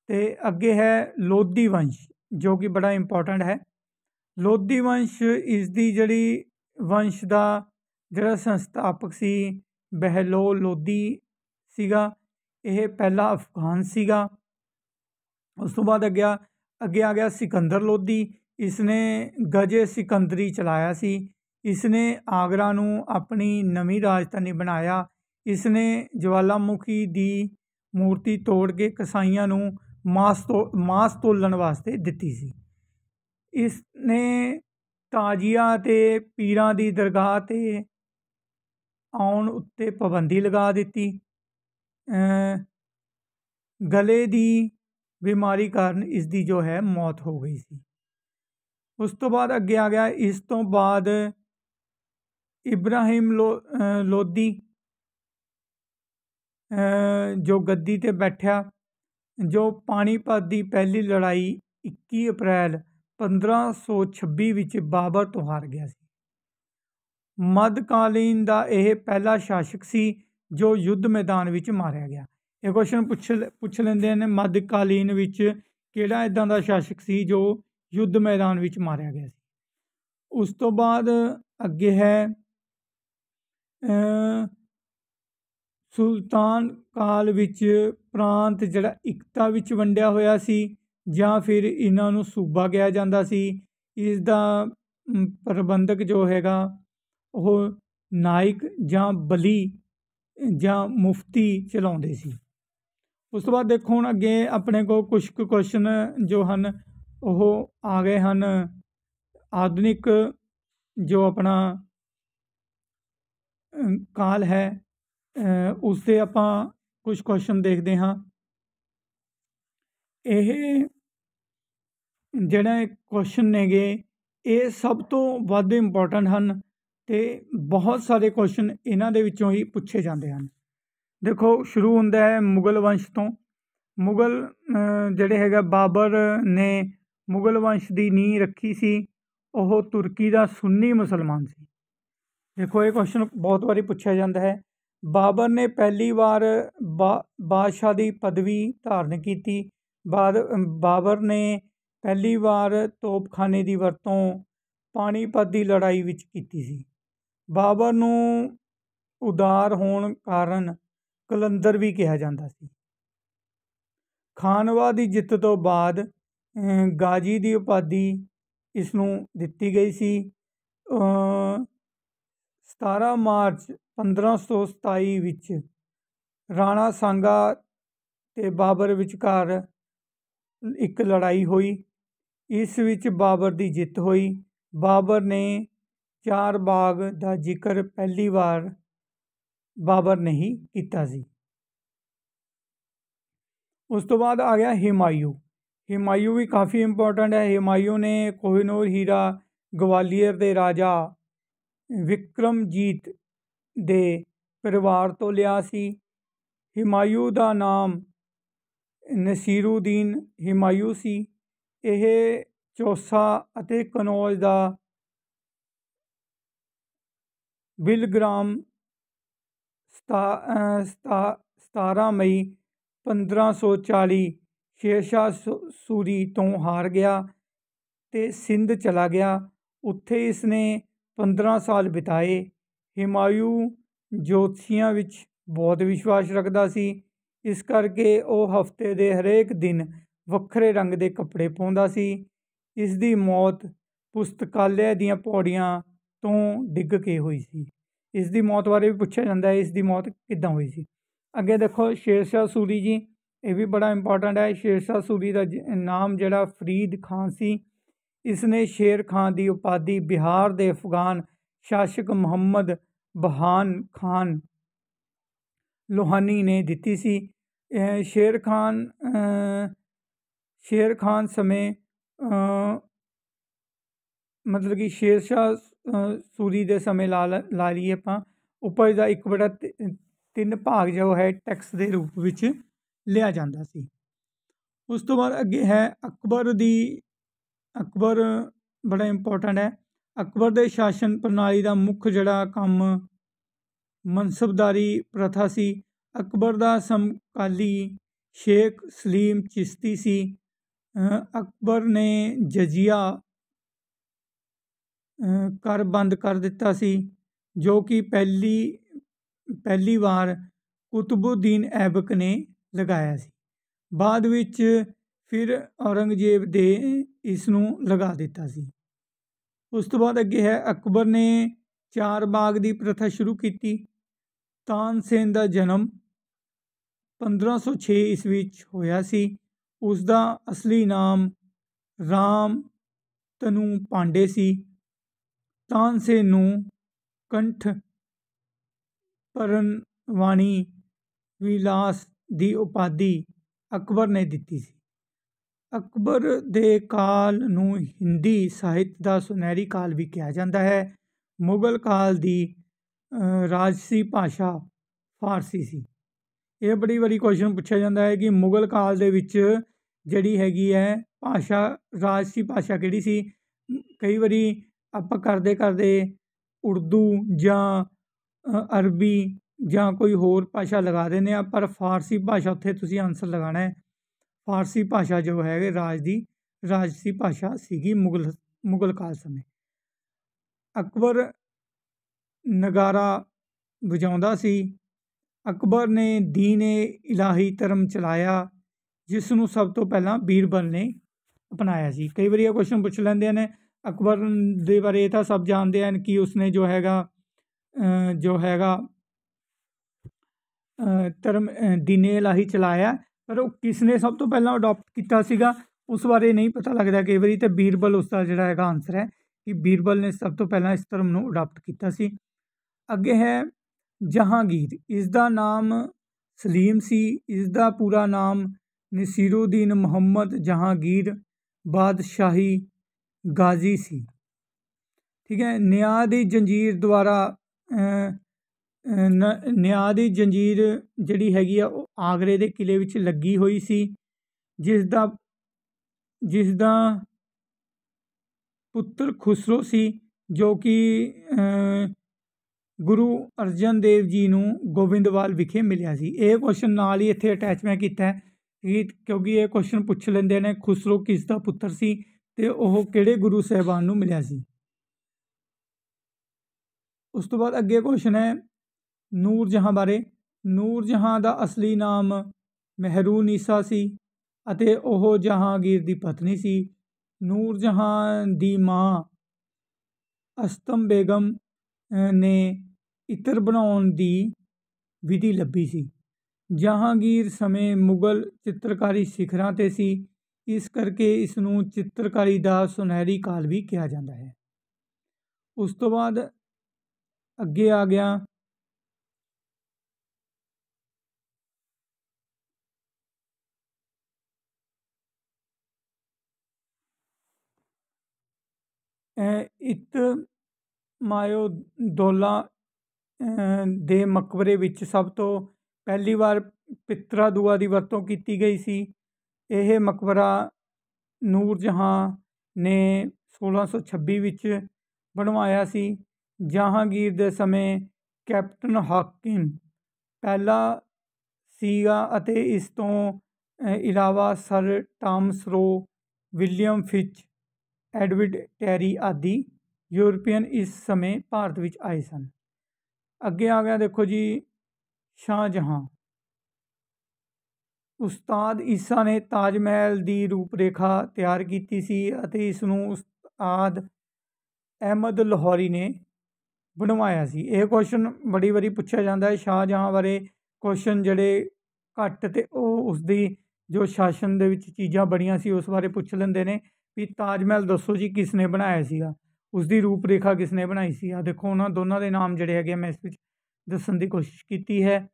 ਤੇ ਅੱਗੇ ਹੈ ਲੋਧੀ ਵੰਸ਼ ਜੋ ਕਿ ਬੜਾ ਇੰਪੋਰਟੈਂਟ ਹੈ ਲੋਧੀ ਵੰਸ਼ ਇਸ ਦੀ ਜਿਹੜੀ ਵੰਸ਼ ਦਾ ਜਿਹੜਾ ਸੰਸਥਾਪਕ ਸੀ ਬਹਿਲੋਲ ਲੋਧੀ ਸੀਗਾ ਇਹ ਪਹਿਲਾ ਅਫਗਾਨ ਸੀਗਾ ਉਸ ਤੋਂ ਬਾਅਦ ਅੱਗੇ ਅੱਗੇ ਆ ਗਿਆ ਸਿਕੰਦਰ ਲੋਧੀ ਇਸ ਨੇ ਗਜੇ ਸਿਕੰਦਰੀ ਚਲਾਇਆ ਸੀ ਇਸ ਨੇ ਆਗਰਾ ਨੂੰ ਆਪਣੀ ਨਵੀਂ ਰਾਜਧਾਨੀ ਬਣਾਇਆ ਇਸ ਨੇ ਜਵਾਲਾਮੁਖੀ ਦੀ ਮੂਰਤੀ ਤੋੜ ਕੇ ਕਸਾਈਆਂ ਨੂੰ ਮਾਸ ਮਾਸ ਤੋਲਣ ਵਾਸਤੇ ਦਿੱਤੀ ਸੀ ਇਸ ਨੇ ਤਾਜੀਆਂ ਤੇ ਪੀਰਾਂ ਦੀ ਦਰਗਾਹ ਤੇ ਆਉਣ ਉੱਤੇ ਪਾਬੰਦੀ ਲਗਾ ਦਿੱਤੀ ਗਲੇ ਦੀ ਬਿਮਾਰੀ ਕਾਰਨ ਇਸ ਦੀ ਜੋ ਹੈ ਮੌਤ ਹੋ ਗਈ ਸੀ ਉਸ ਤੋਂ ਬਾਅਦ ਅੱਗੇ ਆ ਗਿਆ ਇਸ ਤੋਂ ਬਾਅਦ ਇਬਰਾਹਿਮ ਲੋਦੀ ਜੋ ਗੱਦੀ ਤੇ ਬੈਠਿਆ ਜੋ ਪਾਣੀਪਤ ਦੀ ਪਹਿਲੀ ਲੜਾਈ 21 ਅਪ੍ਰੈਲ 1526 ਵਿੱਚ ਬਾਬਰ ਤੋਂ ਹਾਰ ਗਿਆ ਸੀ ਮੱਧਕਾਲੀਨ ਦਾ ਇਹ ਪਹਿਲਾ ਸ਼ਾਸਕ ਸੀ ਜੋ ਯੁੱਧ ਮੈਦਾਨ ਵਿੱਚ ਮਾਰਿਆ ਗਿਆ ਇਹ ਕੁਐਸਚਨ ਪੁੱਛ ਪੁੱਛ ਲੈਂਦੇ ਨੇ ਮੱਧਕਾਲੀਨ ਵਿੱਚ ਕਿਹੜਾ ਇਦਾਂ ਦਾ ਸ਼ਾਸਕ ਸੀ ਜੋ ਯੁੱਧ ਮੈਦਾਨ ਵਿੱਚ ਮਾਰਿਆ ਗਿਆ ਸੀ ਉਸ ਤੋਂ ਬਾਅਦ ਅੱਗੇ ਹੈ ਸੁਲਤਾਨ ਕਾਲ ਵਿੱਚ ਪ੍ਰਾਂਤ ਜਿਹੜਾ ਇਕਤਾ ਵਿੱਚ ਵੰਡਿਆ ਹੋਇਆ ਸੀ ਜਾਂ ਫਿਰ ਇਹਨਾਂ ਨੂੰ ਸੂਬਾ ਕਿਹਾ ਜਾਂਦਾ ਸੀ ਇਸ ਦਾ ਪ੍ਰਬੰਧਕ ਜੋ ਹੈਗਾ ਉਹ ਨਾਇਕ ਜਾਂ ਬਲੀ ਜਾਂ ਮੁਫਤੀ ਚਲਾਉਂਦੇ ਸੀ ਉਸ ਤੋਂ ਬਾਅਦ ਦੇਖੋ ਹੁਣ ਅੱਗੇ ਆਪਣੇ ਕੋਲ ਕੁਝ ਕੁ ਕੁਐਸਚਨ ਜੋ ਹਨ ਉਹ ਆ ਗਏ ਹਨ ਆਧੁਨਿਕ ਜੋ ਆਪਣਾ ਕਾਲ ਹੈ ਉਸ ਤੇ ਆਪਾਂ ਕੁਝ ਕੁਐਸਚਨ ਦੇਖਦੇ ਹਾਂ ਇਹ ਜਿਹੜਾ ਕੁਐਸਚਨ ਨੇਗੇ ਇਹ ਸਭ ਤੋਂ ਵੱਧ ਇੰਪੋਰਟੈਂਟ ਹਨ ਤੇ ਬਹੁਤ ਸਾਰੇ ਕੁਐਸਚਨ ਇਹਨਾਂ ਦੇ ਵਿੱਚੋਂ ਹੀ ਪੁੱਛੇ ਜਾਂਦੇ ਹਨ ਦੇਖੋ ਸ਼ੁਰੂ ਹੁੰਦਾ ਹੈ ਮੁਗਲ ਵੰਸ਼ ਤੋਂ ਮੁਗਲ ਜਿਹੜੇ ਹੈਗਾ ਬਾਬਰ ਨੇ ਮੁਗਲ ਵੰਸ਼ ਦੀ ਨੀਂਹ ਰੱਖੀ ਸੀ ਉਹ ਤੁਰਕੀ ਦਾ ਸੁੰਨੀ ਮੁਸਲਮਾਨ ਸੀ ਦੇਖੋ ਇਹ ਕੁਐਸਚਨ ਬਹੁਤ ਵਾਰੀ ਪੁੱਛਿਆ ਜਾਂਦਾ ਹੈ ਬਾਬਰ ਨੇ ਪਹਿਲੀ ਵਾਰ ਬਾਦਸ਼ਾਹ ਦੀ ਪਦਵੀ ਧਾਰਨ ਕੀਤੀ ਬਾਦ ਬਾਬਰ ਨੇ ਪਹਿਲੀ ਵਾਰ ਤੋਪਖਾਨੇ ਦੀ ਵਰਤੋਂ ਪਾਣੀਪਤ ਦੀ ਲੜਾਈ ਵਿੱਚ ਕੀਤੀ ਸੀ ਬਾਬਰ ਨੂੰ ਉਦਾਰ ਹੋਣ ਕਾਰਨ ਕਲੰਦਰ ਵੀ ਕਿਹਾ ਜਾਂਦਾ ਸੀ ਖਾਨਵਾ ਦੀ ਜਿੱਤ ਤੋਂ ਬਾਅਦ ਗਾਜੀ ਦੀ ਉਪਾਧੀ ਇਸ ਨੂੰ ਦਿੱਤੀ ਗਈ ਸੀ 17 ਮਾਰਚ 1527 ਵਿੱਚ ਰਾਣਾ ਸੰਗਾ ਤੇ ਬਾਬਰ ਵਿਚਕਾਰ ਇੱਕ ਲੜਾਈ ਹੋਈ ਇਸ ਵਿੱਚ ਬਾਬਰ ਦੀ ਜਿੱਤ ਹੋਈ ਬਾਬਰ ਨੇ ਚਾਰ ਬਾਗ ਦਾ ਜ਼ਿਕਰ ਪਹਿਲੀ ਵਾਰ ਬਾਬਰ ਨਹੀਂ ਕੀਤਾ ਸੀ ਉਸ ਤੋਂ ਬਾਅਦ ਆ ਗਿਆ ਹਿਮਾਯੂ ਹਿਮਾਯੂ ਵੀ ਕਾਫੀ ਇੰਪੋਰਟੈਂਟ ਹੈ ਹਿਮਾਯੂ ਨੇ ਕੋਹਿਨੂਰ ਹੀਰਾ ਗਵਾਲੀਅਰ ਦੇ ਰਾਜਾ ਵਿਕਰਮਜੀਤ ਦੇ ਪਰਿਵਾਰ ਤੋਂ ਲਿਆ ਸੀ ਹਿਮਾਯੂ ਦਾ ਨਾਮ ਨਸੀਰਉਦੀਨ ਹਿਮਾਯੂ ਸੀ ਇਹ ਚੌਸਾ ਅਤੇ ਕਨੌਜ ਦਾ ਬਿਲਗ੍ਰਾਮ ਸਤਾ 17 ਮਈ 1540 ਸ਼ੇਸ਼ਾ ਸੂਰੀ ਤੋਂ ਹਾਰ ਗਿਆ ਤੇ ਸਿੰਧ ਚਲਾ ਗਿਆ ਉੱਥੇ ਇਸ ਨੇ 15 ਸਾਲ ਬਿਤਾਏ ਹਿਮਾਯੂ ਜੋਤਸ਼ੀਆਂ ਵਿੱਚ ਬਹੁਤ ਵਿਸ਼ਵਾਸ ਰੱਖਦਾ ਸੀ ਇਸ ਕਰਕੇ ਉਹ ਹਫਤੇ ਦੇ ਹਰੇਕ ਦਿਨ ਵੱਖਰੇ ਰੰਗ ਦੇ ਕੱਪੜੇ ਪਾਉਂਦਾ ਸੀ ਇਸ ਦੀ ਮੌਤ ਪੁਸਤਕਾਲਿਆ ਦੀਆਂ ਪੌੜੀਆਂ ਤੋਂ ਡਿੱਗ ਕੇ ਹੋਈ ਸੀ ਇਸ ਦੀ ਮੌਤ ਬਾਰੇ ਵੀ ਪੁੱਛਿਆ ਜਾਂਦਾ ਹੈ ਇਸ ਦੀ ਮੌਤ ਕਿੱਦਾਂ ਹੋਈ ਸੀ ਅੱਗੇ ਦੇਖੋ ਸ਼ੇਰ ਸ਼ਾਹ ਸੂਰੀ ਜੀ ਇਹ ਵੀ ਬੜਾ ਇੰਪੋਰਟੈਂਟ ਹੈ ਸ਼ੇਰ ਸ਼ਾਹ ਸੂਰੀ ਦਾ ਨਾਮ ਜਿਹੜਾ ਫਰੀਦ ਖਾਨ ਸੀ ਇਸ ਨੇ ਸ਼ੇਰ ਖਾਨ ਦੀ ਉਪਾਧੀ ਬਿਹਾਰ ਦੇ ਅਫਗਾਨ ਸ਼ਾਸਕ ਮੁਹੰਮਦ ਬਹਾਨ ਖਾਨ ਲੋਹਾਨੀ ਨੇ ਦਿੱਤੀ ਸੀ ਸ਼ੇਰ ਖਾਨ ਸ਼ੇਰ ਖਾਨ ਸਮੇਂ ਮਤਲਬ ਕਿ ਸ਼ੇਰ ਸ਼ਾਹ ਸੂਰੀ ਦੇ ਸਮੇਂ ਲਾ ਲਾ ਲਈਏ ਆਪਾਂ ਉਪਜ ਦਾ ਇੱਕ ਬੜਾ ਤਿੰਨ ਭਾਗ ਜੋ ਹੈ ਟੈਕਸ ਦੇ ਰੂਪ ਵਿੱਚ ਲਿਆ ਜਾਂਦਾ ਸੀ ਉਸ ਤੋਂ ਬਾਅਦ ਅੱਗੇ ਹੈ ਅਕਬਰ ਦੀ ਅਕਬਰ ਬੜਾ ਇੰਪੋਰਟੈਂਟ ਹੈ ਅਕਬਰ ਦੇ ਸ਼ਾਸਨ ਪ੍ਰਣਾਲੀ ਦਾ ਮੁੱਖ ਜਿਹੜਾ ਕੰਮ ਮਨਸਬਦਾਰੀ ਪ੍ਰਥਾ ਸੀ ਅਕਬਰ ਦਾ ਸਮਕਾਲੀ ਸ਼ੇਖ ਸਲੀਮ ਚਿਸ਼ਤੀ ਸੀ ਅਕਬਰ ਨੇ ਜਜੀਆ ਕਰ ਬੰਦ ਕਰ ਦਿੱਤਾ ਸੀ ਜੋ ਕਿ ਪਹਿਲੀ ਪਹਿਲੀ ਵਾਰ ਕੁਤਬਉਦੀਨ ਐਬਕ ਨੇ ਲਗਾਇਆ ਸੀ ਬਾਅਦ ਵਿੱਚ ਫਿਰ ਔਰੰਗਜ਼ੇਬ ਦੇ ਇਸ ਨੂੰ ਲਗਾ ਦਿੱਤਾ ਸੀ ਉਸ ਤੋਂ ਬਾਅਦ ਅੱਗੇ ਹੈ ਅਕਬਰ ਨੇ ਚਾਰ ਬਾਗ ਦੀ ਪ੍ਰਥਾ ਸ਼ੁਰੂ ਕੀਤੀ ਤਾਨਸੇਨ ਦਾ ਜਨਮ 1506 ਇਸ ਵਿੱਚ ਹੋਇਆ ਸੀ ਉਸ ਦਾ ਅਸਲੀ ਨਾਮ ਰਾਮ ਤਨੂ ਪਾਂਡੇ ਸੀ ਤਾਂਸੇ ਨੂੰ ਕੰਠ ਪਰਨ ਵਾਣੀ ਵਿਲਾਸ ਦੀ ਉਪਾਧੀ ਅਕਬਰ ਨੇ ਦਿੱਤੀ ਸੀ ਅਕਬਰ ਦੇ ਕਾਲ ਨੂੰ ਹਿੰਦੀ ਸਾਹਿਤ ਦਾ ਸੁਨਹਿਰੀ ਕਾਲ ਵੀ ਕਿਹਾ ਜਾਂਦਾ ਹੈ ਮੁਗਲ ਕਾਲ ਦੀ ਰਾਜਸੀ ਭਾਸ਼ਾ ਫਾਰਸੀ ਸੀ ਇਹ ਬੜੀ ਵਾਰੀ ਕੁਐਸਚਨ ਪੁੱਛਿਆ ਜਾਂਦਾ ਹੈ ਕਿ ਮੁਗਲ ਕਾਲ ਦੇ ਵਿੱਚ ਜਿਹੜੀ ਹੈਗੀ ਹੈ ਭਾਸ਼ਾ ਰਾਜਸੀ ਭਾਸ਼ਾ ਕਿਹੜੀ ਸੀ ਕਈ ਵਾਰੀ ਆਪਾਂ ਕਰਦੇ ਕਰਦੇ ਉਰਦੂ ਜਾਂ ਅਰਬੀ ਜਾਂ ਕੋਈ ਹੋਰ ਭਾਸ਼ਾ ਲਗਾ ਦਿੰਦੇ ਆ ਪਰ ਫਾਰਸੀ ਭਾਸ਼ਾ ਉੱਥੇ ਤੁਸੀਂ ਆਨਸਰ ਹੈ ਫਾਰਸੀ ਭਾਸ਼ਾ ਜੋ ਹੈ ਰਾਜ ਦੀ ਰਾਜਸੀ ਭਾਸ਼ਾ ਸੀਗੀ ਮੁਗਲ ਮੁਗਲ ਕਾਲ ਸਮੇਂ ਅਕਬਰ ਨਗਾਰਾ ਵਜਾਉਂਦਾ ਸੀ ਅਕਬਰ ਨੇ ਦੀਨ ਇਲਾਹੀ ਧਰਮ ਚਲਾਇਆ ਜਿਸ ਨੂੰ ਸਭ ਤੋਂ ਪਹਿਲਾਂ ਬੀਰਬਲ ਨੇ ਅਪਣਾਇਆ ਸੀ ਕਈ ਵਾਰੀ ਇਹ ਕੁਐਸਚਨ ਪੁੱਛ ਲੈਂਦੇ ਨੇ ਅਕਬਰ ਦੇ ਬਾਰੇ ਤਾਂ ਸਭ ਜਾਣਦੇ ਹਨ ਕਿ ਉਸਨੇ ਜੋ ਹੈਗਾ ਜੋ ਹੈਗਾ ਧਰਮ ਦਿਨੇ ਇਲਾਹੀ ਚਲਾਇਆ ਪਰ ਉਹ ਕਿਸ ਨੇ ਸਭ ਤੋਂ ਪਹਿਲਾਂ ਅਡਾਪਟ ਕੀਤਾ ਸੀਗਾ ਉਸ ਬਾਰੇ ਨਹੀਂ ਪਤਾ ਲੱਗਦਾ ਕਈ ਵਾਰੀ ਤੇ ਬੀਰਬਲ ਉਸ ਦਾ ਜਿਹੜਾ ਹੈਗਾ ਆਨਸਰ ਹੈ ਕਿ ਬੀਰਬਲ ਨੇ ਸਭ ਤੋਂ ਪਹਿਲਾਂ ਇਸ ਧਰਮ ਨੂੰ ਅਡਾਪਟ ਕੀਤਾ ਸੀ ਅੱਗੇ ਹੈ ਜਹਾਂਗੀਰ ਇਸ ਦਾ ਨਾਮ ਸਲੀਮ ਸੀ ਇਸ ਦਾ ਪੂਰਾ ਨਾਮ ਨਸੀਰੁਦੀਨ ਮੁਹੰਮਦ ਜਹਾਂਗੀਰ ਬਾਦਸ਼ਾਹੀ ਗਾਜ਼ੀ ਸੀ ਠੀਕ ਹੈ ਨਿਆਂ ਦੀ ਜੰਜੀਰ ਦੁਆਰਾ ਨਿਆਂ ਦੀ ਜੰਜੀਰ ਜਿਹੜੀ ਹੈਗੀ ਆ ਉਹ ਆਗਰੇ ਦੇ ਕਿਲੇ ਵਿੱਚ ਲੱਗੀ ਹੋਈ ਸੀ ਜਿਸ ਦਾ ਜਿਸ ਦਾ ਪੁੱਤਰ ਖੁਸਰੋ ਸੀ ਜੋ ਕਿ ਗੁਰੂ ਅਰਜਨ ਦੇਵ ਜੀ ਨੂੰ ਗੋਬਿੰਦਵਾਲ ਵਿਖੇ ਮਿਲਿਆ ਸੀ ਇਹ ਕੁਐਸਚਨ ਨਾਲ ਹੀ ਇੱਥੇ ਅਟੈਚਮੈਂਟ ਕੀਤਾ ਹੈ ਕਿਉਂਕਿ ਇਹ ਕੁਐਸਚਨ ਪੁੱਛ ਲੈਂਦੇ ਨੇ ਖੁਸਰੋ ਕਿਸ ਦਾ ਪੁੱਤਰ ਸੀ ਤੇ ਉਹ ਕਿਹੜੇ ਗੁਰੂ ਸਹਿਬਾਨ ਨੂੰ ਮਿਲਿਆ ਸੀ ਉਸ ਤੋਂ ਬਾਅਦ ਅੱਗੇ ਕੁਐਸਚਨ ਹੈ ਨੂਰ ਜਹਾਂ ਬਾਰੇ ਨੂਰ ਜਹਾਂ ਦਾ ਅਸਲੀ ਨਾਮ ਮਹਿਰੂਨ ਈਸਾ ਸੀ ਅਤੇ ਉਹ ਜਹਾਂਗੀਰ ਦੀ ਪਤਨੀ ਸੀ ਨੂਰ ਜਹਾਂ ਦੀ ਮਾਂ ਅਸਤਮ ਬੇਗਮ ਨੇ ਇਤਰ ਬਣਾਉਣ ਦੀ ਵਿਧੀ ਲੱਭੀ ਸੀ ਜਹਾਂਗੀਰ ਸਮੇਂ ਮੁਗਲ ਚਿੱਤਰਕਾਰੀ ਸਿਖਰਾਂ ਤੇ ਸੀ ਇਸ ਕਰਕੇ ਇਸ ਨੂੰ ਚਿੱਤਰਕਾਰੀ ਦਾ ਸੁਨਹਿਰੀ ਕਾਲ ਵੀ ਕਿਹਾ ਜਾਂਦਾ ਹੈ ਉਸ ਤੋਂ ਬਾਅਦ ਅੱਗੇ ਆ ਗਿਆ ਇਤ ਮਾਇਓ ਦੋਲਾ ਦੇ ਮਕਬਰੇ ਵਿੱਚ ਸਭ ਤੋਂ ਪਹਿਲੀ ਵਾਰ ਪਿਤਰਾ ਦੂਆ ਦੀ ਵਰਤੋਂ ਕੀਤੀ ਗਈ ਸੀ ਇਹ ਮਕਬਰਾ ਨੂਰ ਜਹਾਂ ਨੇ 1626 ਵਿੱਚ ਬਣਵਾਇਆ ਸੀ ਜਹਾਂਗੀਰ ਦੇ ਸਮੇਂ ਕੈਪਟਨ ਹਾਕਿਮ ਪਹਿਲਾ ਸੀਗਾ ਅਤੇ ਇਸ ਤੋਂ ਇਲਾਵਾ sir Thomas Roe William Finch ਐਡਵਿਡ ਟੈਰੀ ਆਦਿ ਯੂਰਪੀਅਨ ਇਸ ਸਮੇਂ ਭਾਰਤ ਵਿੱਚ ਆਏ ਸਨ ਅੱਗੇ ਆ ਗਿਆ ਦੇਖੋ ਜੀ ਸ਼ਾਹਜਹਾਂ ਉਸਤਾਦ ਈਸਾ ਨੇ ਤਾਜ ਮਹਿਲ ਦੀ ਰੂਪਰੇਖਾ ਤਿਆਰ ਕੀਤੀ ਸੀ ਅਤੇ ਇਸ ਨੂੰ ਉਸਤਾਦ ਅਹਿਮਦ ਲਾਹੌਰੀ ਨੇ ਬਣਵਾਇਆ ਸੀ ਇਹ ਕੁਐਸਚਨ ਬੜੀ ਵਾਰੀ ਪੁੱਛਿਆ ਜਾਂਦਾ ਹੈ ਸ਼ਾਹਜਹਾਂ ਬਾਰੇ ਕੁਐਸਚਨ ਜਿਹੜੇ ਘੱਟ ਤੇ ਉਹ ਉਸਦੀ ਜੋ ਸ਼ਾਸਨ ਦੇ ਵਿੱਚ ਚੀਜ਼ਾਂ ਬੜੀਆਂ ਸੀ ਉਸ ਬਾਰੇ ਪੁੱਛ ਲੈਂਦੇ ਨੇ ਵੀ ਤਾਜ ਮਹਿਲ ਦੱਸੋ ਜੀ ਕਿਸ ਨੇ ਬਣਾਇਆ ਸੀਗਾ ਉਸ ਦੀ ਰੂਪਰੇਖਾ ਕਿਸ ਨੇ ਬਣਾਈ ਸੀ ਆ ਦੇਖੋ ਉਹਨਾਂ ਦੋਨਾਂ ਦੇ ਨਾਮ ਜਿਹੜੇ ਹੈਗੇ ਮੈਂ ਇਸ ਵਿੱਚ ਦੱਸਣ ਦੀ ਕੋਸ਼ਿਸ਼ ਕੀਤੀ ਹੈ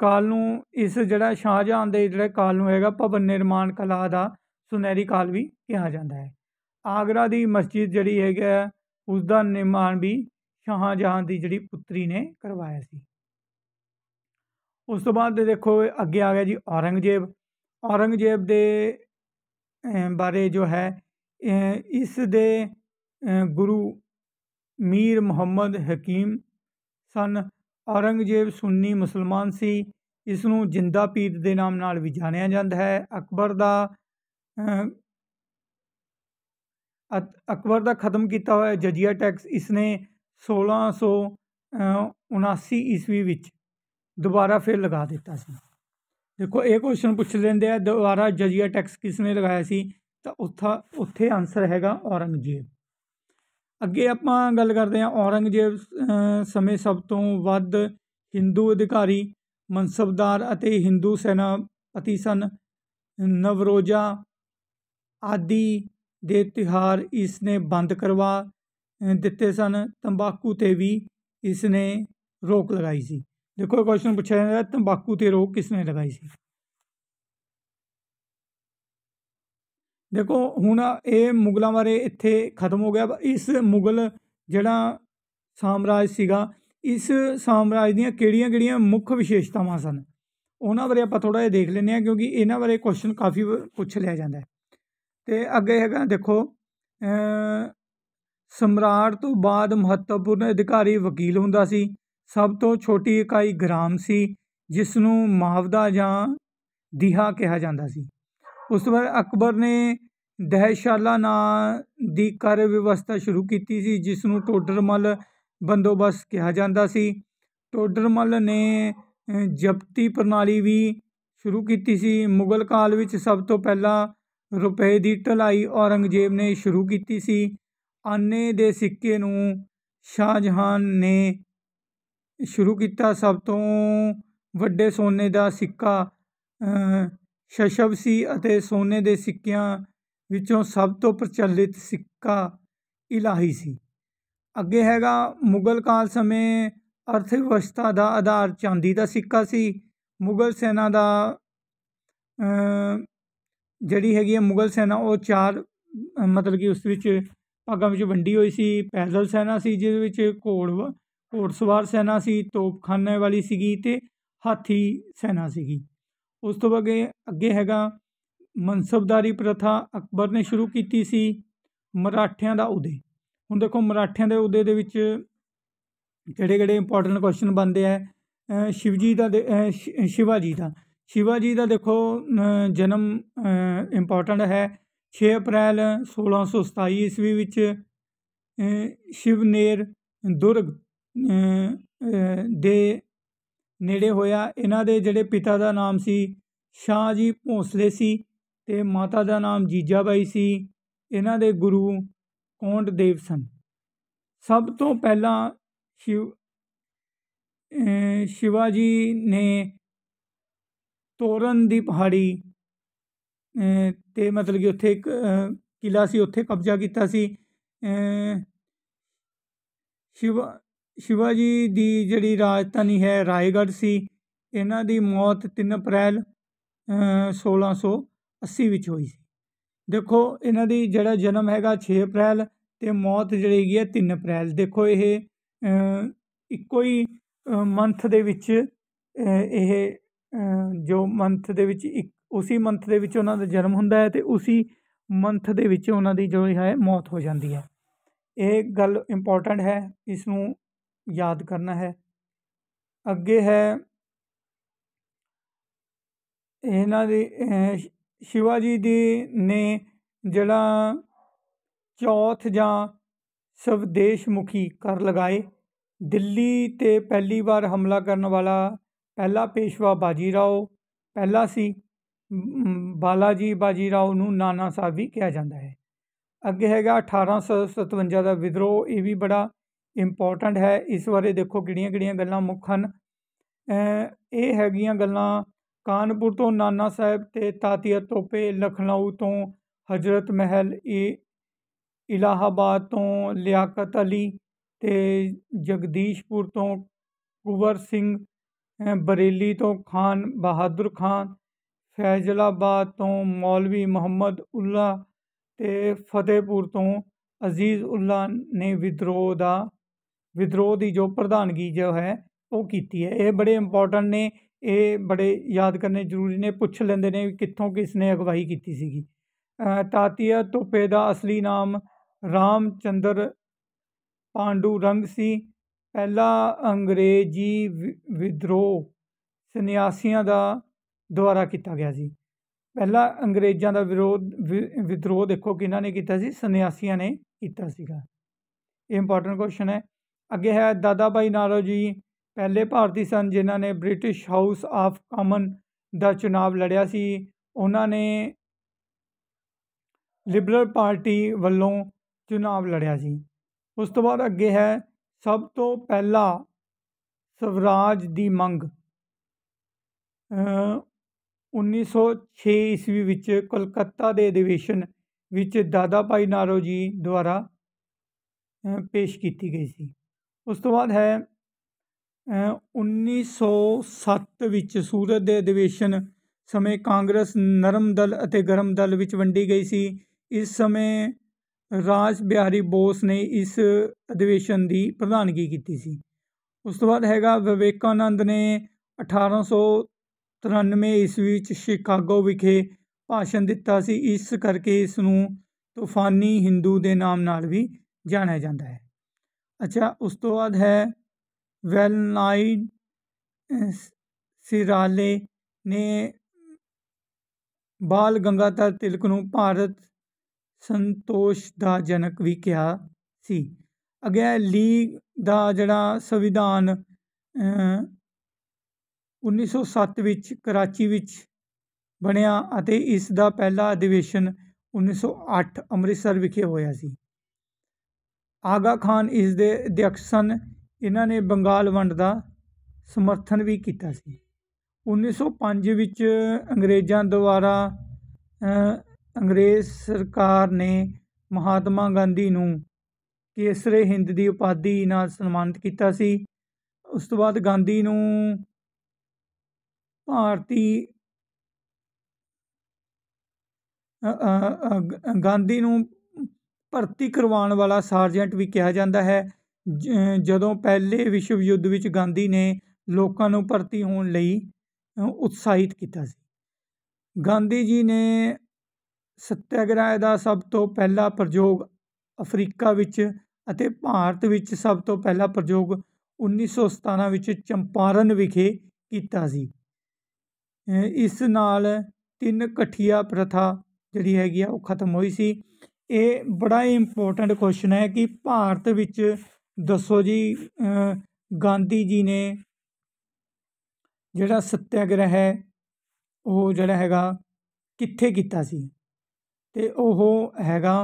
ਕਾਲ ਨੂੰ ਇਸ ਜਿਹੜਾ ਸ਼ਾਹਜਹਾਂ ਦੇ ਜਿਹੜਾ ਕਾਲ ਨੂੰ ਹੈਗਾ ਭਵਨ ਨਿਰਮਾਣ ਕਲਾ ਦਾ ਸੁਨਹਿਰੀ ਕਾਲ ਵੀ ਕਿਹਾ ਜਾਂਦਾ ਹੈ ਆਗਰਾ ਦੀ ਮਸਜਿਦ ਜਿਹੜੀ ਹੈਗਾ ਉਸ ਦਾ ਨਿਰਮਾਣ ਵੀ ਸ਼ਾਹਜਹਾਂ ਦੀ ਜਿਹੜੀ ਪੁੱਤਰੀ ਨੇ ਕਰਵਾਇਆ ਸੀ ਉਸ ਤੋਂ ਬਾਅਦ ਦੇਖੋ ਅੱਗੇ ਆ ਗਿਆ ਜੀ ਔਰੰਗਜ਼ੇਬ ਔਰੰਗਜ਼ੇਬ ਦੇ ਬਾਰੇ ਜੋ ਹੈ ਇਸ ਦੇ ਗੁਰੂ ਮੀਰ ਮੁਹੰਮਦ ਹਕੀਮ ਸਨ ਔਰੰਗਜ਼ੇਬ ਸੁੰਨੀ ਮੁਸਲਮਾਨ ਸੀ ਇਸ ਨੂੰ ਜਿੰਦਾ ਪੀਰ ਦੇ ਨਾਮ ਨਾਲ ਵੀ ਜਾਣਿਆ ਜਾਂਦਾ ਹੈ ਅਕਬਰ ਦਾ ਅਕਬਰ ਦਾ ਖਤਮ ਕੀਤਾ ਹੋਇਆ ਜਜੀਆ ਟੈਕਸ ਇਸ ਨੇ 1679 ਈਸਵੀ ਵਿੱਚ ਦੁਬਾਰਾ ਫਿਰ ਲਗਾ ਦਿੱਤਾ ਸੀ ਦੇਖੋ ਇਹ ਕੁਐਸਚਨ ਪੁੱਛ ਲੈਂਦੇ ਆ ਦੁਬਾਰਾ ਜਜੀਆ ਟੈਕਸ ਕਿਸ ਨੇ ਲਗਾਇਆ ਸੀ ਤਾਂ ਉੱਥਾ ਉੱਥੇ ਆਨਸਰ ਹੈਗਾ ਔਰੰਗਜ਼ੇਬ ਅੱਗੇ ਆਪਾਂ ਗੱਲ ਕਰਦੇ ਹਾਂ ਔਰੰਗਜ਼ੇਬ ਸਮੇਂ ਸਭ ਤੋਂ ਵੱਧ Hindu ਅਧਿਕਾਰੀ ਮਨਸਬਦਾਰ ਅਤੇ ਸੈਨਾ ਸੈਨਾਪਤੀ ਸਨ ਨਵਰੋਜ਼ਾ ਆਦਿ ਦੇ ਤਿਉਹਾਰ ਇਸ ਨੇ ਬੰਦ ਕਰਵਾ ਦਿੱਤੇ ਸਨ ਤੰਬਾਕੂ ਤੇ ਵੀ ਇਸ ਨੇ ਰੋਕ ਲਗਾਈ ਸੀ ਦੇਖੋ ਕੁਐਸਚਨ ਪੁੱਛਿਆ ਜਾਂਦਾ ਤੰਬਾਕੂ ਤੇ ਰੋਕ ਕਿਸ ਨੇ ਲਗਾਈ ਸੀ ਦੇਖੋ ਹੁਣ ਇਹ ਮੁਗਲਾਂ ਬਾਰੇ ਇੱਥੇ ਖਤਮ ਹੋ ਗਿਆ ਇਸ ਮੁਗਲ ਜਿਹੜਾ ਸਾਮਰਾਜ ਸੀਗਾ ਇਸ ਸਾਮਰਾਜ ਦੀਆਂ ਕਿਹੜੀਆਂ-ਕਿਹੜੀਆਂ ਮੁੱਖ ਵਿਸ਼ੇਸ਼ਤਾਵਾਂ ਸਨ ਉਹਨਾਂ ਬਾਰੇ ਆਪਾਂ ਥੋੜਾ ਜਿਹਾ ਦੇਖ ਲੈਂਦੇ ਆ ਕਿਉਂਕਿ ਇਹਨਾਂ ਬਾਰੇ ਕੁਐਸਚਨ ਕਾਫੀ ਪੁੱਛ ਲਿਆ ਜਾਂਦਾ ਤੇ ਅੱਗੇ ਹੈਗਾ ਦੇਖੋ ਸਮਰਾਟ ਤੋਂ ਬਾਅਦ ਮਹੱਤਵਪੂਰਨ ਅਧਿਕਾਰੀ ਵਕੀਲ ਹੁੰਦਾ ਸੀ ਸਭ ਤੋਂ ਛੋਟੀ ਇਕਾਈ ਗ੍ਰਾਮ ਸੀ ਜਿਸ ਨੂੰ ਮਾਵਦਾ ਜਾਂ ਦਿਹਾ ਕਿਹਾ ਜਾਂਦਾ ਸੀ ਉਸ ਤੋਂ ਬਾਅਦ ਅਕਬਰ ਨੇ ਦਹਿਸ਼ਾਲਾ ਨਾਂ ਦੀ ਕਰ ਵਿਵਸਥਾ ਸ਼ੁਰੂ ਕੀਤੀ ਸੀ ਜਿਸ ਨੂੰ ਟੋਡਰਮਲ ਬੰਦੋਬਸਤ ਕਿਹਾ ਜਾਂਦਾ ਸੀ ਟੋਡਰਮਲ ਨੇ ਜ਼ਬਤੀ ਪ੍ਰਣਾਲੀ ਵੀ ਸ਼ੁਰੂ ਕੀਤੀ ਸੀ ਮੁਗਲ ਕਾਲ ਵਿੱਚ ਸਭ ਤੋਂ ਪਹਿਲਾਂ ਰੁਪਏ ਦੀ ਢਲਾਈ ਔਰੰਗਜ਼ੇਬ ਨੇ ਸ਼ੁਰੂ ਕੀਤੀ ਸੀ ਆਨੇ ਦੇ ਸਿੱਕੇ ਨੂੰ ਸ਼ਾਹਜਹਾਨ ਨੇ ਸ਼ੁਰੂ ਕੀਤਾ ਸਭ ਤੋਂ ਵੱਡੇ ਸੋਨੇ ਦਾ ਸਿੱਕਾ ਸ਼ਸ਼ਵ ਸੀ ਅਤੇ ਸੋਨੇ ਦੇ ਸਿੱਕਿਆਂ ਵਿੱਚੋਂ ਸਭ ਤੋਂ ਪ੍ਰਚਲਿਤ ਸਿੱਕਾ ਇਲਾਹੀ ਸੀ ਅੱਗੇ ਹੈਗਾ ਮੁਗਲ ਕਾਲ ਸਮੇਂ ਅਰਥ ਵਿਵਸਥਾ ਦਾ ਆਧਾਰ ਚਾਂਦੀ ਦਾ ਸਿੱਕਾ ਸੀ ਮੁਗਲ ਸੈਨਾ ਦਾ ਜਿਹੜੀ ਹੈਗੀ ਹੈ ਮੁਗਲ ਸੈਨਾ ਉਹ ਚਾਰ ਮਤਲਬ ਕਿ ਉਸ ਵਿੱਚ ਭਾਗਾਂ ਵਿੱਚ ਵੰਡੀ ਹੋਈ ਸੀ ਪੈਦਲ ਸੈਨਾ ਸੀ ਜਿਸ ਵਿੱਚ ਘੋੜ ਘੋੜਸਵਾਰ ਸੈਨਾ ਸੀ ਤੋਪਖਾਨੇ ਵਾਲੀ ਸੀਗੀ ਤੇ ਹਾਥੀ ਸੈਨਾ ਸੀਗੀ ਉਸ ਤੋਂ ਅੱਗੇ ਅੱਗੇ ਹੈਗਾ ਮਨਸਬਦਾਰੀ ਪ੍ਰਥਾ ਅਕਬਰ ਨੇ ਸ਼ੁਰੂ ਕੀਤੀ ਸੀ ਮਰਾਠਿਆਂ ਦਾ ਉਦੇ ਹੁਣ ਦੇਖੋ ਮਰਾਠਿਆਂ ਦੇ ਉਦੇ ਦੇ ਵਿੱਚ ਕਿਹੜੇ ਕਿਹੜੇ ਇੰਪੋਰਟੈਂਟ ਕੁਐਸਚਨ ਬਣਦੇ ਆ ਸ਼ਿਵਜੀ ਦਾ ਸ਼ਿਵਾਜੀ ਦਾ ਸ਼ਿਵਾਜੀ ਦਾ ਦੇਖੋ ਜਨਮ ਇੰਪੋਰਟੈਂਟ ਹੈ 6 ਅਪ੍ਰੈਲ 1627 ਈਸਵੀ ਵਿੱਚ ਸ਼ਿਵਨੇਰ ਦੁਰਗ ਦੇ ਨੇੜੇ ਹੋਇਆ ਇਹਨਾਂ ਦੇ ਜਿਹੜੇ ਪਿਤਾ ਦਾ ਨਾਮ ਸੀ ਸ਼ਾਹ ਜੀ ਭੋਸਲੇ ਸੀ ਤੇ ਮਾਤਾ ਦਾ ਨਾਮ ਜੀਜਾਬਾਈ ਸੀ ਇਹਨਾਂ ਦੇ ਗੁਰੂ ਕੌਂਡ ਦੇਵ ਸਨ ਸਭ ਤੋਂ ਪਹਿਲਾਂ ਸ਼ਿਵ ਸ਼ਿਵਾਜੀ ਨੇ ਤੋਰਨ ਦੀ ਪਹਾੜੀ ਤੇ ਮਤਲਬ ਕਿ ਉੱਥੇ ਇੱਕ ਕਿਲਾ ਸੀ ਉੱਥੇ ਕਬਜ਼ਾ ਕੀਤਾ ਸੀ ਸ਼ਿਵਾ ਸ਼ਿਵਾਜੀ ਦੀ ਜਿਹੜੀ ਰਾਜਧਾਨੀ ਹੈ ਰਾਏਗੜ੍ਹ ਸੀ ਇਹਨਾਂ ਦੀ ਮੌਤ 3 ਅਪ੍ਰੈਲ 1680 ਵਿੱਚ ਹੋਈ ਸੀ ਦੇਖੋ ਇਹਨਾਂ ਦੀ ਜਿਹੜਾ ਜਨਮ ਹੈਗਾ 6 ਅਪ੍ਰੈਲ ਤੇ ਮੌਤ ਜਿਹੜੀ ਹੈਗੀ ਹੈ 3 ਅਪ੍ਰੈਲ ਦੇਖੋ ਇਹ ਇੱਕੋ ਹੀ ਮੰਥ ਦੇ ਵਿੱਚ ਇਹ ਜੋ ਮੰਥ ਦੇ ਵਿੱਚ ਇੱਕ ਉਸੇ ਮੰਥ ਦੇ ਵਿੱਚ ਉਹਨਾਂ ਦਾ ਜਨਮ ਹੁੰਦਾ ਹੈ ਤੇ ਉਸੇ ਮੰਥ ਦੇ ਵਿੱਚ ਉਹਨਾਂ ਦੀ ਜੋ ਹੈ ਮੌਤ ਹੋ ਜਾਂਦੀ ਹੈ ਇਹ ਗੱਲ ਇੰਪੋਰਟੈਂਟ ਹੈ ਇਸ ਨੂੰ ਯਾਦ ਕਰਨਾ ਹੈ ਅੱਗੇ ਹੈ ਇਹਨਾਂ ਦੇ ਸ਼ਿਵਾਜੀ ਦੀ ਨੇ ਜਿਹੜਾ ਚੌਥ ਜਾਂ ਸਵਦੇਸ਼ ਮੁਖੀ ਕਰ ਲਗਾਏ ਦਿੱਲੀ ਤੇ ਪਹਿਲੀ ਵਾਰ ਹਮਲਾ ਕਰਨ ਵਾਲਾ ਪਹਿਲਾ ਪੇਸ਼ਵਾ ਬਾਜੀ ਪਹਿਲਾ ਸੀ ਬਾਲਾਜੀ ਬਾਜੀ ਨੂੰ ਨਾਨਾ ਸਾਹਿਬ ਵੀ ਕਿਹਾ ਜਾਂਦਾ ਹੈ ਅੱਗੇ ਹੈਗਾ 1857 ਦਾ ਵਿਦਰੋਹ ਇਹ ਵੀ ਬੜਾ ਇੰਪੋਰਟੈਂਟ ਹੈ ਇਸ ਬਾਰੇ ਦੇਖੋ ਕਿਹੜੀਆਂ ਕਿਹੜੀਆਂ ਗੱਲਾਂ ਮੁੱਖ ਹਨ ਇਹ ਹੈਗੀਆਂ ਗੱਲਾਂ ਕਾਨਪੁਰ ਤੋਂ ਨਾਨਾ ਸਾਹਿਬ ਤੇ ਤਾਤੀਆ ਤੋਪੇ ਲਖਨਊ ਤੋਂ ਹਜ਼ਰਤ ਮਹਿਲ ਇਹ ਇਲਾਹਾਬਾਦ ਤੋਂ ਲਿਆਕਤ ਅਲੀ ਤੇ ਜਗਦੀਸ਼ਪੁਰ ਤੋਂ ਕੁਵਰ ਸਿੰਘ ਬਰੇਲੀ ਤੋਂ ਖਾਨ ਬਹਾਦਰ ਖਾਨ ਫੈਜ਼ਲਾਬਾਦ ਤੋਂ ਮੌਲਵੀ ਮੁਹੰਮਦ ਉੱਲਾ ਤੇ ਫਤਿਹਪੁਰ ਤੋਂ ਅਜ਼ੀਜ਼ ਉੱਲਾ ਨੇ ਵਿਦਰੋਹ ਦਾ ਵਿਦਰੋਹ ਦੀ ਜੋ ਪ੍ਰਧਾਨਗੀ ਜੋ ਹੈ ਉਹ ਕੀਤੀ ਹੈ ਇਹ ਬੜੇ ਇੰਪੋਰਟੈਂਟ ਨੇ ਇਹ ਬੜੇ ਯਾਦ ਕਰਨੇ ਜ਼ਰੂਰੀ ਨੇ ਪੁੱਛ ਲੈਂਦੇ ਨੇ ਕਿੱਥੋਂ ਕਿਸ ਨੇ ਅਗਵਾਈ ਕੀਤੀ ਸੀਗੀ ਤਾਤੀਆ ਤੋਪੇ ਦਾ ਅਸਲੀ ਨਾਮ ਰਾਮ ਚੰਦਰ ਪਾਂਡੂ ਰੰਗ ਸੀ ਪਹਿਲਾ ਅੰਗਰੇਜ਼ੀ ਵਿਦਰੋਹ ਸੰਨਿਆਸੀਆਂ ਦਾ ਦੁਆਰਾ ਕੀਤਾ ਗਿਆ ਸੀ ਪਹਿਲਾ ਅੰਗਰੇਜ਼ਾਂ ਦਾ ਵਿਰੋਧ ਵਿਦਰੋਹ ਦੇਖੋ ਕਿਹਨਾਂ ਨੇ ਕੀਤਾ ਸੀ ਸੰਨਿਆਸੀਆਂ ਨੇ ਕੀਤਾ ਸੀਗਾ ਇਹ ਇੰਪੋਰਟੈਂਟ ਕੁਐਸਚਨ ਹੈ ਅੱਗੇ ਹੈ ਦਾਦਾ ਭਾਈ ਨਾਰੋ ਜੀ ਪਹਿਲੇ ਭਾਰਤੀ ਸਨ ਜਿਨ੍ਹਾਂ ਨੇ ਬ੍ਰਿਟਿਸ਼ ਹਾਊਸ ਆਫ ਕਾਮਨ ਦਾ ਚੋਣ ਲੜਿਆ ਸੀ ਉਹਨਾਂ ਨੇ ਲਿਬਰਲ ਪਾਰਟੀ ਵੱਲੋਂ ਚੋਣ ਲੜਿਆ ਸੀ ਉਸ ਤੋਂ ਬਾਅਦ ਅੱਗੇ ਹੈ ਸਭ ਤੋਂ ਪਹਿਲਾ ਸਵਰਾਜ ਦੀ ਮੰਗ 1906 ਈਸਵੀ ਵਿੱਚ ਕੋਲਕਾਤਾ ਦੇ ਅਧਿਵੇਸ਼ਨ ਵਿੱਚ ਦਾਦਾ ਭਾਈ ਨਾਰੋ ਜੀ ਦੁਆਰਾ ਪੇਸ਼ ਕੀਤੀ ਗਈ ਸੀ ਉਸ ਤੋਂ ਬਾਅਦ ਹੈ 1907 ਵਿੱਚ ਸੂਰਤ ਦੇ ਅਧਿਵੇਸ਼ਨ ਸਮੇਂ ਕਾਂਗਰਸ ਨਰਮ ਦਲ ਅਤੇ ਗਰਮ ਦਲ ਵਿੱਚ ਵੰਡੀ ਗਈ ਸੀ ਇਸ ਸਮੇਂ ਰਾਜ ਬਿਹਾਰੀ ਬੋਸ ਨੇ ਇਸ ਅਧਿਵੇਸ਼ਨ ਦੀ ਪ੍ਰਧਾਨਗੀ ਕੀਤੀ ਸੀ ਉਸ ਤੋਂ ਬਾਅਦ ਹੈਗਾ ਵਿਵੇਕਾਨੰਦ ਨੇ 1893 ਈਸਵੀ ਵਿੱਚ ਸ਼ਿਕਾਗੋ ਵਿਖੇ ਭਾਸ਼ਣ ਦਿੱਤਾ ਸੀ ਇਸ ਕਰਕੇ ਇਸ ਨੂੰ ਤੂਫਾਨੀ ਹਿੰਦੂ ਦੇ ਨਾਮ ਨਾਲ ਵੀ ਜਾਣਿਆ ਜਾਂਦਾ ਹੈ ਅੱਛਾ ਉਸ ਤੋਂ ਬਾਅਦ ਹੈ ਵੈਲ ਨਾਈਡ ਸਿਰਾਲੇ ਨੇ ਬਾਲ ਗੰਗਾਧਰ ਤਿਲਕ ਨੂੰ ਭਾਰਤ ਸੰਤੋਸ਼ ਦਾ ਜਨਕ ਵੀ ਕਿਹਾ ਸੀ ਅਗੇ ਲੀਗ ਦਾ ਜਿਹੜਾ ਸੰਵਿਧਾਨ 1907 ਵਿੱਚ ਕਰਾਚੀ ਵਿੱਚ ਬਣਿਆ ਅਤੇ ਇਸ ਦਾ ਪਹਿਲਾ ਅਧਿਵੇਸ਼ਨ 1908 ਅੰਮ੍ਰਿਤਸਰ ਵਿਖੇ ਹੋਇਆ ਸੀ ਆਗਾ ਖਾਨ ਇਸ ਦੇ ਅਧਿਆਪਕ ਸਨ ਇਹਨਾਂ ਨੇ ਬੰਗਾਲ ਵੰਡ ਦਾ ਸਮਰਥਨ ਵੀ ਕੀਤਾ ਸੀ 1905 ਵਿੱਚ ਅੰਗਰੇਜ਼ਾਂ ਦੁਆਰਾ ਅੰਗਰੇਜ਼ ਸਰਕਾਰ ਨੇ ਮਹਾਤਮਾ ਗਾਂਧੀ ਨੂੰ ਕੇਸਰੇ ਹਿੰਦ ਦੀ ਉਪਾਧੀ ਨਾਲ ਸਨਮਾਨਿਤ ਕੀਤਾ ਸੀ ਉਸ ਤੋਂ ਬਾਅਦ ਗਾਂਧੀ ਨੂੰ ਭਾਰਤੀ ਗਾਂਧੀ ਨੂੰ ਭਰਤੀ ਕਰਵਾਉਣ ਵਾਲਾ ਸਰਜੈਂਟ ਵੀ ਕਿਹਾ ਜਾਂਦਾ ਹੈ ਜਦੋਂ ਪਹਿਲੇ ਵਿਸ਼ਵ ਯੁੱਧ ਵਿੱਚ ਗਾਂਧੀ ਨੇ ਲੋਕਾਂ ਨੂੰ ਭਰਤੀ ਹੋਣ ਲਈ ਉਤਸ਼ਾਹਿਤ ਕੀਤਾ ਸੀ ਗਾਂਧੀ ਜੀ ਨੇ ਸੱਤਿਆਗ੍ਰਹਿ ਦਾ ਸਭ ਤੋਂ ਪਹਿਲਾ ਪ੍ਰਯੋਗ ਅਫਰੀਕਾ ਵਿੱਚ ਅਤੇ ਭਾਰਤ ਵਿੱਚ ਸਭ ਤੋਂ ਪਹਿਲਾ ਪ੍ਰਯੋਗ 1917 ਵਿੱਚ ਚੰਪਾਰਨ ਵਿਖੇ ਕੀਤਾ ਸੀ ਇਸ ਨਾਲ ਤਿੰਨ ਕਠੀਆ ਪ੍ਰਥਾ ਜਿਹੜੀ ਹੈਗੀ ਆ ਉਹ ਖਤਮ ਹੋਈ ਸੀ ਇਹ ਬੜਾ ਇੰਪੋਰਟੈਂਟ ਕੁਐਸਚਨ ਹੈ ਕਿ ਭਾਰਤ ਵਿੱਚ ਦੱਸੋ ਜੀ ਗਾਂਧੀ ਜੀ ਨੇ ਜਿਹੜਾ ਸत्याग्रह ਹੈ ਉਹ ਜਿਹੜਾ ਹੈਗਾ ਕਿੱਥੇ ਕੀਤਾ ਸੀ ਤੇ ਉਹ ਹੈਗਾ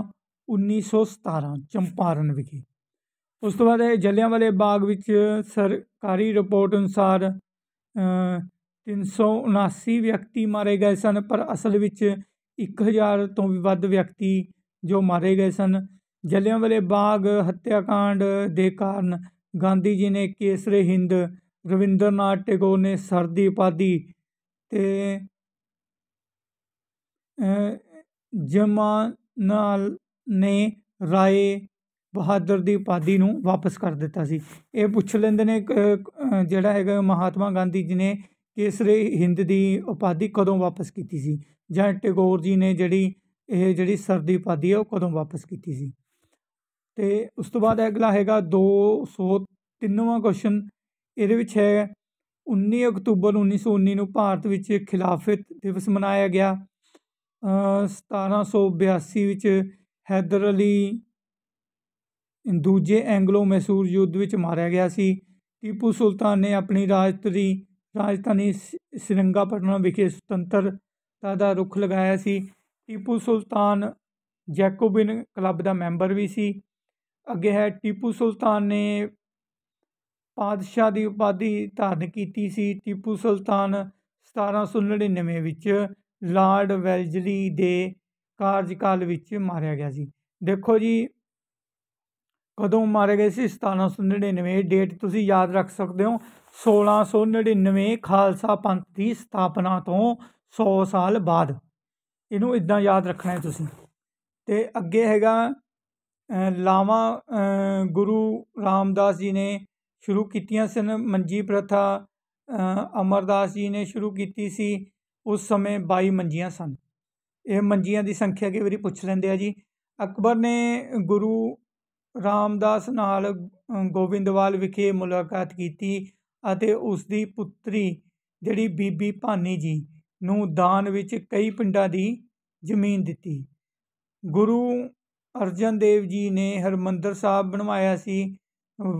1917 ਚੰਪਾਰਨ ਵਿਖੇ ਉਸ ਤੋਂ ਬਾਅਦ ਇਹ ਜਲਿਆਂਵਾਲੇ ਬਾਗ ਵਿੱਚ ਸਰਕਾਰੀ ਰਿਪੋਰਟ ਅਨੁਸਾਰ 379 ਵਿਅਕਤੀ ਮਾਰੇ ਗਏ ਸਨ ਪਰ ਅਸਲ ਵਿੱਚ 1000 ਤੋਂ ਵੀ ਵੱਧ ਵਿਅਕਤੀ ਜੋ ਮਾਰੇ ਗਏ ਸਨ ਜਲਿਆਂਵਾਲੇ ਬਾਗ ਹੱਤਿਆਕਾਂਡ ਦੇ ਕਾਰਨ ਗਾਂਧੀ ਜੀ ਨੇ ਕੇਸਰੇ ਹਿੰਦ ਰਵਿੰਦਰਨਾਥ ਟੈਗੋਰ ਨੇ ਸਰਦੀ ਉਪਾਦੀ ਤੇ ਜਮਨਾਲ ਨੇ ਰਾਏ ਬਹਾਦਰ ਦੀ ਉਪਾਦੀ ਨੂੰ ਵਾਪਸ ਕਰ ਦਿੱਤਾ ਸੀ ਇਹ ਪੁੱਛ ਲੈਂਦੇ ਨੇ ਜਿਹੜਾ ਹੈਗਾ ਮਹਾਤਮਾ ਗਾਂਧੀ ਜੀ ਨੇ ਕੇਸਰੇ ਹਿੰਦ ਦੀ ਉਪਾਦੀ ਕਦੋਂ ਵਾਪਸ ਕੀਤੀ ਸੀ ਜਾਂ ਟੈਗੋਰ ਜੀ ਨੇ ਜਿਹੜੀ ਇਹ ਜਿਹੜੀ ਸਰਦੀ ਪਾਦੀ ਹੈ ਉਹ ਕਦੋਂ ਵਾਪਸ ਕੀਤੀ ਸੀ ਤੇ ਉਸ ਤੋਂ ਬਾਅਦ ਅਗਲਾ ਹੈਗਾ 203ਵਾਂ ਕੁਐਸਚਨ ਇਹਦੇ ਵਿੱਚ ਹੈ 19 ਅਕਤੂਬਰ 1919 ਨੂੰ ਭਾਰਤ ਵਿੱਚ ਖਿਲਾਫਤ ਦਿਵਸ ਮਨਾਇਆ ਗਿਆ 1782 ਵਿੱਚ ਹੈਦਰ ਅਲੀ ਦੂਜੇ ਐਂਗਲੋ ਮੈਸੂਰ ਯੁੱਧ ਵਿੱਚ ਮਾਰਿਆ ਗਿਆ ਸੀ ਟੀਪੂ ਸੁਲਤਾਨ ਨੇ ਆਪਣੀ ਰਾਜਤਰੀ ਰਾਜਧਾਨੀ ਸ੍ਰੀਰੰਗਾਪਟਨਾ ਵਿਖੇ ਸੁਤੰਤਰਤਾ ਦਾ ਰੁਖ ਲਗਾਇਆ ਸੀ ਟੀਪੂ ਸੁਲਤਾਨ ਜੈਕੋਬਿਨ ਕਲੱਬ ਦਾ ਮੈਂਬਰ ਵੀ ਸੀ ਅੱਗੇ ਹੈ ਟੀਪੂ ਸੁਲਤਾਨ ਨੇ ਪਾਦਸ਼ਾਹ ਦੀ ਉਪਾਧੀ ਧਾਰਨ ਕੀਤੀ ਸੀ ਟੀਪੂ ਸੁਲਤਾਨ 1799 ਵਿੱਚ ਲਾਰਡ ਵੈਲਜਲੀ ਦੇ ਕਾਰਜਕਾਲ ਵਿੱਚ ਮਾਰਿਆ ਗਿਆ ਸੀ ਦੇਖੋ ਜੀ ਕਦੋਂ ਮਾਰੇ ਗਏ ਸੀ 1799 ਡੇਟ ਤੁਸੀਂ ਯਾਦ ਰੱਖ ਸਕਦੇ ਹੋ 1699 ਖਾਲਸਾ ਪੰਥ ਦੀ ਸਥਾਪਨਾ ਤੋਂ 100 ਸਾਲ ਬਾਅਦ ਇਹਨੂੰ ਇਦਾਂ ਯਾਦ ਰੱਖਣਾ ਹੈ ਤੁਸੀਂ ਤੇ ਅੱਗੇ ਹੈਗਾ ਲਾਵਾ ਗੁਰੂ ਰਾਮਦਾਸ ਜੀ ਨੇ ਸ਼ੁਰੂ ਕੀਤੀਆਂ ਸਨ ਮੰਜੀ ਪ੍ਰਥਾ ਅਮਰਦਾਸ ਜੀ ਨੇ ਸ਼ੁਰੂ ਕੀਤੀ ਸੀ ਉਸ ਸਮੇਂ 22 ਮੰਜੀਆਂ ਸਨ ਇਹ ਮੰਜੀਆਂ ਦੀ ਸੰਖਿਆ ਕਈ ਵਾਰੀ ਪੁੱਛ ਲੈਂਦੇ ਆ ਜੀ ਅਕਬਰ ਨੇ ਗੁਰੂ ਰਾਮਦਾਸ ਨਾਲ ਗੋਬਿੰਦਵਾਲ ਵਿਖੇ ਮੁਲਾਕਾਤ ਕੀਤੀ ਅਤੇ ਉਸ ਦੀ ਪੁੱਤਰੀ ਜਿਹੜੀ ਬੀਬੀ ਭਾਨੀ ਜੀ ਨੂੰ ਦਾਨ ਵਿੱਚ ਕਈ ਪਿੰਡਾਂ ਦੀ ਜ਼ਮੀਨ ਦਿੱਤੀ ਗੁਰੂ ਅਰਜਨ ਦੇਵ ਜੀ ਨੇ ਹਰਮੰਦਰ ਸਾਹਿਬ ਬਣਵਾਇਆ ਸੀ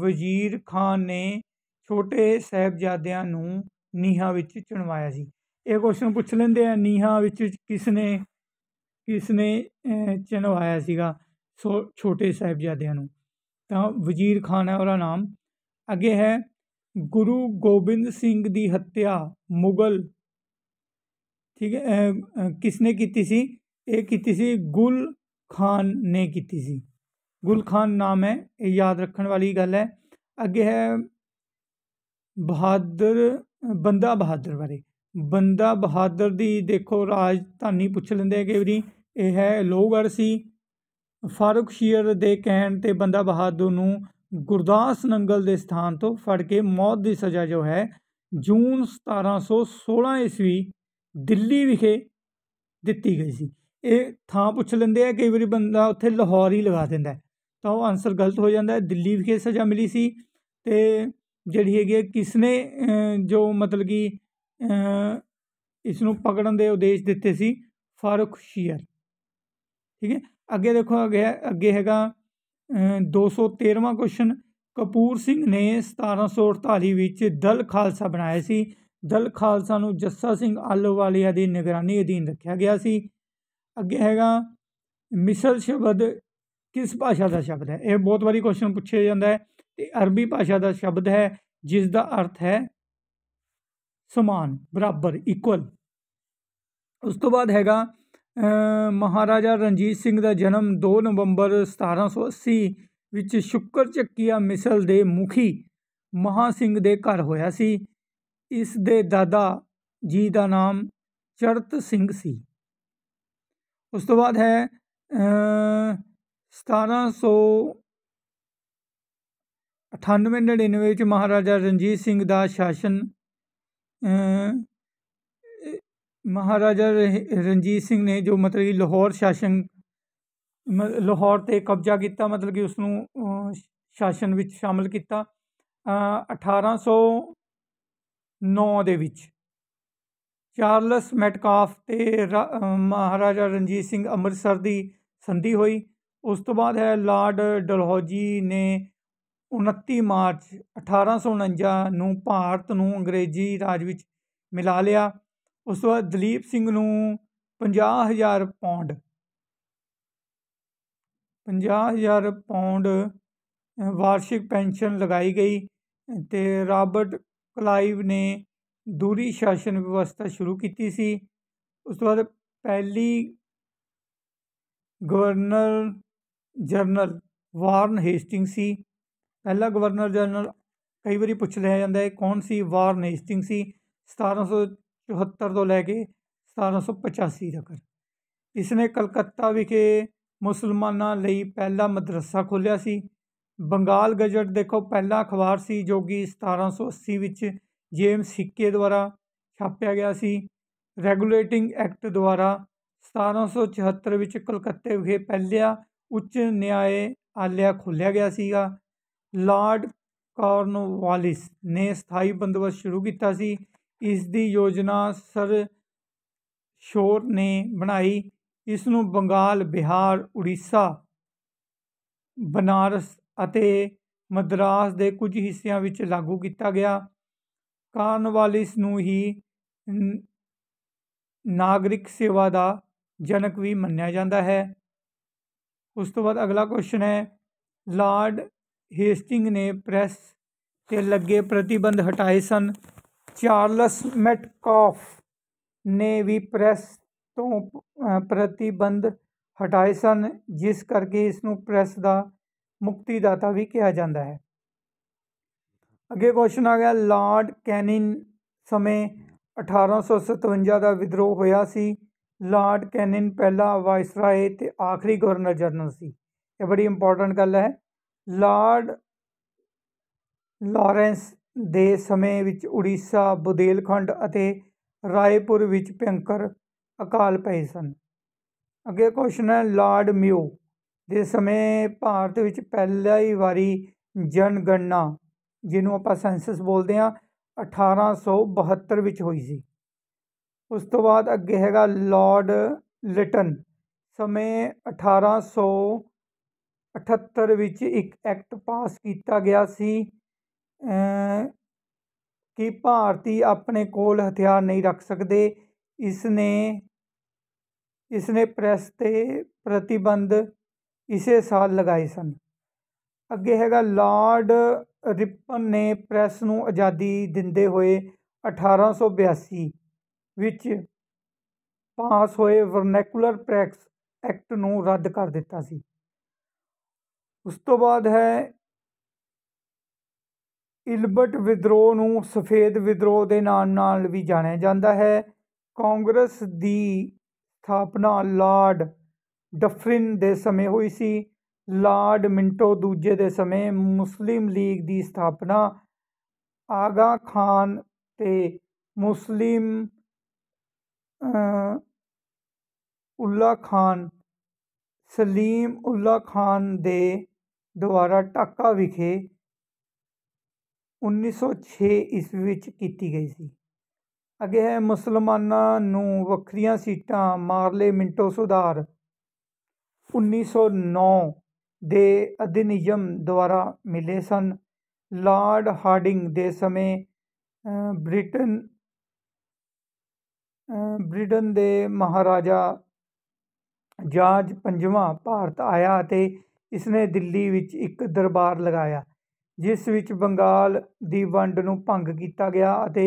ਵਜ਼ੀਰ ਖਾਨ ਨੇ ਛੋਟੇ ਸਹਿਬਜ਼ਾਦਿਆਂ ਨੂੰ ਨੀਹਾਂ ਵਿੱਚ ਚਣਵਾਇਆ ਸੀ ਇਹ ਕੁਐਸਚਨ ਪੁੱਛ ਲੈਂਦੇ ਆ ਨੀਹਾਂ ਵਿੱਚ ਕਿਸ ਨੇ ਕਿਸ ਨੇ ਚਣਵਾਇਆ ਸੀਗਾ ਛੋਟੇ ਸਹਿਬਜ਼ਾਦਿਆਂ ਨੂੰ ਤਾਂ ਵਜ਼ੀਰ ਖਾਨ ਹੈ ਉਹਦਾ ਨਾਮ ਅੱਗੇ ਹੈ ਗੁਰੂ ਗੋਬਿੰਦ ਸਿੰਘ ਦੀ ਹੱਤਿਆ ਮੁਗਲ ਠੀਕ ਹੈ ਕਿਸ ਨੇ ਕੀਤੀ ਸੀ ਇਹ ਕੀਤੀ ਸੀ ਗੁਲ ਖਾਨ ਨੇ ਕੀਤੀ ਸੀ ਗੁਲ ਖਾਨ ਨਾਮ ਹੈ ਇਹ ਯਾਦ ਰੱਖਣ ਵਾਲੀ ਗੱਲ ਹੈ ਅੱਗੇ ਹੈ ਬਹਾਦਰ ਬੰਦਾ ਬਹਾਦਰ ਬਾਰੇ ਬੰਦਾ ਬਹਾਦਰ ਦੀ ਦੇਖੋ ਰਾਜਧਾਨੀ ਪੁੱਛ ਲੈਂਦੇ ਹੈ ਕਈ ਵਾਰੀ ਇਹ ਹੈ ਲੋਗੜ ਸੀ ਫਾਰੂਕ ਸ਼ੀਰ ਦੇ ਕਹਿਣ ਤੇ ਬੰਦਾ ਬਹਾਦਰ ਨੂੰ ਗੁਰਦਾਸ ਨੰਗਲ ਦੇ ਸਥਾਨ ਤੋਂ ਫੜ ਕੇ ਮੌਤ ਦੀ ਸਜ਼ਾ ਜੋ ਹੈ ਜੂਨ 1716 ਈਸਵੀ ਦਿੱਲੀ ਵਿਖੇ ਦਿੱਤੀ ਗਈ ਸੀ ਇਹ ਥਾਂ ਪੁੱਛ ਲੈਂਦੇ ਆ ਕਈ ਵਾਰੀ ਬੰਦਾ ਉੱਥੇ ਲਾਹੌਰ ਹੀ ਲਗਾ ਦਿੰਦਾ ਤਾਂ ਉਹ ਆਨਸਰ ਗਲਤ ਹੋ ਜਾਂਦਾ ਦਿੱਲੀ ਵਿਖੇ ਸਜ਼ਾ ਮਿਲੀ ਸੀ ਤੇ ਜਿਹੜੀ ਹੈਗੀ ਕਿਸ ਨੇ ਜੋ ਮਤਲਬ ਕਿ ਇਸ ਨੂੰ ਪਕੜਨ ਦੇ ਉਦੇਸ਼ ਦਿੱਤੇ ਸੀ ਫਾਰੂਕ ਸ਼ੀਅਰ ਠੀਕ ਹੈ ਅੱਗੇ ਦੇਖੋ ਅੱਗੇ ਅੱਗੇ ਹੈਗਾ 213ਵਾਂ ਕੁਐਸਚਨ ਕਪੂਰ ਸਿੰਘ ਨੇ 1748 ਵਿੱਚ ਦਲ ਖਾਲਸਾ ਬਣਾਇਆ ਸੀ ਦਲ ਖਾਲਸਾ ਨੂੰ ਜੱਸਾ ਸਿੰਘ ਆਲੋਵਾਲੀਆ ਦੀ ਨਿਗਰਾਨੀ ਅਧੀਨ ਰੱਖਿਆ ਗਿਆ ਸੀ ਅੱਗੇ ਹੈਗਾ ਮਿਸਲ ਸ਼ਬਦ ਕਿਸ ਭਾਸ਼ਾ ਦਾ ਸ਼ਬਦ ਹੈ ਇਹ ਬਹੁਤ ਵਾਰੀ ਕੁਐਸਚਨ ਪੁੱਛਿਆ ਜਾਂਦਾ ਹੈ ਤੇ ਅਰਬੀ ਭਾਸ਼ਾ ਦਾ ਸ਼ਬਦ ਹੈ ਜਿਸ ਦਾ ਅਰਥ ਹੈ ਸਮਾਨ ਬਰਾਬਰ ਇਕੁਅਲ ਉਸ ਤੋਂ ਬਾਅਦ ਹੈਗਾ ਮਹਾਰਾਜਾ ਰਣਜੀਤ ਸਿੰਘ ਦਾ ਜਨਮ 2 ਨਵੰਬਰ 1780 ਵਿੱਚ ਸ਼ੁਕਰ ਚੱਕੀਆ ਮਿਸਲ ਦੇ ਮੁਖੀ ਮਹਾ ਸਿੰਘ ਦੇ ਘਰ ਹੋਇਆ ਸੀ ਇਸ ਦੇ ਦਾਦਾ ਜੀ ਦਾ ਨਾਮ ਚੜਤ ਸਿੰਘ ਸੀ ਉਸ ਤੋਂ ਬਾਅਦ ਹੈ 1798-99 ਵਿੱਚ ਮਹਾਰਾਜਾ ਰਣਜੀਤ ਸਿੰਘ ਦਾ ਸ਼ਾਸਨ ਮਹਾਰਾਜਾ ਰਣਜੀਤ ਸਿੰਘ ਨੇ ਜੋ ਮਤਲਬ ਕਿ ਲਾਹੌਰ ਸ਼ਾਸਨ ਲਾਹੌਰ ਤੇ ਕਬਜ਼ਾ ਕੀਤਾ ਮਤਲਬ ਕਿ ਉਸ ਨੂੰ ਸ਼ਾਸਨ ਵਿੱਚ ਸ਼ਾਮਲ ਕੀਤਾ 1800 9 ਦੇ ਵਿੱਚ ਚਾਰਲਸ ਮੈਟਕਾਫ ਤੇ ਮਹਾਰਾਜਾ ਰਣਜੀਤ ਸਿੰਘ ਅੰਮ੍ਰਿਤਸਰ ਦੀ ਸੰਧੀ ਹੋਈ ਉਸ ਤੋਂ ਬਾਅਦ ਹੈ ਲਾਰਡ ਡਲਹੌਜੀ ਨੇ 29 ਮਾਰਚ 1849 ਨੂੰ ਭਾਰਤ ਨੂੰ ਅੰਗਰੇਜ਼ੀ ਰਾਜ ਵਿੱਚ ਮਿਲਾ ਲਿਆ ਉਸ ਤੋਂ ਬਾਅਦ ਦਲੀਪ ਸਿੰਘ ਨੂੰ 50000 ਪੌਂਡ 50000 ਪੌਂਡ ਵਾਰਸ਼ਿਕ ਪੈਨਸ਼ਨ ਲਗਾਈ ਗਈ ਤੇ ਰਾਬਰਟ ਕਲਾਈਵ ਨੇ ਦੂਰੀ ਸ਼ਾਸਨ ਵਿਵਸਥਾ ਸ਼ੁਰੂ ਕੀਤੀ ਸੀ ਉਸ ਤੋਂ ਬਾਅਦ ਪਹਿਲੀ ਗਵਰਨਰ ਜਨਰਲ ਵਾਰਨ ਹੇਸਟਿੰਗ ਸੀ ਪਹਿਲਾ ਗਵਰਨਰ ਜਨਰਲ ਕਈ ਵਾਰੀ ਪੁੱਛ ਲਿਆ ਜਾਂਦਾ ਹੈ ਕੌਣ ਸੀ ਵਾਰਨ ਹੇਸਟਿੰਗ ਸੀ 1774 ਤੋਂ ਲੈ ਕੇ 1785 ਤੱਕ ਇਸ ਨੇ ਕਲਕੱਤਾ ਵਿਖੇ ਮੁਸਲਮਾਨਾਂ ਲਈ ਪਹਿਲਾ ਮਦਰਸਾ ਖੋਲ੍ਹਿਆ ਸੀ ਬੰਗਾਲ ਗਜ਼ਟ ਦੇਖੋ ਪਹਿਲਾ ਅਖਬਾਰ ਸੀ ਜੋ ਕਿ 1780 ਵਿੱਚ ਜੇਮਸ ਸਿੱਕੇ ਦੁਆਰਾ ਛਾਪਿਆ ਗਿਆ ਸੀ ਰੈਗੂਲੇਟਿੰਗ ਐਕਟ ਦੁਆਰਾ 1774 ਵਿੱਚ ਕਲਕੱਤੇ ਵਿਖੇ ਪਹਿਲਾ ਉੱਚ ਨਿਆਏ ਆਲਿਆ ਖੋਲ੍ਹਿਆ ਗਿਆ ਸੀਗਾ ਲਾਰਡ ਕਾਰਨਵਾਲਿਸ ਨੇ ਸਥਾਈ ਬੰਦੋਬਸਤ ਸ਼ੁਰੂ ਕੀਤਾ ਸੀ ਇਸ ਦੀ ਯੋਜਨਾ ਸਰ ਸ਼ੋਰ ਨੇ ਬਣਾਈ ਇਸ ਨੂੰ ਬੰਗਾਲ ਬਿਹਾਰ ਉੜੀਸਾ ਬਨਾਰਸ ਅਤੇ ਮਦਰਾਸ ਦੇ ਕੁਝ ਹਿੱਸਿਆਂ ਵਿੱਚ ਲਾਗੂ ਕੀਤਾ ਗਿਆ ਕਾਰਨਵਾਲਿਸ ਨੂੰ ਹੀ ਨਾਗਰਿਕ ਸੇਵਾ ਦਾ ਜਨਕ ਵੀ ਮੰਨਿਆ ਜਾਂਦਾ ਹੈ ਉਸ ਤੋਂ ਬਾਅਦ ਅਗਲਾ ਕੁਐਸਚਨ ਹੈ ਲਾਰਡ ਹੇਸਟਿੰਗ ਨੇ ਪ੍ਰੈਸ ਤੇ ਲੱਗੇ ਪ੍ਰਤੀਬੰਧ ਹਟਾਏ ਸਨ ਚਾਰਲਸ ਮੈਟਕਾਫ ਨੇ ਵੀ ਪ੍ਰੈਸ ਤੋਂ ਪ੍ਰਤੀਬੰਧ ਹਟਾਏ ਸਨ ਜਿਸ ਕਰਕੇ ਇਸ ਨੂੰ ਪ੍ਰੈਸ ਦਾ ਮੁਕਤੀ ਦਾਤਾ ਵੀ ਕਿਹਾ ਜਾਂਦਾ ਹੈ ਅੱਗੇ ਕੁਐਸਚਨ ਆ ਗਿਆ ਲਾਰਡ ਕੈਨਿਨ ਸਮੇਂ 1857 ਦਾ ਵਿਦਰੋਹ ਹੋਇਆ ਸੀ ਲਾਰਡ ਕੈਨਿਨ ਪਹਿਲਾ ਵਾਇਸਰਾਏ ਤੇ ਆਖਰੀ ਗਵਰਨਰ ਜਨਰਲ ਸੀ ਇਹ ਬੜੀ ਇੰਪੋਰਟੈਂਟ ਗੱਲ ਹੈ ਲਾਰਡ ਲਾਰੈਂਸ ਦੇ ਸਮੇਂ ਵਿੱਚ ਉੜੀਸਾ ਬੁਦੇਲਖੰਡ ਅਤੇ ਰਾਏਪੁਰ ਵਿੱਚ ਭਿੰਕਰ ਅਕਾਲ ਪਏ ਸਨ ਅੱਗੇ ਕੁਐਸਚਨ ਹੈ ਲਾਰਡ ਮਿਊ ਦੇ ਸਮੇਂ ਭਾਰਤ ਵਿੱਚ ਪਹਿਲੀ ਵਾਰੀ ਜਨਗਣਨਾ ਜਿਹਨੂੰ ਆਪਾਂ ਸੈਂਸਸ ਬੋਲਦੇ ਹਾਂ 1872 ਵਿੱਚ ਹੋਈ ਸੀ ਉਸ ਤੋਂ ਬਾਅਦ ਅੱਗੇ ਹੈਗਾ ਲਾਰਡ ਲਿਟਨ ਸਮੇਂ 1878 ਵਿੱਚ ਇੱਕ ਐਕਟ ਪਾਸ ਕੀਤਾ ਗਿਆ ਸੀ ਕਿ ਭਾਰਤੀ ਆਪਣੇ ਕੋਲ ਹਥਿਆਰ ਨਹੀਂ ਰੱਖ ਸਕਦੇ ਇਸ ਨੇ ਇਸ ਨੇ ਪ੍ਰੈਸ ਤੇ ਪ੍ਰਤੀਬੰਧ ਇਸੇ ਸਾਲ ਲਗਾਏ ਸਨ ਅੱਗੇ ਹੈਗਾ ਲਾਰਡ ਰਿਪਨ ਨੇ ਪ੍ਰੈਸ ਨੂੰ ਆਜ਼ਾਦੀ ਦਿੰਦੇ ਹੋਏ 1882 ਵਿੱਚ ਪਾਸ ਹੋਏ ਵਰਨੈਕੂਲਰ ਪ੍ਰੈਸ ਐਕਟ ਨੂੰ ਰੱਦ ਕਰ ਦਿੱਤਾ ਸੀ ਉਸ ਤੋਂ ਬਾਅਦ ਹੈ ਇਲਬਰਟ ਵਿਦਰੋਹ ਨੂੰ ਸਫੇਦ ਵਿਦਰੋਹ ਦੇ ਨਾਮ ਨਾਲ ਵੀ ਜਾਣਿਆ ਜਾਂਦਾ ਹੈ ਕਾਂਗਰਸ ਦੀ ਸਥਾਪਨਾ ਲਾਰਡ ਡਫਰਿਨ ਦੇ ਸਮੇਂ ਹੋਈ ਸੀ ਲਾਰਡ ਮਿੰਟੋ ਦੂਜੇ ਦੇ ਸਮੇਂ ਮੁਸਲਿਮ ਲੀਗ ਦੀ ਸਥਾਪਨਾ ਆਗਾ ਖਾਨ ਤੇ ਮੁਸਲਿਮ ਉੱਲਾ ਖਾਨ ਸਲੀਮ ਉੱਲਾ ਖਾਨ ਦੇ ਦੁਆਰਾ ਟਾਕਾ ਵਿਖੇ 1906 ਈਸਵੀ ਵਿੱਚ ਕੀਤੀ ਗਈ ਸੀ ਅੱਗੇ ਹੈ ਮੁਸਲਮਾਨਾਂ ਨੂੰ ਵੱਖਰੀਆਂ ਸੀਟਾਂ ਮਾਰਲੇ ਮਿੰਟੋ ਸੁਧਾਰ 1909 ਦੇ ਅਧਿਨਿਯਮ ਦੁਆਰਾ ਮਿਲੇ ਸਨ ਲਾਰਡ ਹਾਰਡਿੰਗ ਦੇ ਸਮੇਂ ਬ੍ਰਿਟਨ ਬ੍ਰਿਟਨ ਦੇ ਮਹਾਰਾਜਾ ਜਾਜ ਪੰਜਵਾਂ ਭਾਰਤ ਆਇਆ ਅਤੇ ਇਸਨੇ ਦਿੱਲੀ ਵਿੱਚ ਇੱਕ ਦਰਬਾਰ ਲਗਾਇਆ ਜਿਸ ਵਿੱਚ ਬੰਗਾਲ ਦੀ ਵੰਡ ਨੂੰ ਭੰਗ ਕੀਤਾ ਗਿਆ ਅਤੇ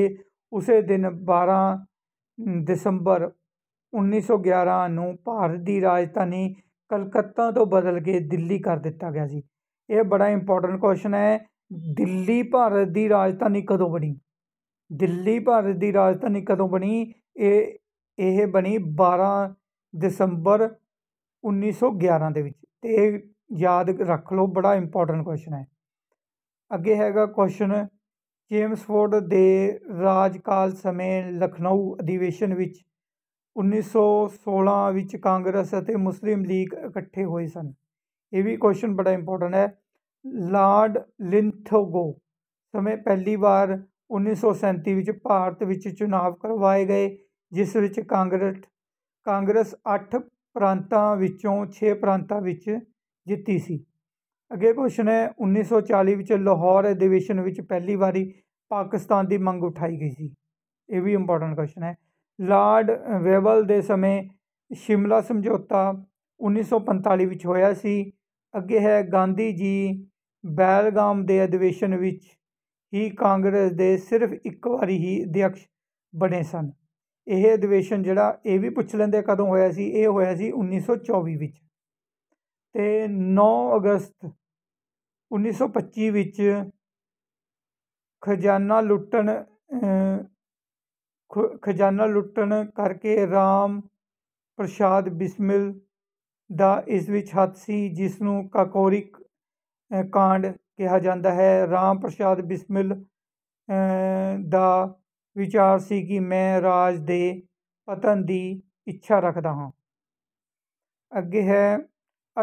ਉਸੇ ਦਿਨ 12 ਦਸੰਬਰ 1911 ਨੂੰ ਭਾਰਤ ਦੀ ਰਾਜਧਾਨੀ ਕਲਕੱਤਾ ਤੋਂ ਬਦਲ ਕੇ ਦਿੱਲੀ ਕਰ ਦਿੱਤਾ ਗਿਆ ਸੀ ਇਹ ਬੜਾ ਇੰਪੋਰਟੈਂਟ ਕੁਐਸਚਨ ਹੈ ਦਿੱਲੀ ਭਾਰਤ ਦੀ ਰਾਜਧਾਨੀ ਕਦੋਂ ਬਣੀ ਦਿੱਲੀ ਭਾਰਤ ਦੀ ਰਾਜਧਾਨੀ ਕਦੋਂ ਬਣੀ ਇਹ ਇਹ ਬਣੀ 12 ਦਸੰਬਰ 1911 ਦੇ ਵਿੱਚ ਤੇ ਇਹ ਯਾਦ ਰੱਖ ਲਓ ਬੜਾ ਇੰਪੋਰਟੈਂਟ ਕੁਐਸਚਨ ਹੈ ਅੱਗੇ ਹੈਗਾ ਕੁਐਸਚਨ ਜੇਮਸ ਫੋਰਡ ਦੇ ਰਾਜਕਾਲ ਸਮੇਂ ਲਖਨਊ ਅਧਿਵੇਸ਼ਨ ਵਿੱਚ 1916 ਵਿੱਚ ਕਾਂਗਰਸ ਅਤੇ ਮੁਸਲਿਮ ਲੀਗ ਇਕੱਠੇ ਹੋਏ ਸਨ ਇਹ ਵੀ ਕੁਐਸਚਨ ਬੜਾ ਇੰਪੋਰਟੈਂਟ ਹੈ ਲਾਰਡ ਲਿੰਥੋਗੋ ਸਮੇਂ ਪਹਿਲੀ ਵਾਰ 1937 ਵਿੱਚ ਭਾਰਤ ਵਿੱਚ ਚੋਣ ਕਰਵਾਏ ਗਏ ਜਿਸ ਵਿੱਚ ਕਾਂਗਰਸ ਕਾਂਗਰਸ 8 ਪ੍ਰਾਂਤਾਂ ਵਿੱਚੋਂ 6 ਪ੍ਰਾਂਤਾਂ ਵਿੱਚ ਜਿੱਤੀ ਸੀ ਅੱਗੇ ਕੁਐਸਚਨ ਹੈ 1940 ਵਿੱਚ ਲਾਹੌਰ ਅਧਿਵੇਸ਼ਨ ਵਿੱਚ ਪਹਿਲੀ ਵਾਰੀ ਪਾਕਿਸਤਾਨ ਦੀ ਮੰਗ ਉਠਾਈ ਗਈ ਸੀ ਇਹ ਵੀ ਇੰਪੋਰਟੈਂਟ ਕੁਐਸਚਨ ਹੈ ਲਾਰਡ ਵੇਵਲ ਦੇ ਸਮੇਂ ਸ਼ਿਮਲਾ ਸਮਝੌਤਾ 1945 ਵਿੱਚ ਹੋਇਆ ਸੀ ਅੱਗੇ ਹੈ ਗਾਂਧੀ ਜੀ ਬੈਲਗਾਮ ਦੇ ਅਧਿਵੇਸ਼ਨ ਵਿੱਚ ਹੀ ਕਾਂਗਰਸ ਦੇ ਸਿਰਫ ਇੱਕ ਵਾਰੀ ਹੀ ਅਧਿਅਕਸ਼ ਬਣੇ ਸਨ ਇਹ ਅਧਿਵੇਸ਼ਨ ਜਿਹੜਾ ਇਹ ਵੀ ਪੁੱਛ ਲੈਂਦੇ ਕਦੋਂ ਹੋਇਆ ਸੀ ਇਹ ਹੋਇਆ ਸੀ 1924 ਵਿੱਚ ਤੇ 9 ਅਗਸਤ 1925 ਵਿੱਚ ਖਜ਼ਾਨਾ ਲੁੱਟਣ ਖਜ਼ਾਨਾ ਲੁੱਟਣ ਕਰਕੇ ਰਾਮ ਪ੍ਰਸ਼ਾਦ ਬਿਸਮਿਲ ਦਾ ਇਸ ਵਿੱਚ ਹੱਥ ਸੀ ਜਿਸ ਨੂੰ ਕਾਕੋਰਿਕ ਕਾਂਡ ਕਿਹਾ ਜਾਂਦਾ ਹੈ ਰਾਮ ਪ੍ਰਸ਼ਾਦ ਬਿਸਮਿਲ ਦਾ ਵਿਚਾਰ ਸੀ ਕਿ ਮੈਂ ਰਾਜ ਦੇ ਪਤਨ ਦੀ ਇੱਛਾ ਰੱਖਦਾ ਹਾਂ ਅੱਗੇ ਹੈ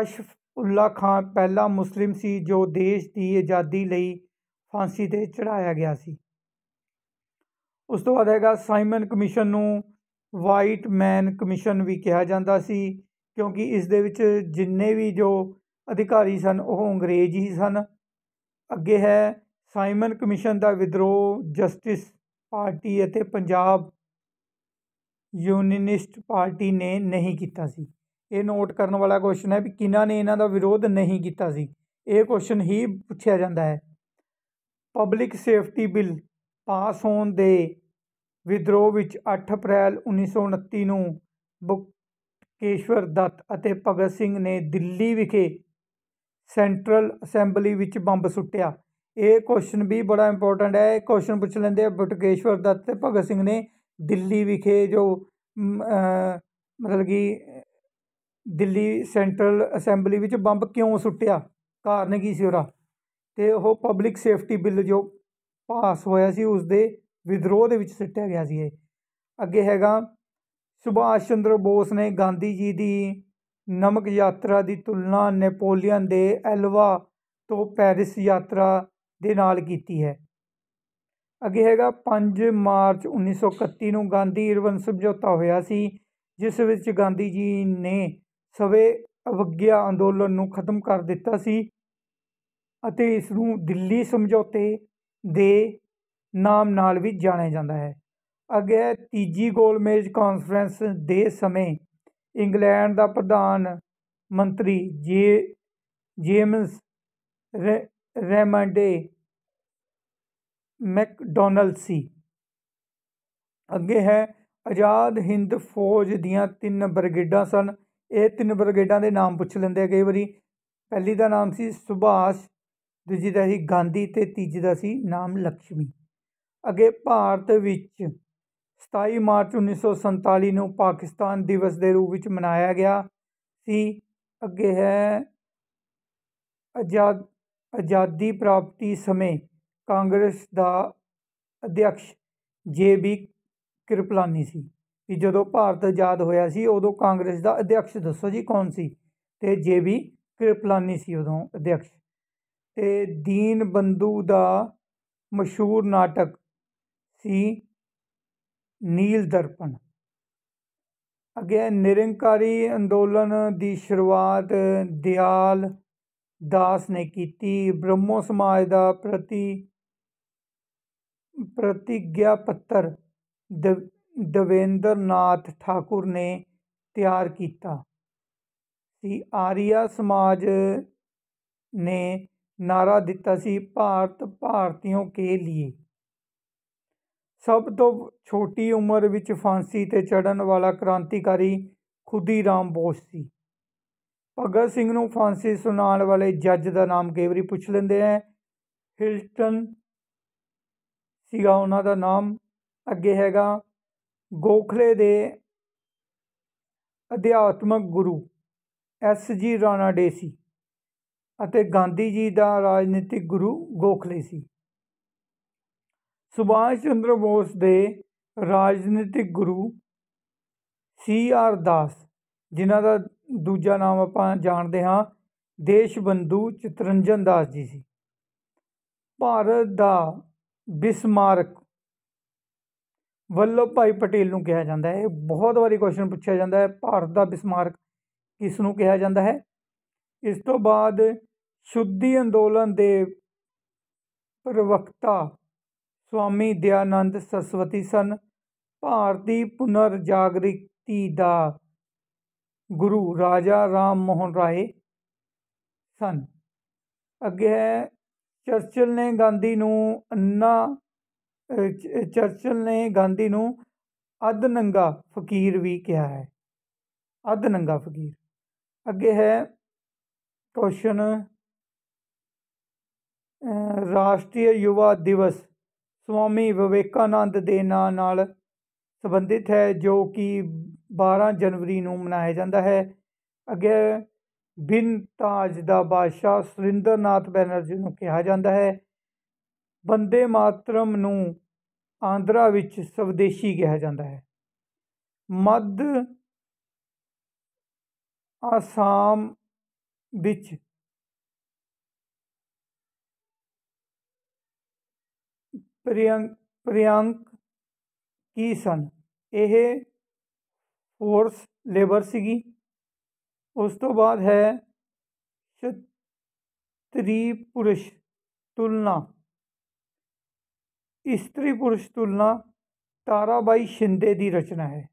ਅਸ਼ਫ ਉੱਲਾ ਖਾਨ ਪਹਿਲਾ ਮੁਸਲਿਮ ਸੀ ਜੋ ਦੇਸ਼ ਦੀ ਆਜ਼ਾਦੀ ਲਈ ਫਾਂਸੀ ਤੇ ਚੜਾਇਆ ਗਿਆ ਸੀ ਉਸ ਤੋਂ ਬਾਅਦ ਹੈਗਾ ਸਾਈਮਨ ਕਮਿਸ਼ਨ ਨੂੰ ਵਾਈਟ ਮੈਨ ਕਮਿਸ਼ਨ ਵੀ ਕਿਹਾ ਜਾਂਦਾ ਸੀ ਕਿਉਂਕਿ ਇਸ ਦੇ ਵਿੱਚ ਜਿੰਨੇ ਵੀ ਜੋ ਅਧਿਕਾਰੀ ਸਨ ਉਹ ਅੰਗਰੇਜ਼ ਹੀ ਸਨ ਅੱਗੇ ਹੈ ਸਾਈਮਨ ਕਮਿਸ਼ਨ ਦਾ ਵਿਦਰੋਹ ਜਸਟਿਸ ਪਾਰਟੀ ਅਤੇ ਪੰਜਾਬ ਯੂਨੀਨਿਸਟ ਪਾਰਟੀ ਨੇ ਨਹੀਂ ਕੀਤਾ ਸੀ ਇਹ ਨੋਟ ਕਰਨ ਵਾਲਾ ਕੁਐਸਚਨ ਹੈ ਵੀ ਕਿਨਾਂ ਨੇ ਇਹਨਾਂ ਦਾ ਵਿਰੋਧ ਨਹੀਂ ਕੀਤਾ ਸੀ ਇਹ ਕੁਐਸਚਨ ਹੀ ਪੁੱਛਿਆ ਜਾਂਦਾ ਹੈ ਪਬਲਿਕ ਸੇਫਟੀ ਬਿੱਲ ਪਾਸ ਹੋਣ ਦੇ ਵਿਦਰੋਹ ਵਿੱਚ 8 ਅਪ੍ਰੈਲ 1929 ਨੂੰ ਬੁਕੇਸ਼ਵਰ ਦੱਤ ਅਤੇ ਭਗਤ ਸਿੰਘ ਨੇ ਦਿੱਲੀ ਵਿਖੇ ਸੈਂਟਰਲ ਅਸੈਂਬਲੀ ਵਿੱਚ ਬੰਬ ਸੁੱਟਿਆ ਇਹ ਕੁਐਸਚਨ ਵੀ ਬੜਾ ਇੰਪੋਰਟੈਂਟ ਹੈ ਇਹ ਕੁਐਸਚਨ ਪੁੱਛ ਲੈਂਦੇ ਆ ਬੁਕੇਸ਼ਵਰ ਦੱਤ ਤੇ ਭਗਤ ਸਿੰਘ ਨੇ ਦਿੱਲੀ ਵਿਖੇ ਜੋ ਮਤਲਬ ਕਿ ਦਿੱਲੀ ਸੈਂਟਰਲ ਅਸੈਂਬਲੀ ਵਿੱਚ ਬੰਬ ਕਿਉਂ ਸੁੱਟਿਆ ਕਾਰਨ ਕੀ ਸੀ ਉਹਦਾ ਤੇ ਉਹ ਪਬਲਿਕ ਸੇਫਟੀ ਬਿੱਲ ਜੋ ਪਾਸ ਹੋਇਆ ਸੀ ਉਸ ਦੇ ਵਿਦਰੋਹ ਦੇ ਵਿੱਚ ਸਿੱਟਿਆ ਗਿਆ ਸੀ ਇਹ ਅੱਗੇ ਹੈਗਾ ਸੁਭਾਸ਼ ਚੰਦਰ ਬੋਸ ਨੇ ਗਾਂਧੀ ਜੀ ਦੀ ਨਮਕ ਯਾਤਰਾ ਦੀ ਤੁਲਨਾ ਨੈਪੋਲੀਅਨ ਦੇ ਐਲਵਾ ਤੋਂ ਪੈਰਿਸ ਯਾਤਰਾ ਦੇ ਨਾਲ ਕੀਤੀ ਹੈ ਅੱਗੇ ਹੈਗਾ 5 ਮਾਰਚ 1931 ਨੂੰ ਗਾਂਧੀ ਇਰਵਨ ਸਮਝੌਤਾ ਹੋਇਆ ਸੀ ਜਿਸ ਵਿੱਚ ਗਾਂਧੀ ਜੀ ਨੇ ਸਵੇ ਅਵਗਿਆ ਅੰਦੋਲਨ ਨੂੰ ਖਤਮ ਕਰ ਦਿੱਤਾ ਸੀ ਅਤੇ ਇਸ ਨੂੰ ਦਿੱਲੀ ਸਮਝੌਤੇ ਦੇ ਨਾਮ ਨਾਲ ਵੀ ਜਾਣਿਆ ਜਾਂਦਾ ਹੈ ਅੱਗੇ ਤੀਜੀ ਗੋਲ ਮੇਜ ਕਾਨਫਰੰਸ ਦੇ ਸਮੇਂ ਇੰਗਲੈਂਡ ਦਾ ਪ੍ਰਧਾਨ ਮੰਤਰੀ ਜੇ ਜੇਮਸ ਰੈਮੰਡੇ ਮੈਕਡੋਨਲਡ ਸੀ ਅੱਗੇ ਹੈ ਆਜ਼ਾਦ ਹਿੰਦ ਫੌਜ ਦੀਆਂ ਤਿੰਨ ਬ੍ਰਿਗੇਡਾਂ ਸਨ ਇਹ ਤਿੰਨ ਬ੍ਰਿਗੇਡਾਂ ਦੇ ਨਾਮ ਪੁੱਛ ਲੈਂਦੇ ਆ ਕਈ ਵਾਰੀ ਪਹਿਲੀ ਦਾ ਨਾਮ ਸੀ ਸੁਭਾਸ਼ ਦੂਜੀ ਦਾ ਸੀ ਗਾਂਧੀ ਤੇ ਤੀਜੀ ਦਾ ਸੀ ਨਾਮ ਲక్ష్ਮੀ ਅੱਗੇ ਭਾਰਤ ਵਿੱਚ 27 ਮਾਰਚ 1947 ਨੂੰ ਪਾਕਿਸਤਾਨ ਦਿਵਸ ਦੇ ਰੂਪ ਵਿੱਚ ਮਨਾਇਆ ਗਿਆ ਸੀ ਅੱਗੇ ਹੈ ਆਜ਼ਾਦ ਆਜ਼ਾਦੀ ਪ੍ਰਾਪਤੀ ਸਮੇਂ ਕਾਂਗਰਸ ਦਾ ਅਧਿਆਕਸ਼ ਜੇ ਬੀ ਕਿਰਪਲਾਨੀ ਸੀ ਕਿ ਜਦੋਂ ਭਾਰਤ ਆਜ਼ਾਦ ਹੋਇਆ ਸੀ ਉਦੋਂ ਕਾਂਗਰਸ ਦਾ ਅਧਿਆਕਸ਼ ਦੱਸੋ ਜੀ ਕੌਣ ਸੀ ਤੇ ਜੇ ਬੀ ਕਿਰਪਲਾਨੀ ਸੀ ਉਦੋਂ ਅਧਿਆਕਸ਼ ਤੇ ਦੀਨ ਬੰਦੂ ਦਾ ਮਸ਼ਹੂਰ ਨਾਟਕ ਸੀ ਨੀਲ ਦਰਪਣ ਅਗੇ ਨਿਰੰਕਾਰੀ ਅੰਦੋਲਨ ਦੀ ਸ਼ੁਰੂਆਤ ਦਿਆਲ ਦਾਸ ਨੇ ਕੀਤੀ ਬ੍ਰਹਮੋ ਸਮਾਜ ਦਾ ਪ੍ਰਤੀ ਪ੍ਰਤੀਗਿਆ ਪੱਤਰ ਦਵਿੰਦਰਨਾਥ ਦਵਿੰਦਰ ਨਾਥ ਠਾਕੁਰ ਨੇ ਤਿਆਰ ਕੀਤਾ ਸੀ ਆਰੀਆ ਸਮਾਜ ਨੇ ਨਾਰਾ ਦਿੱਤਾ ਸੀ ਭਾਰਤ ਭਾਰਤੀਆਂ ਕੇ ਲਈ ਸਭ ਤੋਂ ਛੋਟੀ ਉਮਰ ਵਿੱਚ ਫਾਂਸੀ ਤੇ ਚੜਨ ਵਾਲਾ ਕ੍ਰਾਂਤੀਕਾਰੀ ਰਾਮ ਬੋਸ ਸੀ ਭਗਤ ਸਿੰਘ ਨੂੰ ਫਾਂਸੀ ਸੁਣਾਉਣ ਵਾਲੇ ਜੱਜ ਦਾ ਨਾਮ ਕਈ ਪੁੱਛ ਲੈਂਦੇ ਆ ਹਿਲਟਨ ਸੀਗਾ ਉਹਨਾਂ ਦਾ ਨਾਮ ਅੱਗੇ ਹੈਗਾ ਗੋਖਲੇ ਦੇ ਅਧਿਆਤਮਕ ਗੁਰੂ ਐਸ ਜੀ ਰਾਣਾ ਡੇਸੀ ਸੀ ਅਤੇ ਗਾਂਧੀ ਜੀ ਦਾ ਰਾਜਨੀਤਿਕ ਗੁਰੂ ਗੋਖਲੇ ਸੀ ਸੁਭਾਸ਼ ਚੰਦਰ ਬੋਸ ਦੇ ਰਾਜਨੀਤਿਕ ਗੁਰੂ ਸੀ ਆਰ ਦਾਸ ਜਿਨ੍ਹਾਂ ਦਾ ਦੂਜਾ ਨਾਮ ਆਪਾਂ ਜਾਣਦੇ ਹਾਂ ਦੇਸ਼ ਬੰਦੂ ਚਿਤਰੰਜਨ ਦਾਸ ਜੀ ਸੀ ਭਾਰਤ ਦਾ ਬਿਸਮਾਰਕ ਵੱਲੋਂ ਭਾਈ ਪਟੇਲ ਨੂੰ ਕਿਹਾ ਜਾਂਦਾ ਹੈ ਇਹ ਬਹੁਤ ਵਾਰੀ ਕੁਐਸਚਨ ਪੁੱਛਿਆ ਜਾਂਦਾ ਹੈ ਭਾਰਤ ਦਾ ਬਿਸਮਾਰਕ ਕਿਸ ਨੂੰ ਕਿਹਾ ਜਾਂਦਾ ਹੈ ਇਸ ਤੋਂ ਬਾਅਦ ਸ਼ੁੱਧੀ ਅੰਦੋਲਨ ਦੇ ਪ੍ਰਵਕਤਾ ਸਵਾਮੀ ਦਿਆਨੰਦ ਸਰਸਵਤੀ ਸਨ ਭਾਰਤੀ ਪੁਨਰ ਜਾਗਰਿਤੀ ਦਾ ਗੁਰੂ ਰਾਜਾ ਰਾਮ ਮੋਹਨ ਰਾਏ ਸਨ ਅੱਗੇ ਹੈ ਚਰਚਿਲ ਨੇ ਗਾਂਧੀ ਨੂੰ ਅੰਨਾ ਚਰਚਿਲ ਨੇ ਗਾਂਧੀ ਨੂੰ ਅਧ ਨੰਗਾ ਫਕੀਰ ਵੀ ਕਿਹਾ ਹੈ ਅਧ ਨੰਗਾ ਫਕੀਰ ਅੱਗੇ ਹੈ ਕੁਐਸਚਨ ਰਾਸ਼ਟਰੀ ਯੁਵਾ ਦਿਵਸ ਸਵਾਮੀ ਵਿਵੇਕਾਨੰਦ ਦੇ ਨਾਂ ਨਾਲ ਸੰਬੰਧਿਤ ਹੈ ਜੋ ਕਿ 12 ਜਨਵਰੀ ਨੂੰ ਮਨਾਇਆ ਜਾਂਦਾ ਹੈ ਅੱਗੇ ਬਿਨ ਤਾਜ ਦਾ ਬਾਦਸ਼ਾਹ ਸੁਰਿੰਦਰਨਾਥ ਬੈਨਰਜੀ ਨੂੰ ਕਿਹਾ ਜਾਂਦਾ ਹੈ ਬੰਦੇ ਮਾਤਰਮ ਨੂੰ ਆਂਧਰਾ ਵਿੱਚ ਸਵਦੇਸ਼ੀ ਕਿਹਾ ਜਾਂਦਾ ਹੈ ਮੱਧ ਆਸਾਮ बिच प्रियंक प्रियंक की सन यह फोर्स लेबर सी उस तो बाद है स्त्री पुरुष तुलना स्त्री पुरुष तुलना ताराबाई शिंदे की रचना है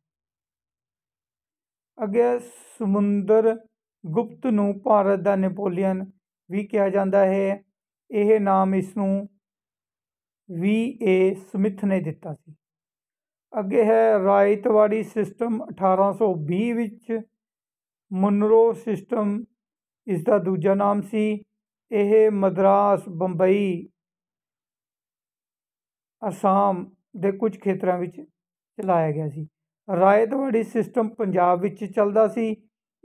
अगर समुंदर ਗੁਪਤ ਨੂੰ ਭਾਰਤ ਦਾ ਨੈਪੋਲੀਅਨ ਵੀ ਕਿਹਾ ਜਾਂਦਾ ਹੈ ਇਹ ਨਾਮ ਇਸ ਨੂੰ ਵੀ ਏ ਸਮਿਥ ਨੇ ਦਿੱਤਾ ਸੀ ਅੱਗੇ ਹੈ ਰਾਇਤਵਾੜੀ ਸਿਸਟਮ 1820 ਵਿੱਚ ਮਨਰੋ ਸਿਸਟਮ ਇਸ ਦਾ ਦੂਜਾ ਨਾਮ ਸੀ ਇਹ ਮਦਰਾਸ ਬੰਬਈ ਅਸਾਮ ਦੇ ਕੁਝ ਖੇਤਰਾਂ ਵਿੱਚ ਚਲਾਇਆ ਗਿਆ ਸੀ ਰਾਇਤਵਾੜੀ ਸਿਸਟਮ ਪੰਜਾਬ ਵਿੱਚ ਚੱਲਦਾ ਸੀ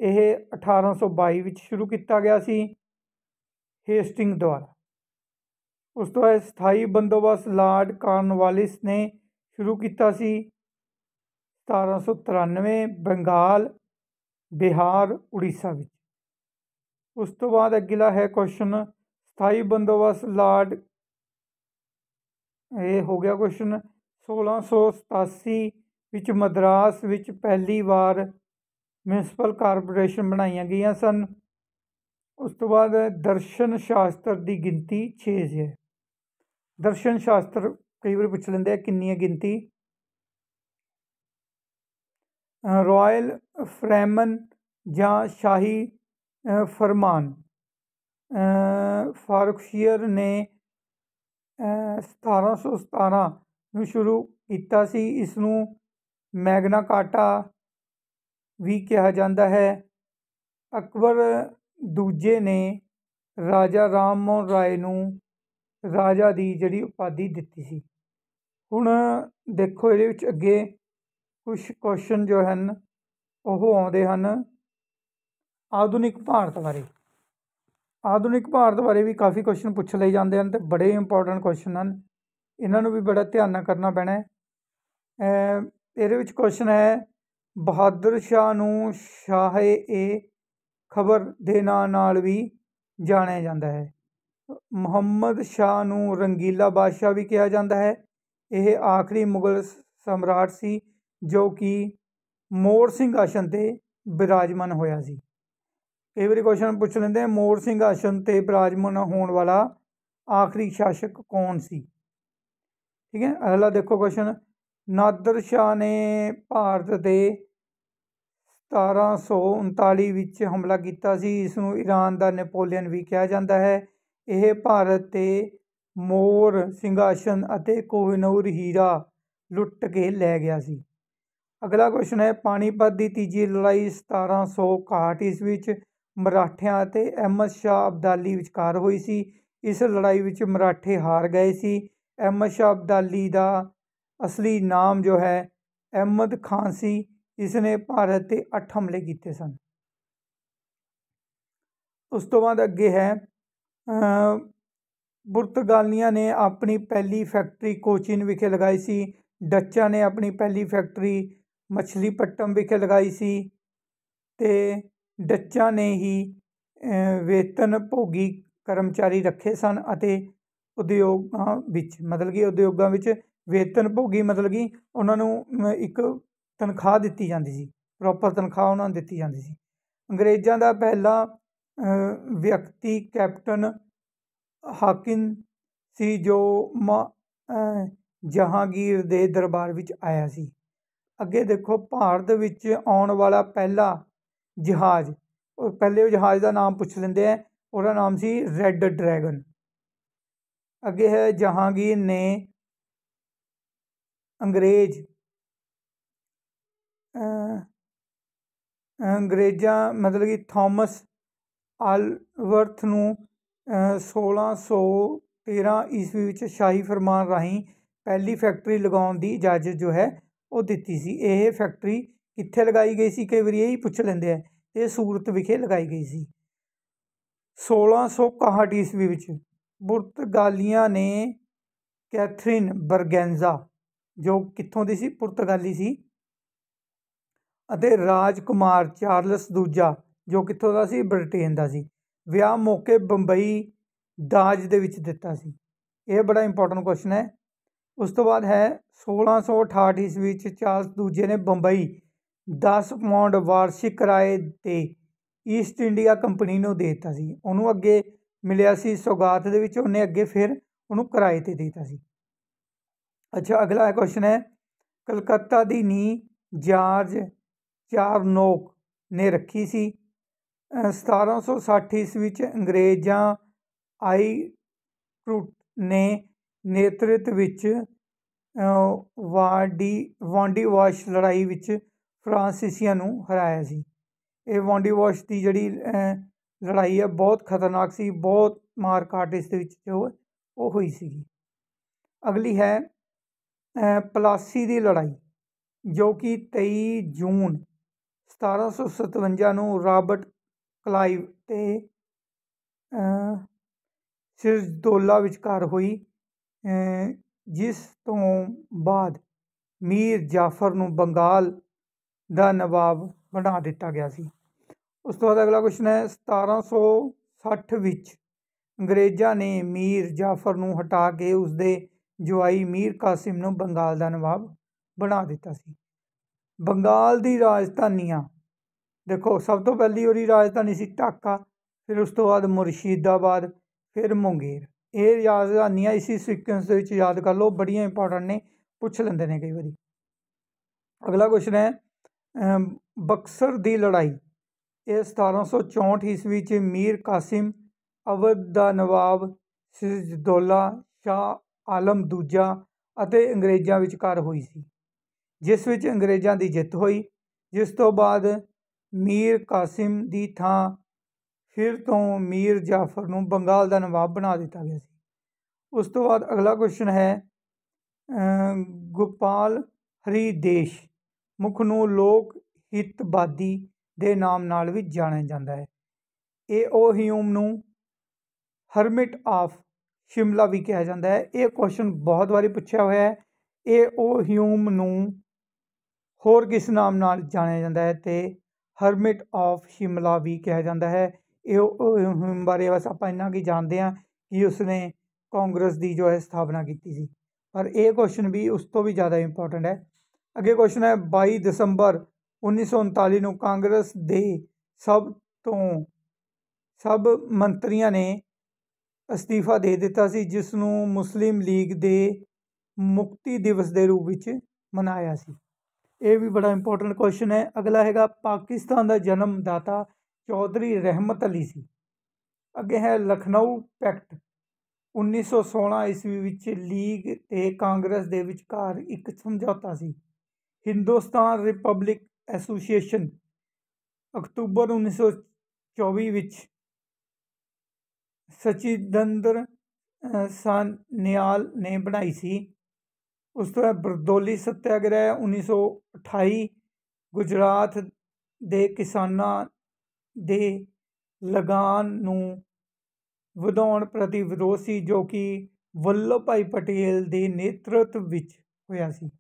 ਇਹ 1822 ਵਿੱਚ ਸ਼ੁਰੂ ਕੀਤਾ ਗਿਆ ਸੀ ਹੇਸਟਿੰਗ ਦੁਆਰਾ ਉਸ ਤੋਂ ਬਾਅਦ ਸਥਾਈ ਬੰਦੋਬਸ ਲਾਰਡ ਕਾਰਨਵਾਲਿਸ ਨੇ ਸ਼ੁਰੂ ਕੀਤਾ ਸੀ 1793 ਬੰਗਾਲ ਬਿਹਾਰ ਉੜੀਸਾ ਵਿੱਚ ਉਸ ਤੋਂ ਬਾਅਦ ਅਗਲਾ ਹੈ ਕੁਐਸਚਨ ਸਥਾਈ ਬੰਦੋਬਸ ਲਾਰਡ ਇਹ ਹੋ ਗਿਆ ਕੁਐਸਚਨ 1687 ਵਿੱਚ ਮਦਰਾਸ ਵਿੱਚ ਪਹਿਲੀ ਵਾਰ ਮਿਊਨਿਸਪਲ ਕਾਰਪੋਰੇਸ਼ਨ ਬਣਾਈਆਂ ਗਈਆਂ ਸਨ ਉਸ ਤੋਂ ਬਾਅਦ ਦਰਸ਼ਨ ਸ਼ਾਸਤਰ ਦੀ ਗਿਣਤੀ 6 ਹੈ ਦਰਸ਼ਨ ਸ਼ਾਸਤਰ ਕਈ ਵਾਰ ਪੁੱਛ ਲੈਂਦੇ ਆ ਕਿੰਨੀ ਹੈ ਗਿਣਤੀ ਰਾਇਲ ਫਰੈਮਨ ਜਾਂ ਸ਼ਾਹੀ ਫਰਮਾਨ ਫਾਰੂਕਸ਼ੀਅਰ ਨੇ 1717 ਨੂੰ ਸ਼ੁਰੂ ਕੀਤਾ ਸੀ ਇਸ ਨੂੰ ਮੈਗਨਾ ਕਾਟਾ ਵੀ ਕਿਹਾ ਜਾਂਦਾ ਹੈ ਅਕਬਰ ਦੂਜੇ ਨੇ ਰਾਜਾ ਰਾਮ ਮੋਹਨ ਰਾਏ ਨੂੰ ਰਾਜਾ ਦੀ ਜਿਹੜੀ ਉਪਾਧੀ ਦਿੱਤੀ ਸੀ ਹੁਣ ਦੇਖੋ ਇਹਦੇ ਵਿੱਚ ਅੱਗੇ ਕੁਝ ਕੁਐਸਚਨ ਜੋ ਹਨ ਉਹ ਆਉਂਦੇ ਹਨ ਆਧੁਨਿਕ ਭਾਰਤ ਬਾਰੇ ਆਧੁਨਿਕ ਭਾਰਤ ਬਾਰੇ ਵੀ ਕਾਫੀ ਕੁਐਸਚਨ ਪੁੱਛ ਲਏ ਜਾਂਦੇ ਹਨ ਤੇ ਬੜੇ ਇੰਪੋਰਟੈਂਟ ਕੁਐਸਚਨ ਹਨ ਇਹਨਾਂ ਨੂੰ ਵੀ ਬੜਾ ਧਿਆਨ ਨਾਲ ਕਰਨਾ ਪੈਣਾ ਹੈ ਇਹਦੇ ਵਿੱਚ ਕੁਐਸਚਨ ਹੈ ਬਹਾਦਰ ਸ਼ਾਹ ਨੂੰ ਸ਼ਾਹ ਏ ਖਬਰ ਦੇ ਨਾਂ ਨਾਲ ਵੀ ਜਾਣਿਆ ਜਾਂਦਾ ਹੈ ਮੁਹੰਮਦ ਸ਼ਾਹ ਨੂੰ ਰੰਗੀਲਾ ਬਾਦਸ਼ਾਹ ਵੀ ਕਿਹਾ ਜਾਂਦਾ ਹੈ ਇਹ ਆਖਰੀ ਮੁਗਲ ਸਮਰਾਟ ਸੀ ਜੋ ਕਿ ਮੋਰ ਸਿੰਘ ਆਸ਼ਨ ਤੇ ਬਿਰਾਜਮਾਨ ਹੋਇਆ ਸੀ ਕਈ ਵਾਰੀ ਕੁਐਸਚਨ ਪੁੱਛ ਲੈਂਦੇ ਮੋਰ ਸਿੰਘ ਆਸ਼ਨ ਤੇ ਬਿਰਾਜਮਾਨ ਹੋਣ ਵਾਲਾ ਆਖਰੀ ਸ਼ਾਸਕ ਕੌਣ ਸੀ ਠੀਕ ਹੈ ਅਗਲਾ ਦੇਖੋ ਕੁਐਸਚਨ ਨਾਦਰ ਸ਼ਾਹ ਨੇ ਭਾਰਤ ਦੇ 1739 ਵਿੱਚ ਹਮਲਾ ਕੀਤਾ ਸੀ ਇਸ ਨੂੰ ਈਰਾਨ ਦਾ ਨੈਪੋਲੀਅਨ ਵੀ ਕਿਹਾ ਜਾਂਦਾ ਹੈ ਇਹ ਭਾਰਤ 'ਤੇ ਮੋਰ ਸਿੰਘਾਸਨ ਅਤੇ ਕੋਹਿਨੂਰ ਹੀਰਾ ਲੁੱਟ ਕੇ ਲੈ ਗਿਆ ਸੀ ਅਗਲਾ ਕੁਐਸਚਨ ਹੈ ਪਾਣੀਪਤ ਦੀ ਤੀਜੀ ਲੜਾਈ 1761 ਈਸਵੀ ਵਿੱਚ ਮਰਾਠਿਆਂ ਅਤੇ ਅਹਿਮਦ ਸ਼ਾਹ ਅਬਦਾਲੀ ਵਿਚਕਾਰ ਹੋਈ ਸੀ ਇਸ ਲੜਾਈ ਵਿੱਚ ਮਰਾਠੇ ਹਾਰ ਗਏ ਸੀ ਅਹਿਮਦ ਸ਼ਾਹ ਅਬਦਾਲੀ ਦਾ ਅਸਲੀ ਨਾਮ ਜੋ ਹੈ ਅਹਿਮਦ ਖਾਨ ਸੀ ਜਿਸ ਨੇ ਭਾਰਤ ਤੇ 8 ਹਮਲੇ ਕੀਤੇ ਸਨ ਉਸ ਤੋਂ ਬਾਅਦ ਅੱਗੇ ਹੈ ਪੁਰਤਗਾਲੀਆਂ ਨੇ ਆਪਣੀ ਪਹਿਲੀ ਫੈਕਟਰੀ ਕੋਚਿਨ ਵਿਖੇ ਲਗਾਈ ਸੀ ਡੱਚਾਂ ਨੇ ਆਪਣੀ ਪਹਿਲੀ ਫੈਕਟਰੀ ਮਛਲੀ ਪੱਟਮ ਵਿਖੇ ਲਗਾਈ ਸੀ ਤੇ ਡੱਚਾਂ ਨੇ ਹੀ ਵੇਤਨ ਭੋਗੀ ਕਰਮਚਾਰੀ ਰੱਖੇ ਸਨ ਅਤੇ ਉਦਯੋਗਾਂ ਵਿੱਚ ਮਤਲਬ ਕਿ ਉਦਯੋਗਾਂ ਵਿੱਚ ਵੇਤਨ ਭੋਗੀ ਮਤਲਬ ਕਿ ਉਹਨਾਂ ਨੂੰ ਇੱਕ ਤਨਖਾਹ ਦਿੱਤੀ ਜਾਂਦੀ ਸੀ ਪ੍ਰੋਪਰ ਤਨਖਾਹ ਉਹਨਾਂ ਨੂੰ ਦਿੱਤੀ ਜਾਂਦੀ ਸੀ ਅੰਗਰੇਜ਼ਾਂ ਦਾ ਪਹਿਲਾ ਵਿਅਕਤੀ ਕੈਪਟਨ ਹਾਕਿਨ ਸੀ ਜੋ ਜਹਾਂਗੀਰ ਦੇ ਦਰਬਾਰ ਵਿੱਚ ਆਇਆ ਸੀ ਅੱਗੇ ਦੇਖੋ ਭਾਰਤ ਵਿੱਚ ਆਉਣ ਵਾਲਾ ਪਹਿਲਾ ਜਹਾਜ਼ ਉਹ ਪਹਿਲੇ ਉਹ ਜਹਾਜ਼ ਦਾ ਨਾਮ ਪੁੱਛ ਲੈਂਦੇ ਆ ਉਹਦਾ ਨਾਮ ਸੀ ਰੈੱਡ ਡਰੈਗਨ ਅੱਗੇ ਹੈ ਜਹਾਂਗੀਰ ਨੇ ਅੰਗਰੇਜ਼ ਅੰਗਰੇਜ਼ਾਂ ਮਤਲਬ ਕਿ ਥਾਮਸ ਆਲਵਰਥ ਨੂੰ 1613 ਈਸਵੀ ਵਿੱਚ ਸ਼ਾਹੀ ਫਰਮਾਨ ਰਾਹੀਂ ਪਹਿਲੀ ਫੈਕਟਰੀ ਲਗਾਉਣ ਦੀ ਇਜਾਜ਼ਤ ਜੋ ਹੈ ਉਹ ਦਿੱਤੀ ਸੀ ਇਹ ਫੈਕਟਰੀ ਕਿੱਥੇ ਲਗਾਈ ਗਈ ਸੀ ਕਈ ਵਾਰੀ ਇਹ ਹੀ ਪੁੱਛ ਲੈਂਦੇ ਆ ਇਹ ਸੂਰਤ ਵਿਖੇ ਲਗਾਈ ਗਈ ਸੀ 1661 ਈਸਵੀ ਵਿੱਚ ਪੁਰਤਗਾਲੀਆਂ ਨੇ ਕੈਥਰੀਨ ਬਰਗੈਂਜ਼ਾ ਜੋ ਕਿੱਥੋਂ ਦੀ ਸੀ ਪੁਰਤਗਾਲੀ ਸੀ ਅਤੇ ਰਾਜਕੁਮਾਰ ਚਾਰਲਸ ਦੂਜਾ ਜੋ ਕਿੱਥੋਂ ਦਾ ਸੀ ਬ੍ਰਿਟੇਨ ਦਾ ਸੀ ਵਿਆਹ ਮੌਕੇ ਬੰਬਈ ਦਾਜ ਦੇ ਵਿੱਚ ਦਿੱਤਾ ਸੀ ਇਹ ਬੜਾ ਇੰਪੋਰਟੈਂਟ ਕੁਐਸਚਨ ਹੈ ਉਸ ਤੋਂ ਬਾਅਦ ਹੈ 1668 ਈਸਵੀ ਵਿੱਚ ਚਾਰਲਸ ਦੂਜੇ ਨੇ ਬੰਬਈ 10 ਪਾਉਂਡ ਵਾਰਸ਼ਿਕ ਕਿਰਾਏ ਤੇ ਈਸਟ ਇੰਡੀਆ ਕੰਪਨੀ ਨੂੰ ਦੇ ਦਿੱਤਾ ਸੀ ਉਹਨੂੰ ਅੱਗੇ ਮਿਲਿਆ ਸੀ ਸੌਗਾਤ ਦੇ ਵਿੱਚ ਉਹਨੇ ਅੱਗੇ ਫਿਰ ਉਹਨੂੰ ਕਿਰਾਏ ਤੇ ਦਿੱਤਾ ਸੀ ਅੱਛਾ ਅਗਲਾ ਕੁਐਸਚਨ ਹੈ ਕਲਕੱਤਾ ਦੀ ਨੀ ਜਾਰਜ ਚਾਰਨੋਕ ਨੇ ਰੱਖੀ ਸੀ 1760 ਈਸਵੀ ਵਿੱਚ ਅੰਗਰੇਜ਼ਾਂ ਆਈ ਕ੍ਰੂਟ ਨੇ ਨੇਤ੍ਰਿਤ ਵਿੱਚ ਵਾਡੀ ਵਾਂਡੀ ਵਾਸ਼ ਲੜਾਈ ਵਿੱਚ ਫਰਾਂਸੀਸੀਆਂ ਨੂੰ ਹਰਾਇਆ ਸੀ ਇਹ ਵਾਂਡੀ ਵਾਸ਼ ਦੀ ਜਿਹੜੀ ਲੜਾਈ ਹੈ ਬਹੁਤ ਖਤਰਨਾਕ ਸੀ ਬਹੁਤ ਮਾਰ ਕਾਟ ਇਸ ਦੇ ਵਿੱਚ ਜੋ ਉਹ ਹੋਈ ਸੀ ਅਗਲੀ ਹੈ ਪਲਾਸੀ ਦੀ ਲੜਾਈ ਜੋ ਕਿ 23 ਜੂਨ 1757 ਨੂੰ ਰਾਬਰਟ ਕਲਾਈਵ ਅਤੇ ਸਿਰਜਦੌਲਾ ਵਿਚਕਾਰ ਹੋਈ ਜਿਸ ਤੋਂ ਬਾਅਦ ਮੀਰ ਜਾਫਰ ਨੂੰ ਬੰਗਾਲ ਦਾ ਨਵਾਬ ਬਣਾ ਦਿੱਤਾ ਗਿਆ ਸੀ ਉਸ ਤੋਂ ਬਾਅਦ ਅਗਲਾ ਕੁਸ਼ਨ ਹੈ 1760 ਵਿੱਚ ਅੰਗਰੇਜ਼ਾਂ ਨੇ ਮੀਰ ਜਾਫਰ ਨੂੰ ਹਟਾ ਕੇ ਉਸ ਦੇ ਜਵਾਈ ਮੀਰ ਕਾਸਿਮ ਨੂੰ ਬੰਗਾਲ ਦਾ ਨਵਾਬ ਬਣਾ ਦਿੱਤਾ ਸੀ ਬੰਗਾਲ ਦੀ ਰਾਜਧਾਨੀਆਂ ਦੇਖੋ ਸਭ ਤੋਂ ਪਹਿਲੀ ਉਹਦੀ ਰਾਜਧਾਨੀ ਸੀ ਟਾਕਾ ਫਿਰ ਉਸ ਤੋਂ ਬਾਅਦ ਮੁਰਸ਼ਿਦਾਬਾਦ ਫਿਰ ਮੁੰਗੇਰ ਇਹ ਰਾਜਧਾਨੀਆਂ ਇਸੇ ਸੀਕੁਐਂਸ ਦੇ ਵਿੱਚ ਯਾਦ ਕਰ ਲਓ ਬੜੀਆਂ ਇੰਪੋਰਟੈਂਟ ਨੇ ਪੁੱਛ ਲੈਂਦੇ ਨੇ ਕਈ ਵਾਰੀ ਅਗਲਾ ਕੁਐਸਚਨ ਹੈ ਬਕਸਰ ਦੀ ਲੜਾਈ ਇਹ 1764 ਈਸਵੀ ਵਿੱਚ ਮੀਰ ਕਾਸਿਮ ਅਵਧ ਦਾ ਨਵਾਬ ਸਿਜਦੋਲਾ ਸ਼ਾ ਆਲਮ ਦੂਜਾ ਅਤੇ ਅੰਗਰੇਜ਼ਾਂ ਵਿਚਕਾਰ ਹੋਈ ਸੀ ਜਿਸ ਵਿੱਚ ਅੰਗਰੇਜ਼ਾਂ ਦੀ ਜਿੱਤ ਹੋਈ ਜਿਸ ਤੋਂ ਬਾਅਦ ਮੀਰ ਕਾਸਿਮ ਦੀ ਥਾਂ ਫਿਰ ਤੋਂ ਮੀਰ ਜਾਫਰ ਨੂੰ ਬੰਗਾਲ ਦਾ ਨਵਾਬ ਬਣਾ ਦਿੱਤਾ ਗਿਆ ਸੀ ਉਸ ਤੋਂ ਬਾਅਦ ਅਗਲਾ ਕੁਐਸਚਨ ਹੈ ਗੋਪਾਲ ਹਰੀ ਦੇਸ਼ ਮੁਖ ਨੂੰ ਲੋਕ ਹਿੱਤਵਾਦੀ ਦੇ ਨਾਮ ਨਾਲ ਵੀ ਜਾਣਿਆ ਜਾਂਦਾ ਹੈ ਇਹ ਉਹ ਹਿਊਮ ਨੂੰ ਹਰਮਿਟ ਆਫ ਸ਼ਿਮਲਾ ਵੀ ਕਿਹਾ ਜਾਂਦਾ ਹੈ ਇਹ ਕੁਐਸਚਨ ਬਹੁਤ ਵਾਰੀ ਪੁੱਛਿਆ ਹੋਇਆ ਹੈ ਇਹ ਉਹ ਹਿਊਮ ਨੂੰ ਹੋਰ ਕਿਸ ਨਾਮ ਨਾਲ ਜਾਣਿਆ ਜਾਂਦਾ ਹੈ ਤੇ ਹਰਮਿਟ ਆਫ ਸ਼ਿਮਲਾ ਵੀ ਕਿਹਾ ਜਾਂਦਾ ਹੈ ਇਹ ਉਹ ਹਿਊਮ ਬਾਰੇ ਬਸ ਆਪਾਂ ਇੰਨਾ ਕੀ ਜਾਣਦੇ ਹਾਂ ਕਿ ਉਸਨੇ ਕਾਂਗਰਸ ਦੀ ਜੋ ਹੈ ਸਥਾਪਨਾ ਕੀਤੀ ਸੀ ਪਰ ਇਹ ਕੁਐਸਚਨ ਵੀ ਉਸ ਤੋਂ ਵੀ ਜ਼ਿਆਦਾ ਇੰਪੋਰਟੈਂਟ ਹੈ ਅੱਗੇ ਕੁਐਸਚਨ ਹੈ 22 ਦਸੰਬਰ 1939 ਨੂੰ ਕਾਂਗਰਸ ਦੇ ਸਭ ਤੋਂ ਸਭ ਮੰਤਰੀਆਂ ਨੇ ਅਸਤੀਫਾ ਦੇ ਦਿੱਤਾ ਸੀ ਜਿਸ ਨੂੰ ਮੁਸਲਿਮ ਲੀਗ ਦੇ ਮੁਕਤੀ ਦਿਵਸ ਦੇ ਰੂਪ ਵਿੱਚ ਮਨਾਇਆ ਸੀ ਇਹ ਵੀ ਬੜਾ ਇੰਪੋਰਟੈਂਟ ਕੁਐਸਚਨ ਹੈ ਅਗਲਾ ਹੈਗਾ ਪਾਕਿਸਤਾਨ ਦਾ ਜਨਮ ਦਾਤਾ ਚੌਧਰੀ ਰਹਿਮਤ ਅਲੀ ਸੀ ਅੱਗੇ ਹੈ ਲਖਨਊ ਪੈਕਟ 1916 ਈਸਵੀ ਵਿੱਚ ਲੀਗ ਤੇ ਕਾਂਗਰਸ ਦੇ ਵਿਚਕਾਰ ਇੱਕ ਸਮਝੌਤਾ ਸੀ ਹਿੰਦੁਸਤਾਨ ਰਿਪਬਲਿਕ ਐਸੋਸੀਏਸ਼ਨ ਅਕਤੂਬਰ 1924 ਵਿੱਚ ਸਚਿਦੰਦਰ ਸਾਨਿਆਲ ਨੇ ਬਣਾਈ ਸੀ ਉਸ ਤੋਂ ਬਾਅਦ ਬਰਦੋਲੀ ਸਤਿਆਗ੍ਰਹਿ 1928 ਗੁਜਰਾਤ ਦੇ ਕਿਸਾਨਾਂ ਦੇ ਲਗਾਨ ਨੂੰ ਵਧਾਉਣ ਪ੍ਰਤੀ ਵਿਰੋਧ ਸੀ ਜੋ ਕਿ ਵੱਲੋ ਭਾਈ ਪਟੇਲ ਦੇ ਨੇਤਰਤਵ ਵਿੱਚ ਹੋਇਆ ਸੀ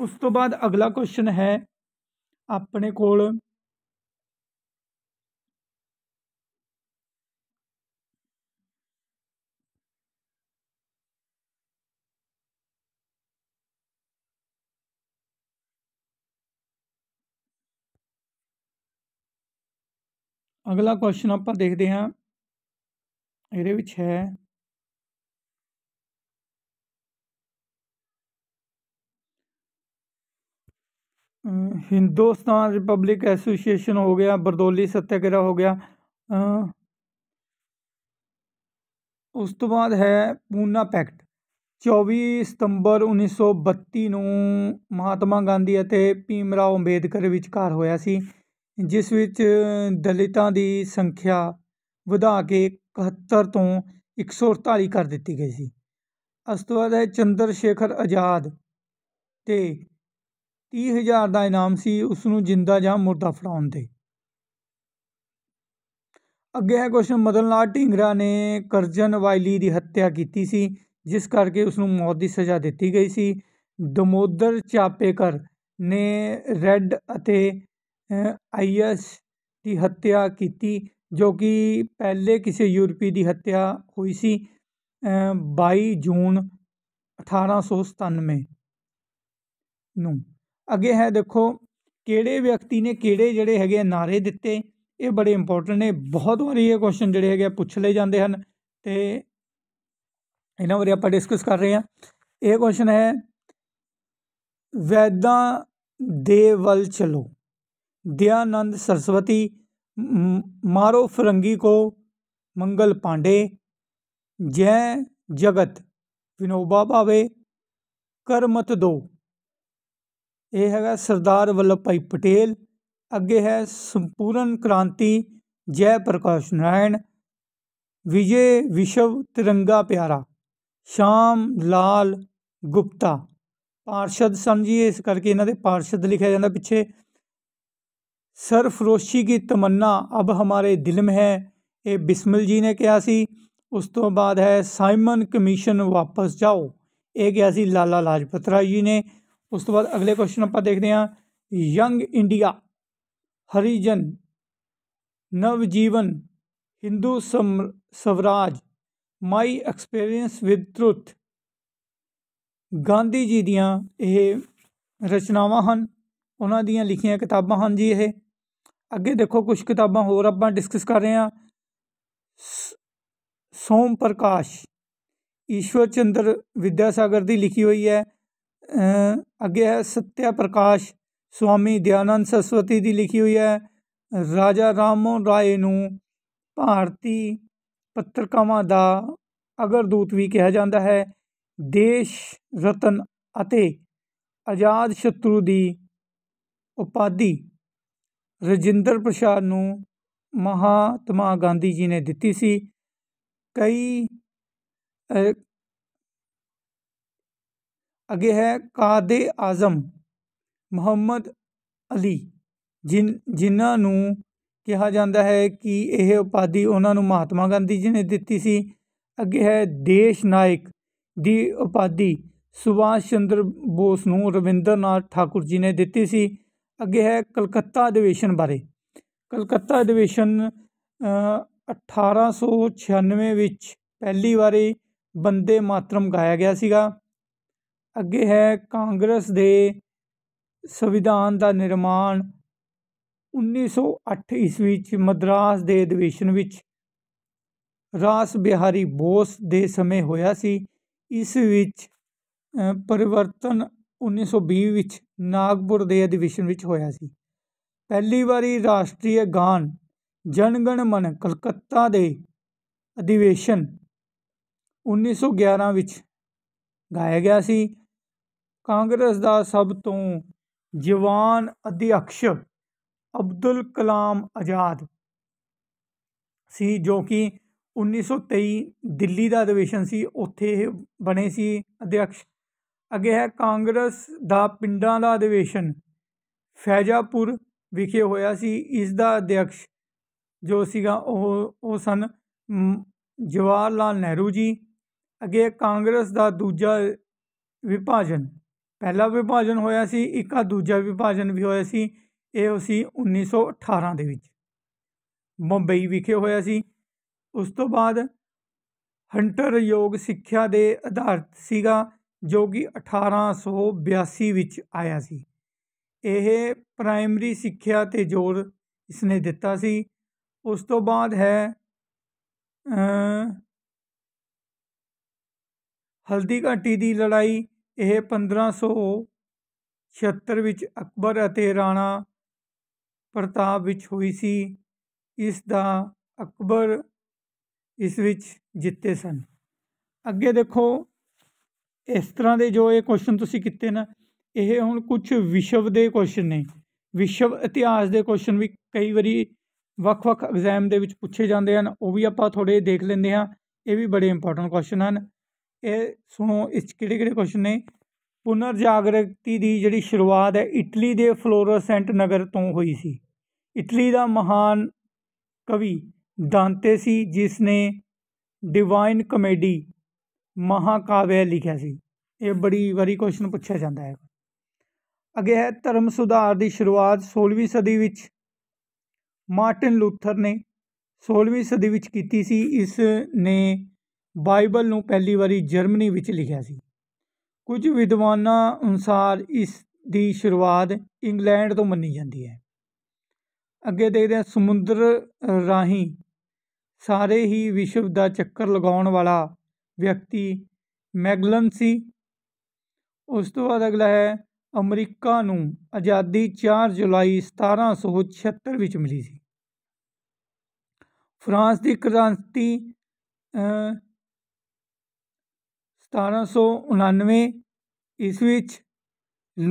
ਉਸ ਤੋਂ ਬਾਅਦ ਅਗਲਾ ਕੁਐਸਚਨ ਹੈ ਆਪਣੇ ਕੋਲ ਅਗਲਾ ਕੁਐਸਚਨ ਆਪਾਂ ਦੇਖਦੇ ਹਾਂ ਇਹਦੇ ਵਿੱਚ ਹੈ ਹਿੰਦੁਸਤਾਨ ਰਿਪਬਲਿਕ ਐਸੋਸੀਏਸ਼ਨ ਹੋ ਗਿਆ ਬਰਦੋਲੀ ਸੱਤਿਆਗ੍ਰਹਿ ਹੋ ਗਿਆ ਉਸ ਤੋਂ ਬਾਅਦ ਹੈ ਪੂਨਾ ਪੈਕਟ 24 ਸਤੰਬਰ 1932 ਨੂੰ ਮਹਾਤਮਾ ਗਾਂਧੀ ਅਤੇ ਭੀਮ ਰਾਓ ਅੰਬੇਦਕਰ ਵਿਚਕਾਰ ਹੋਇਆ ਸੀ ਜਿਸ ਵਿੱਚ ਦਲਿਤਾਂ ਦੀ ਸੰਖਿਆ ਵਧਾ ਕੇ 71 ਤੋਂ 148 ਕਰ ਦਿੱਤੀ ਗਈ ਸੀ ਉਸ ਤੋਂ ਬਾਅਦ ਹੈ ਚੰਦਰ ਸ਼ੇਖਰ ਆਜ਼ਾਦ 'ਤੇ 30000 ਦਾ ਇਨਾਮ ਸੀ ਉਸ ਨੂੰ ਜਿੰਦਾ ਜਾਂ ਮੁਰਦਾ ਫੜਾਉਣ 'ਤੇ ਅੱਗੇ ਹੈ ਕੁਐਸਚਨ ਮਦਨ ਲਾਲ ਢਿੰਗਰਾ ਨੇ ਕਰਜਨ ਵਾਇਲੀ ਦੀ ਹੱਤਿਆ ਕੀਤੀ ਸੀ ਜਿਸ ਕਰਕੇ ਉਸ ਨੂੰ ਮੌਤ ਦੀ ਸਜ਼ਾ ਦਿੱਤੀ ਗਈ ਸੀ ਦਮੋਦਰ ਚਾਪੇਕਰ ਨੇ ਰੈੱਡ ਅਤੇ ਆਈਐਸ ਦੀ ਹੱਤਿਆ ਕੀਤੀ ਜੋ ਕਿ ਪਹਿਲੇ ਕਿਸੇ ਯੂਰਪੀ ਦੀ ਹੱਤਿਆ ਹੋਈ ਸੀ 22 ਜੂਨ 1897 ਨੂੰ ਅੱਗੇ ਹੈ ਦੇਖੋ ਕਿਹੜੇ ਵਿਅਕਤੀ ਨੇ ਕਿਹੜੇ ਜਿਹੜੇ ਹੈਗੇ ਨਾਰੇ ਦਿੱਤੇ ਇਹ ਬੜੇ ਇੰਪੋਰਟੈਂਟ ਨੇ ਬਹੁਤ ਵਾਰੀ ਇਹ ਕੁਐਸਚਨ ਜਿਹੜੇ ਹੈਗੇ ਪੁੱਛ ਲਏ ਜਾਂਦੇ ਹਨ ਤੇ ਇਹਨਾਂ ਬਾਰੇ ਆਪਾਂ ਡਿਸਕਸ ਕਰ ਰਹੇ ਹਾਂ ਇਹ ਕੁਐਸਚਨ ਹੈ ਵੈਦਾਂ ਦੇ ਵੱਲ ਚਲੋ दयानंद ਸਰਸਵਤੀ ਮਾਰੋ ਫਰੰਗੀ ਕੋ ਮੰਗਲ पांडे जय जगत ਵਿਨੋਬਾ ਭਾਵੇ ਕਰਮਤ ਦੋ ਇਹ ਹੈਗਾ ਸਰਦਾਰ ਵੱਲਭ ਭਾਈ ਪਟੇਲ ਅੱਗੇ ਹੈ ਸੰਪੂਰਨ ਕ੍ਰਾਂਤੀ ਜੈ ਪ੍ਰਕਾਸ਼ ਨਾਰਾਇਣ ਵਿਜੇ ਵਿਸ਼ਵ ਤਿਰੰਗਾ ਪਿਆਰਾ ਸ਼ਾਮ ਲਾਲ ਗੁਪਤਾ ਪਾਰਸ਼ਦ ਸਮਝੀਏ ਇਸ ਕਰਕੇ ਇਹਨਾਂ ਦੇ ਪਾਰਸ਼ਦ ਲਿਖਿਆ ਜਾਂਦਾ ਪਿੱਛੇ सरफरोशी की तमन्ना अब हमारे दिल में है ये बिस्मिल जी ने कहा सी उस तो बाद है साइमन कमीशन वापस जाओ ये कहा सी लाला लाजपत राय जी ने उस तो बाद अगले क्वेश्चन आप देखते हैं यंग इंडिया हरिजन नवजीवन हिंदू सम Swaraj my experience with truth Gandhi ji दिया रचनावान उन्होंने लिखिया किताबा हैं जी ये ਅੱਗੇ ਦੇਖੋ ਕੁਝ ਕਿਤਾਬਾਂ ਹੋਰ ਆਪਾਂ ਡਿਸਕਸ ਕਰ ਰਹੇ ਹਾਂ ਸੋਮ ਪ੍ਰਕਾਸ਼ ਈਸ਼ਵਰ ਚੰਦਰ ਵਿਦਿਆਸਾਗਰ ਦੀ ਲਿਖੀ ਹੋਈ ਹੈ ਅੱਗੇ ਹੈ ਸਤਿਆ ਪ੍ਰਕਾਸ਼ ਸੁਆਮੀ ਦਿਆਨੰਦ ਸਰਸਵਤੀ ਦੀ ਲਿਖੀ ਹੋਈ ਹੈ ਰਾਜਾ ਰਾਮੋ ਰਾਏ ਨੂੰ ਭਾਰਤੀ ਪੱਤਰਕਾਵਾਂ ਦਾ ਅਗਰਦੂਤ ਵੀ ਕਿਹਾ ਜਾਂਦਾ ਹੈ ਦੇਸ਼ ਰਤਨ ਅਤੇ ਆਜ਼ਾਦ ਸ਼ਤਰੂ ਦੀ ਉਪਾਧੀ ਰਜਿੰਦਰ ਪ੍ਰਸ਼ਾਦ ਨੂੰ ਮਹਾਤਮਾ ਗਾਂਧੀ ਜੀ ਨੇ ਦਿੱਤੀ ਸੀ ਕਈ ਅੱਗੇ ਹੈ ਕਾਦੇ ਆਜ਼ਮ ਮੁਹੰਮਦ ਅਲੀ ਜਿਨ ਜਿਨ੍ਹਾਂ ਨੂੰ ਕਿਹਾ ਜਾਂਦਾ ਹੈ ਕਿ ਇਹ ਉਪਾਧੀ ਉਹਨਾਂ ਨੂੰ ਮਹਾਤਮਾ ਗਾਂਧੀ ਜੀ ਨੇ ਦਿੱਤੀ ਸੀ ਅੱਗੇ ਹੈ ਦੇਸ਼ ਨਾਇਕ ਦੀ ਉਪਾਧੀ ਸੁਭਾਸ਼ ਚੰਦਰ ਬੋਸ ਨੂੰ ਰਵਿੰਦਰਨਾਥ ਠਾਕੁਰ ਜੀ ਨੇ ਦਿੱਤੀ ਸੀ ਅੱਗੇ ਹੈ ਕਲਕੱਤਾ ਅਧਿਵੇਸ਼ਨ ਬਾਰੇ ਕਲਕੱਤਾ ਅਧਿਵੇਸ਼ਨ 1896 ਵਿੱਚ ਪਹਿਲੀ ਵਾਰੀ ਬੰਦੇ ਮਾਤਰਮ ਗਾਇਆ ਗਿਆ ਸੀਗਾ ਅੱਗੇ ਹੈ ਕਾਂਗਰਸ ਦੇ ਸੰਵਿਧਾਨ ਦਾ ਨਿਰਮਾਣ 1908 ਈਸਵੀ ਵਿੱਚ ਮਦਰਾਸ ਦੇ ਅਧਿਵੇਸ਼ਨ ਵਿੱਚ ਰਾਸ ਬਿਹਾਰੀ ਬੋਸ ਦੇ ਸਮੇਂ ਹੋਇਆ ਸੀ ਇਸ ਵਿੱਚ ਪਰਿਵਰਤਨ 1920 ਵਿੱਚ ਨਾਗਪੁਰ ਦੇ ਅਧਿਵੇਸ਼ਨ ਵਿੱਚ ਹੋਇਆ ਸੀ ਪਹਿਲੀ ਵਾਰੀ ਰਾਸ਼ਟਰੀ ਗਾਨ ਜਨ ਗਣ ਮਨ ਕਲਕੱਤਾ ਦੇ ਅਧਿਵੇਸ਼ਨ 1911 ਵਿੱਚ ਗਾਇਆ ਗਿਆ ਸੀ ਕਾਂਗਰਸ ਦਾ ਸਭ ਤੋਂ ਜਵਾਨ ਅਧਿਅਕਸ਼ ਅਬਦੁਲ ਕਲਾਮ ਆਜ਼ਾਦ ਸੀ ਜੋ ਕਿ 1923 ਦਿੱਲੀ ਦਾ ਅਧਿਵੇਸ਼ਨ ਸੀ ਉੱਥੇ ਬਣੇ ਸੀ ਅਧਿਅਕਸ਼ ਅੱਗੇ ਹੈ ਕਾਂਗਰਸ ਦਾ ਪਿੰਡਾਂ ਦਾ ਅਧਿਵੇਸ਼ਨ ਫੈਜ਼ਾਪੁਰ ਵਿਖੇ ਹੋਇਆ ਸੀ ਇਸ ਦਾ ਅਧਿਕਸ਼ ਜੋ ਸੀਗਾ ਉਹ ਉਹ ਸਨ ਜਵਾਹਰ ਲਾਲ ਨਹਿਰੂ ਜੀ ਅੱਗੇ ਕਾਂਗਰਸ ਦਾ ਦੂਜਾ ਵਿਭਾਜਨ ਪਹਿਲਾ ਵਿਭਾਜਨ ਹੋਇਆ ਸੀ ਇੱਕਾ ਦੂਜਾ ਵਿਭਾਜਨ ਵੀ ਹੋਇਆ ਸੀ ਇਹ ਸੀ 1918 ਦੇ ਵਿੱਚ ਮੁੰਬਈ ਵਿਖੇ ਹੋਇਆ ਸੀ ਉਸ ਤੋਂ ਬਾਅਦ ਹੰਟਰ ਯੋਗ ਸਿੱਖਿਆ ਦੇ ਆਧਾਰਿਤ ਸੀਗਾ ਜੋ ਕਿ 1882 ਵਿੱਚ ਆਇਆ ਸੀ ਇਹ ਪ੍ਰਾਇਮਰੀ ਸਿੱਖਿਆ ਤੇ ਜ਼ੋਰ ਇਸਨੇ ਦਿੱਤਾ ਸੀ ਉਸ ਤੋਂ ਬਾਅਦ ਹੈ ਹਲਦੀ ਘਾਟੀ ਦੀ ਲੜਾਈ ਇਹ 1576 ਵਿੱਚ ਅਕਬਰ ਅਤੇ ਰਾਣਾ ਪ੍ਰਤਾਪ ਵਿੱਚ ਹੋਈ ਸੀ ਇਸ ਦਾ ਅਕਬਰ ਇਸ ਵਿੱਚ ਜਿੱਤੇ ਸਨ ਅੱਗੇ ਦੇਖੋ ਇਸ ਤਰ੍ਹਾਂ ਦੇ ਜੋ ਇਹ ਕੁਐਸਚਨ ਤੁਸੀਂ ਕੀਤੇ ਨਾ ਇਹ ਹੁਣ ਕੁਝ ਵਿਸ਼ਵ ਦੇ ਕੁਐਸਚਨ ਨੇ ਵਿਸ਼ਵ ਇਤਿਹਾਸ ਦੇ ਕੁਐਸਚਨ ਵੀ ਕਈ ਵਾਰੀ ਵੱਖ-ਵੱਖ ਐਗਜ਼ਾਮ ਦੇ ਵਿੱਚ ਪੁੱਛੇ ਜਾਂਦੇ ਹਨ ਉਹ ਵੀ ਆਪਾਂ ਥੋੜੇ ਦੇਖ ਲੈਂਦੇ ਹਾਂ ਇਹ ਵੀ ਬੜੇ ਇੰਪੋਰਟੈਂਟ ਕੁਐਸਚਨ ਹਨ ਇਹ ਸੁਣੋ ਇਸ ਕਿਹੜੇ-ਕਿਹੜੇ ਕੁਐਸਚਨ ਨੇ ਪੁਨਰ ਜਾਗਰਤੀ ਦੀ ਜਿਹੜੀ ਸ਼ੁਰੂਆਤ ਹੈ ਇਟਲੀ ਦੇ ਫਲੋਰਸੈਂਟ ਨਗਰ ਤੋਂ ਹੋਈ ਸੀ ਇਟਲੀ ਦਾ ਮਹਾਨ ਕਵੀ ਦਾਂਤੇ ਸੀ ਜਿਸ ਨੇ ਡਿਵਾਈਨ ਕਮੇਡੀ ਮਹਾਕਾਵਿ ਲਿਖਿਆ ਸੀ ਇਹ ਬੜੀ ਵਾਰੀ ਕੁਐਸਚਨ ਪੁੱਛਿਆ ਜਾਂਦਾ ਹੈ ਅੱਗੇ ਹੈ ਧਰਮ ਸੁਧਾਰ ਦੀ ਸ਼ੁਰੂਆਤ 16ਵੀਂ ਸਦੀ ਵਿੱਚ ਮਾਰਟਿਨ ਲੂਥਰ ਨੇ 16ਵੀਂ ਸਦੀ ਵਿੱਚ ਕੀਤੀ ਸੀ ਇਸ ਨੇ ਬਾਈਬਲ ਨੂੰ ਪਹਿਲੀ ਵਾਰੀ ਜਰਮਨੀ ਵਿੱਚ ਲਿਖਿਆ ਸੀ ਕੁਝ ਵਿਦਵਾਨਾਂ ਅਨੁਸਾਰ ਇਸ ਦੀ ਸ਼ੁਰੂਆਤ ਇੰਗਲੈਂਡ ਤੋਂ ਮੰਨੀ ਜਾਂਦੀ ਹੈ ਅੱਗੇ ਦੇਖਦੇ ਹਾਂ ਸਮੁੰਦਰ ਰਾਹੀਂ ਸਾਰੇ ਹੀ ਵਿਸ਼ਵ ਦਾ ਚੱਕਰ ਲਗਾਉਣ ਵਾਲਾ ਵਿਅਕਤੀ ਮੈਗਲਨ ਸੀ ਉਸ ਤੋਂ ਬਾਅਦ ਅਗਲਾ ਹੈ ਅਮਰੀਕਾ ਨੂੰ ਆਜ਼ਾਦੀ 4 ਜੁਲਾਈ 1776 ਵਿੱਚ ਮਿਲੀ ਸੀ ਫਰਾਂਸ ਦੀ ਕ੍ਰਾਂਤੀ 1789 ਇਸ ਵਿੱਚ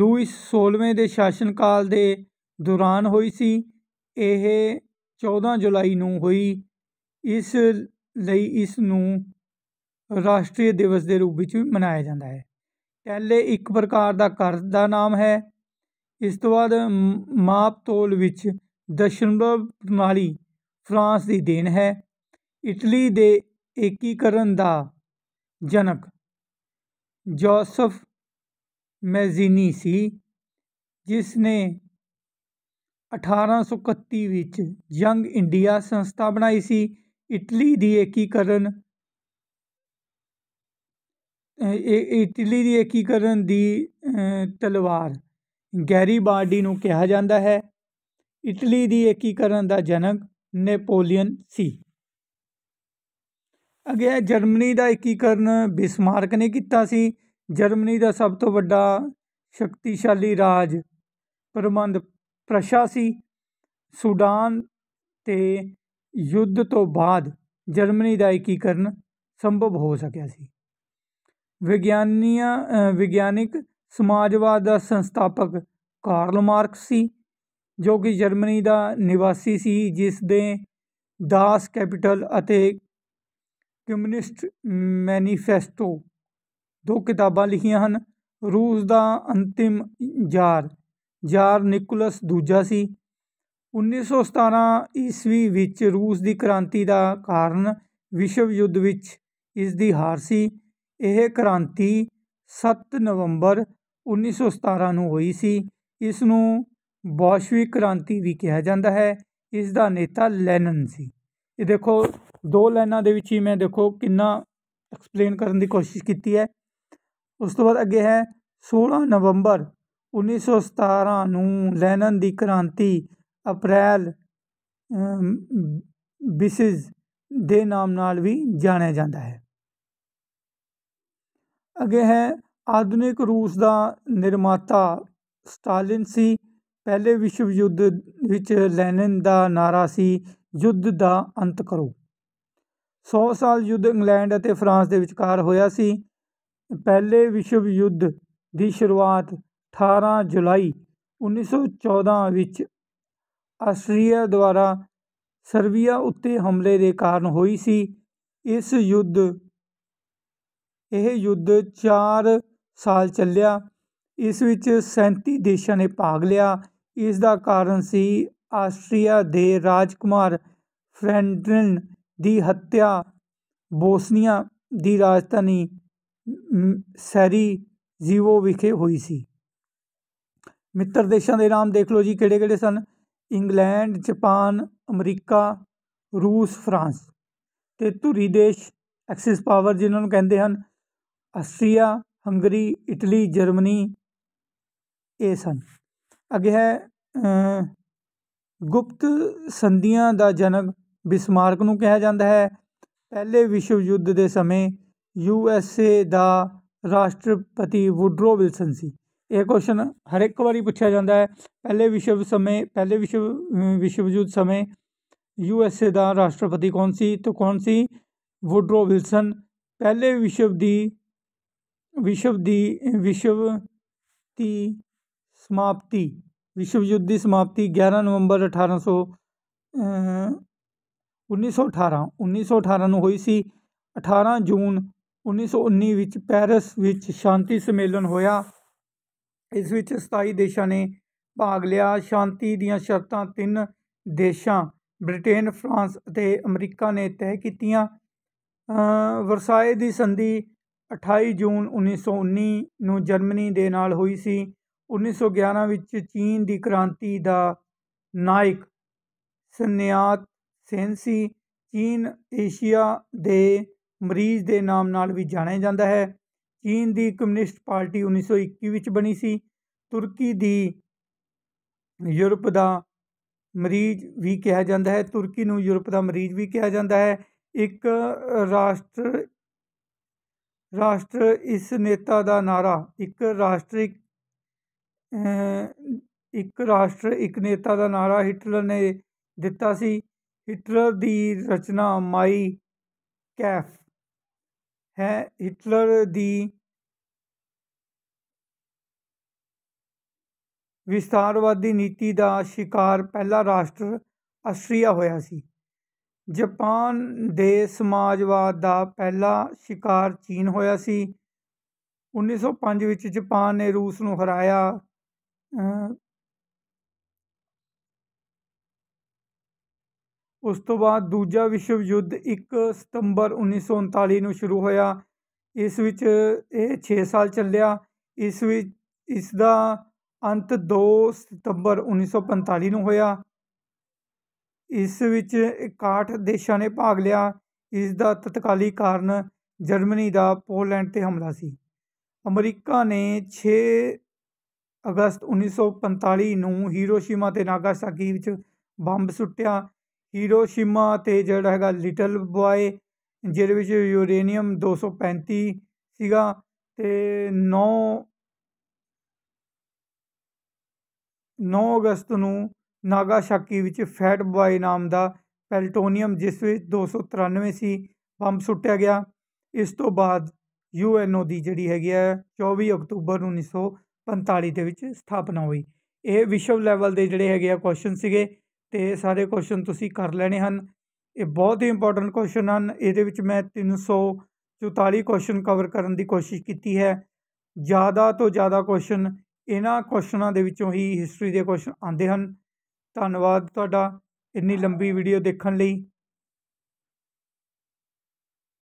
ਲੂਇਸ 16ਵੇਂ ਦੇ ਸ਼ਾਸਨ ਕਾਲ ਦੇ ਦੌਰਾਨ ਹੋਈ ਸੀ ਇਹ 14 ਜੁਲਾਈ ਨੂੰ ਹੋਈ ਇਸ ਲਈ ਇਸ ਨੂੰ ਰਾਸ਼ਟਰੀ ਦਿਵਸ ਦੇ ਰੂਪ ਵਿੱਚ ਵੀ ਮਨਾਇਆ ਜਾਂਦਾ ਹੈ ਟੈਲੇ ਇੱਕ ਪ੍ਰਕਾਰ ਦਾ ਕਰ ਦਾ ਨਾਮ ਹੈ ਇਸ ਤੋਂ ਬਾਅਦ ਮਾਪ ਤੋਲ ਵਿੱਚ ਦਸ਼ਮਲਵ ਪ੍ਰਣਾਲੀ ਫਰਾਂਸ ਦੀ ਦੇਣ ਹੈ ਇਟਲੀ ਦੇ ਏਕੀਕਰਨ ਦਾ ਜਨਕ ਜੋਸਫ ਮੈਜ਼ੀਨੀ ਸੀ ਜਿਸ ਨੇ 1831 ਵਿੱਚ ਯੰਗ ਇੰਡੀਆ ਸੰਸਥਾ ਬਣਾਈ ਸੀ ਇਟਲੀ ਦੀ ਏਕੀਕਰਨ ਇਟਲੀ ਦੀ ਏਕੀਕਰਨ ਦੀ ਤਲਵਾਰ ਗੈਰੀਬਾਲਡੀ ਨੂੰ ਕਿਹਾ ਜਾਂਦਾ ਹੈ ਇਟਲੀ ਦੀ ਏਕੀਕਰਨ ਦਾ ਜਨਕ ਨੈਪੋਲੀਅਨ ਸੀ ਅਗੇ ਜਰਮਨੀ ਦਾ ਏਕੀਕਰਨ ਬਿਸਮਾਰਕ ਨੇ ਕੀਤਾ ਸੀ ਜਰਮਨੀ ਦਾ ਸਭ ਤੋਂ ਵੱਡਾ ਸ਼ਕਤੀਸ਼ਾਲੀ ਰਾਜ ਪਰਮੰਦ ਪ੍ਰਸ਼ਾ ਸੀ ਸੂਡਾਨ ਤੇ ਯੁੱਧ ਤੋਂ ਬਾਅਦ ਜਰਮਨੀ ਦਾ ਏਕੀਕਰਨ ਸੰਭਵ ਹੋ ਸਕਿਆ ਸੀ ਵਿਗਿਆਨੀਆਂ ਵਿਗਿਆਨਿਕ ਸਮਾਜਵਾਦ ਦਾ ਸੰਸਥਾਪਕ ਕਾਰਲ ਮਾਰਕਸ ਸੀ ਜੋ ਕਿ ਜਰਮਨੀ ਦਾ ਨਿਵਾਸੀ ਸੀ ਜਿਸ ਦੇ ਦਾਸ ਕੈਪੀਟਲ ਅਤੇ ਕਮਿਊਨਿਸਟ ਮੈਨੀਫੈਸਟੋ ਦੋ ਕਿਤਾਬਾਂ ਲਿਖੀਆਂ ਹਨ ਰੂਸ ਦਾ ਅੰਤਿਮ ਜਾਰ ਜਾਰ ਨਿਕੋਲਸ ਦੂਜਾ ਸੀ 1917 ਈਸਵੀ ਵਿੱਚ ਰੂਸ ਦੀ ਕ੍ਰਾਂਤੀ ਦਾ ਕਾਰਨ ਵਿਸ਼ਵ ਯੁੱਧ ਵਿੱਚ ਇਸ ਦੀ ਹਾਰ ਸੀ ਇਹ ਕ੍ਰਾਂਤੀ 7 ਨਵੰਬਰ 1917 ਨੂੰ ਹੋਈ ਸੀ ਇਸ ਨੂੰ ਬੋਸ਼ਵਿਕ ਕ੍ਰਾਂਤੀ ਵੀ ਕਿਹਾ ਜਾਂਦਾ ਹੈ ਇਸ ਦਾ ਨੇਤਾ ਲੈਨਨ ਸੀ ਇਹ ਦੇਖੋ ਦੋ ਲਾਈਨਾਂ ਦੇ ਵਿੱਚ ਹੀ ਮੈਂ ਦੇਖੋ ਕਿੰਨਾ ਐਕਸਪਲੇਨ ਕਰਨ ਦੀ ਕੋਸ਼ਿਸ਼ ਕੀਤੀ ਹੈ ਉਸ ਤੋਂ ਬਾਅਦ ਅੱਗੇ ਹੈ 16 ਨਵੰਬਰ 1917 ਨੂੰ ਲੈਨਨ ਦੀ ਕ੍ਰਾਂਤੀ ਅਪ੍ਰੈਲ ਬਿਸਿਸ ਦੇ ਨਾਮ ਨਾਲ ਵੀ ਜਾਣਿਆ ਜਾਂਦਾ ਹੈ ਅਗੇ ਹੈ ਆਧੁਨਿਕ ਰੂਸ ਦਾ ਨਿਰਮਾਤਾ ਸਟਾਲਿਨ ਸੀ ਪਹਿਲੇ ਵਿਸ਼ਵ ਯੁੱਧ ਵਿੱਚ ਲੈਨਿਨ ਦਾ ਨਾਰਾ ਸੀ ਯੁੱਧ ਦਾ ਅੰਤ ਕਰੋ 100 ਸਾਲ ਯੁੱਧ ਇੰਗਲੈਂਡ ਅਤੇ ਫਰਾਂਸ ਦੇ ਵਿਚਕਾਰ ਹੋਇਆ ਸੀ ਪਹਿਲੇ ਵਿਸ਼ਵ ਯੁੱਧ ਦੀ ਸ਼ੁਰੂਆਤ 18 ਜੁਲਾਈ 1914 ਵਿੱਚ ਆਸਟਰੀਆ ਦੁਆਰਾ ਸਰਬੀਆ ਉੱਤੇ ਹਮਲੇ ਦੇ ਕਾਰਨ ਹੋਈ ਸੀ ਇਸ ਯੁੱਧ ਇਹ ਯੁੱਧ 4 ਸਾਲ ਚੱਲਿਆ ਇਸ ਵਿੱਚ 37 ਦੇਸ਼ਾਂ ਨੇ ਭਾਗ ਲਿਆ ਇਸ ਦਾ ਕਾਰਨ ਸੀ ਆਸਟਰੀਆ ਦੇ ਰਾਜਕੁਮਾਰ ਫ੍ਰੈਂਡਰਨ ਦੀ ਹੱਤਿਆ ਬੋਸਨੀਆ ਦੀ ਰਾਜਧਾਨੀ ਜ਼ੀਵੋ ਵਿਖੇ ਹੋਈ ਸੀ ਮਿੱਤਰ ਦੇਸ਼ਾਂ ਦੇ ਨਾਮ ਦੇਖ ਲਓ ਜੀ ਕਿਹੜੇ ਕਿਹੜੇ ਸਨ ਇੰਗਲੈਂਡ ਜਾਪਾਨ ਅਮਰੀਕਾ ਰੂਸ ਫਰਾਂਸ ਤੇ ਧੁਰੀ ਦੇਸ਼ ਐਕਸਿਸ ਪਾਵਰ ਜਿਨ੍ਹਾਂ ਨੂੰ ਕਹਿੰਦੇ ਹਨ ਆਸਟਰੀਆ ਹੰਗਰੀ ਇਟਲੀ ਜਰਮਨੀ ਇਹ ਸਨ ਅੱਗੇ ਹੈ ਗੁਪਤ ਸੰਧੀਆਂ ਦਾ ਜਨਕ ਬਿਸਮਾਰਕ ਨੂੰ ਕਿਹਾ ਜਾਂਦਾ ਹੈ ਪਹਿਲੇ ਵਿਸ਼ਵ ਯੁੱਧ ਦੇ ਸਮੇਂ ਯੂ ਐਸ ਏ ਦਾ ਰਾਸ਼ਟਰਪਤੀ ਵੁਡਰੋ ਵਿਲਸਨ ਸੀ ਇਹ ਕੁਐਸਚਨ ਹਰ ਇੱਕ ਵਾਰੀ ਪੁੱਛਿਆ ਜਾਂਦਾ ਹੈ ਪਹਿਲੇ ਵਿਸ਼ਵ ਸਮੇਂ ਪਹਿਲੇ ਵਿਸ਼ਵ ਵਿਸ਼ਵ ਯੁੱਧ ਸਮੇਂ ਯੂ ਐਸ ਏ ਦਾ ਰਾਸ਼ਟਰਪਤੀ ਕੌਣ ਸੀ ਤੇ ਕੌਣ ਸੀ ਵੁਡਰੋ ਵਿਲਸਨ ਪਹਿਲੇ ਵਿਸ਼ਵ ਦੀ ਵਿਸ਼ਵ ਦੀ ਵਿਸ਼ਵ ਦੀ ਸਮਾਪਤੀ ਵਿਸ਼ਵ ਯੁੱਧ ਦੀ ਸਮਾਪਤੀ 11 ਨਵੰਬਰ 1800 1918 1918 ਨੂੰ ਹੋਈ ਸੀ 18 ਜੂਨ 1919 ਵਿੱਚ ਪੈਰਿਸ ਵਿੱਚ ਸ਼ਾਂਤੀ ਸੰਮੇਲਨ ਹੋਇਆ ਇਸ ਵਿੱਚ 27 ਦੇਸ਼ਾਂ ਨੇ ਭਾਗ ਲਿਆ ਸ਼ਾਂਤੀ ਦੀਆਂ ਸ਼ਰਤਾਂ ਤਿੰਨ ਦੇਸ਼ਾਂ ਬ੍ਰਿਟੇਨ ਫਰਾਂਸ ਅਤੇ ਅਮਰੀਕਾ ਨੇ ਤੈਅ ਕੀਤੀਆਂ ਵਰਸਾਏ ਦੀ ਸੰਧੀ 28 ਜੂਨ 1919 ਨੂੰ ਜਰਮਨੀ ਦੇ ਨਾਲ ਹੋਈ ਸੀ 1911 ਵਿੱਚ ਚੀਨ ਦੀ ਕ੍ਰਾਂਤੀ ਦਾ ਨਾਇਕ ਸੰਨਿਆਤ ਸੈਂਸੀ ਚੀਨ ਏਸ਼ੀਆ ਦੇ ਮਰੀਜ਼ ਦੇ ਨਾਮ ਨਾਲ ਵੀ ਜਾਣਿਆ ਜਾਂਦਾ ਹੈ ਚੀਨ ਦੀ ਕਮਿਊਨਿਸਟ ਪਾਰਟੀ 1921 ਵਿੱਚ ਬਣੀ ਸੀ ਤੁਰਕੀ ਦੀ ਯੂਰਪ ਦਾ ਮਰੀਜ਼ ਵੀ ਕਿਹਾ ਜਾਂਦਾ ਹੈ ਤੁਰਕੀ ਨੂੰ ਯੂਰਪ ਦਾ ਮਰੀਜ਼ ਵੀ ਕਿਹਾ ਜਾਂਦਾ ਹੈ ਇੱਕ ਰਾਸ਼ਟਰ ਰਾਸ਼ਟਰ ਇਸ ਨੇਤਾ ਦਾ ਨਾਰਾ ਇੱਕ ਰਾਸ਼ਟਰੀ ਇੱਕ ਰਾਸ਼ਟਰ ਇੱਕ ਨੇਤਾ ਦਾ ਨਾਰਾ ਹਿਟਲਰ ਨੇ ਦਿੱਤਾ ਸੀ ਹਿਟਲਰ ਦੀ ਰਚਨਾ ਮਾਈ ਕੈਫ ਹੈ ਹਿਟਲਰ ਦੀ ਵਿਸਤਾਰਵਾਦੀ ਨੀਤੀ ਦਾ ਸ਼ਿਕਾਰ ਪਹਿਲਾ ਰਾਸ਼ਟਰ ਆਸਟਰੀਆ ਹੋਇਆ ਸੀ ਜਾਪਾਨ ਦੇ ਸਮਾਜਵਾਦ ਦਾ ਪਹਿਲਾ ਸ਼ਿਕਾਰ ਚੀਨ ਹੋਇਆ ਸੀ 1905 ਵਿੱਚ ਜਾਪਾਨ ਨੇ ਰੂਸ ਨੂੰ ਹਰਾਇਆ ਉਸ ਤੋਂ ਬਾਅਦ ਦੂਜਾ ਵਿਸ਼ਵ ਯੁੱਧ 1 ਸਤੰਬਰ 1939 ਨੂੰ ਸ਼ੁਰੂ ਹੋਇਆ ਇਸ ਵਿੱਚ ਇਹ 6 ਸਾਲ ਚੱਲਿਆ ਇਸ ਵਿੱਚ ਇਸ ਦਾ ਅੰਤ 2 ਸਤੰਬਰ 1945 ਨੂੰ ਹੋਇਆ ਇਸ ਵਿੱਚ 61 ਦੇਸ਼ਾਂ ਨੇ ਭਾਗ ਲਿਆ ਇਸ ਦਾ ਤਤਕਾਲੀ ਕਾਰਨ ਜਰਮਨੀ ਦਾ ਪੋਲੈਂਡ 'ਤੇ ਹਮਲਾ ਸੀ ਅਮਰੀਕਾ ਨੇ 6 ਅਗਸਤ 1945 ਨੂੰ ਹੀਰੋਸ਼ੀਮਾ ਤੇ ਨਾਗਾਸਾਕੀ ਵਿੱਚ ਬੰਬ ਸੁੱਟਿਆ ਹੀਰੋਸ਼ੀਮਾ ਤੇ ਜਿਹੜਾ ਹੈਗਾ ਲਿਟਲ ਬॉय ਜਿਹਦੇ ਵਿੱਚ ਯੂਰੇਨੀਅਮ 235 ਸੀਗਾ ਤੇ 9 9 ਅਗਸਤ ਨੂੰ ਨਾਗਾਸਾਕੀ ਵਿੱਚ ਫੈਟ ਬੁਆਏ ਨਾਮ ਦਾ ਪੈਲਟੋਨੀਅਮ ਜਿਸ ਵਿੱਚ 293 ਸੀ ਬੰਬ ਸੁੱਟਿਆ ਗਿਆ ਇਸ ਤੋਂ ਬਾਅਦ ਯੂਐਨਓ ਦੀ ਜਿਹੜੀ ਹੈਗੀ ਹੈ 24 ਅਕਤੂਬਰ 1945 ਦੇ ਵਿੱਚ ਸਥਾਪਨਾ ਹੋਈ ਇਹ ਵਿਸ਼ਵ ਲੈਵਲ ਦੇ ਜਿਹੜੇ ਹੈਗੇ ਆ ਕੁਐਸਚਨ ਸੀਗੇ ਤੇ ਸਾਰੇ ਕੁਐਸਚਨ ਤੁਸੀਂ ਕਰ ਲੈਣੇ ਹਨ ਇਹ ਬਹੁਤ ਹੀ ਇੰਪੋਰਟੈਂਟ ਕੁਐਸਚਨ ਹਨ ਇਹਦੇ ਵਿੱਚ ਮੈਂ 344 ਕੁਐਸਚਨ ਕਵਰ ਕਰਨ ਦੀ ਕੋਸ਼ਿਸ਼ ਕੀਤੀ ਹੈ ਜ਼ਿਆਦਾ ਤੋਂ ਜ਼ਿਆਦਾ ਕੁਐਸਚਨ ਇਹਨਾਂ ਕੁਐਸਚਨਾਂ ਦੇ ਵਿੱਚੋਂ ਹੀ ਹਿਸਟਰੀ ਦੇ ਕੁਐਸਚਨ ਆਉਂਦੇ ਹਨ ਧੰਨਵਾਦ ਤੁਹਾਡਾ ਇੰਨੀ ਲੰਬੀ ਵੀਡੀਓ ਦੇਖਣ ਲਈ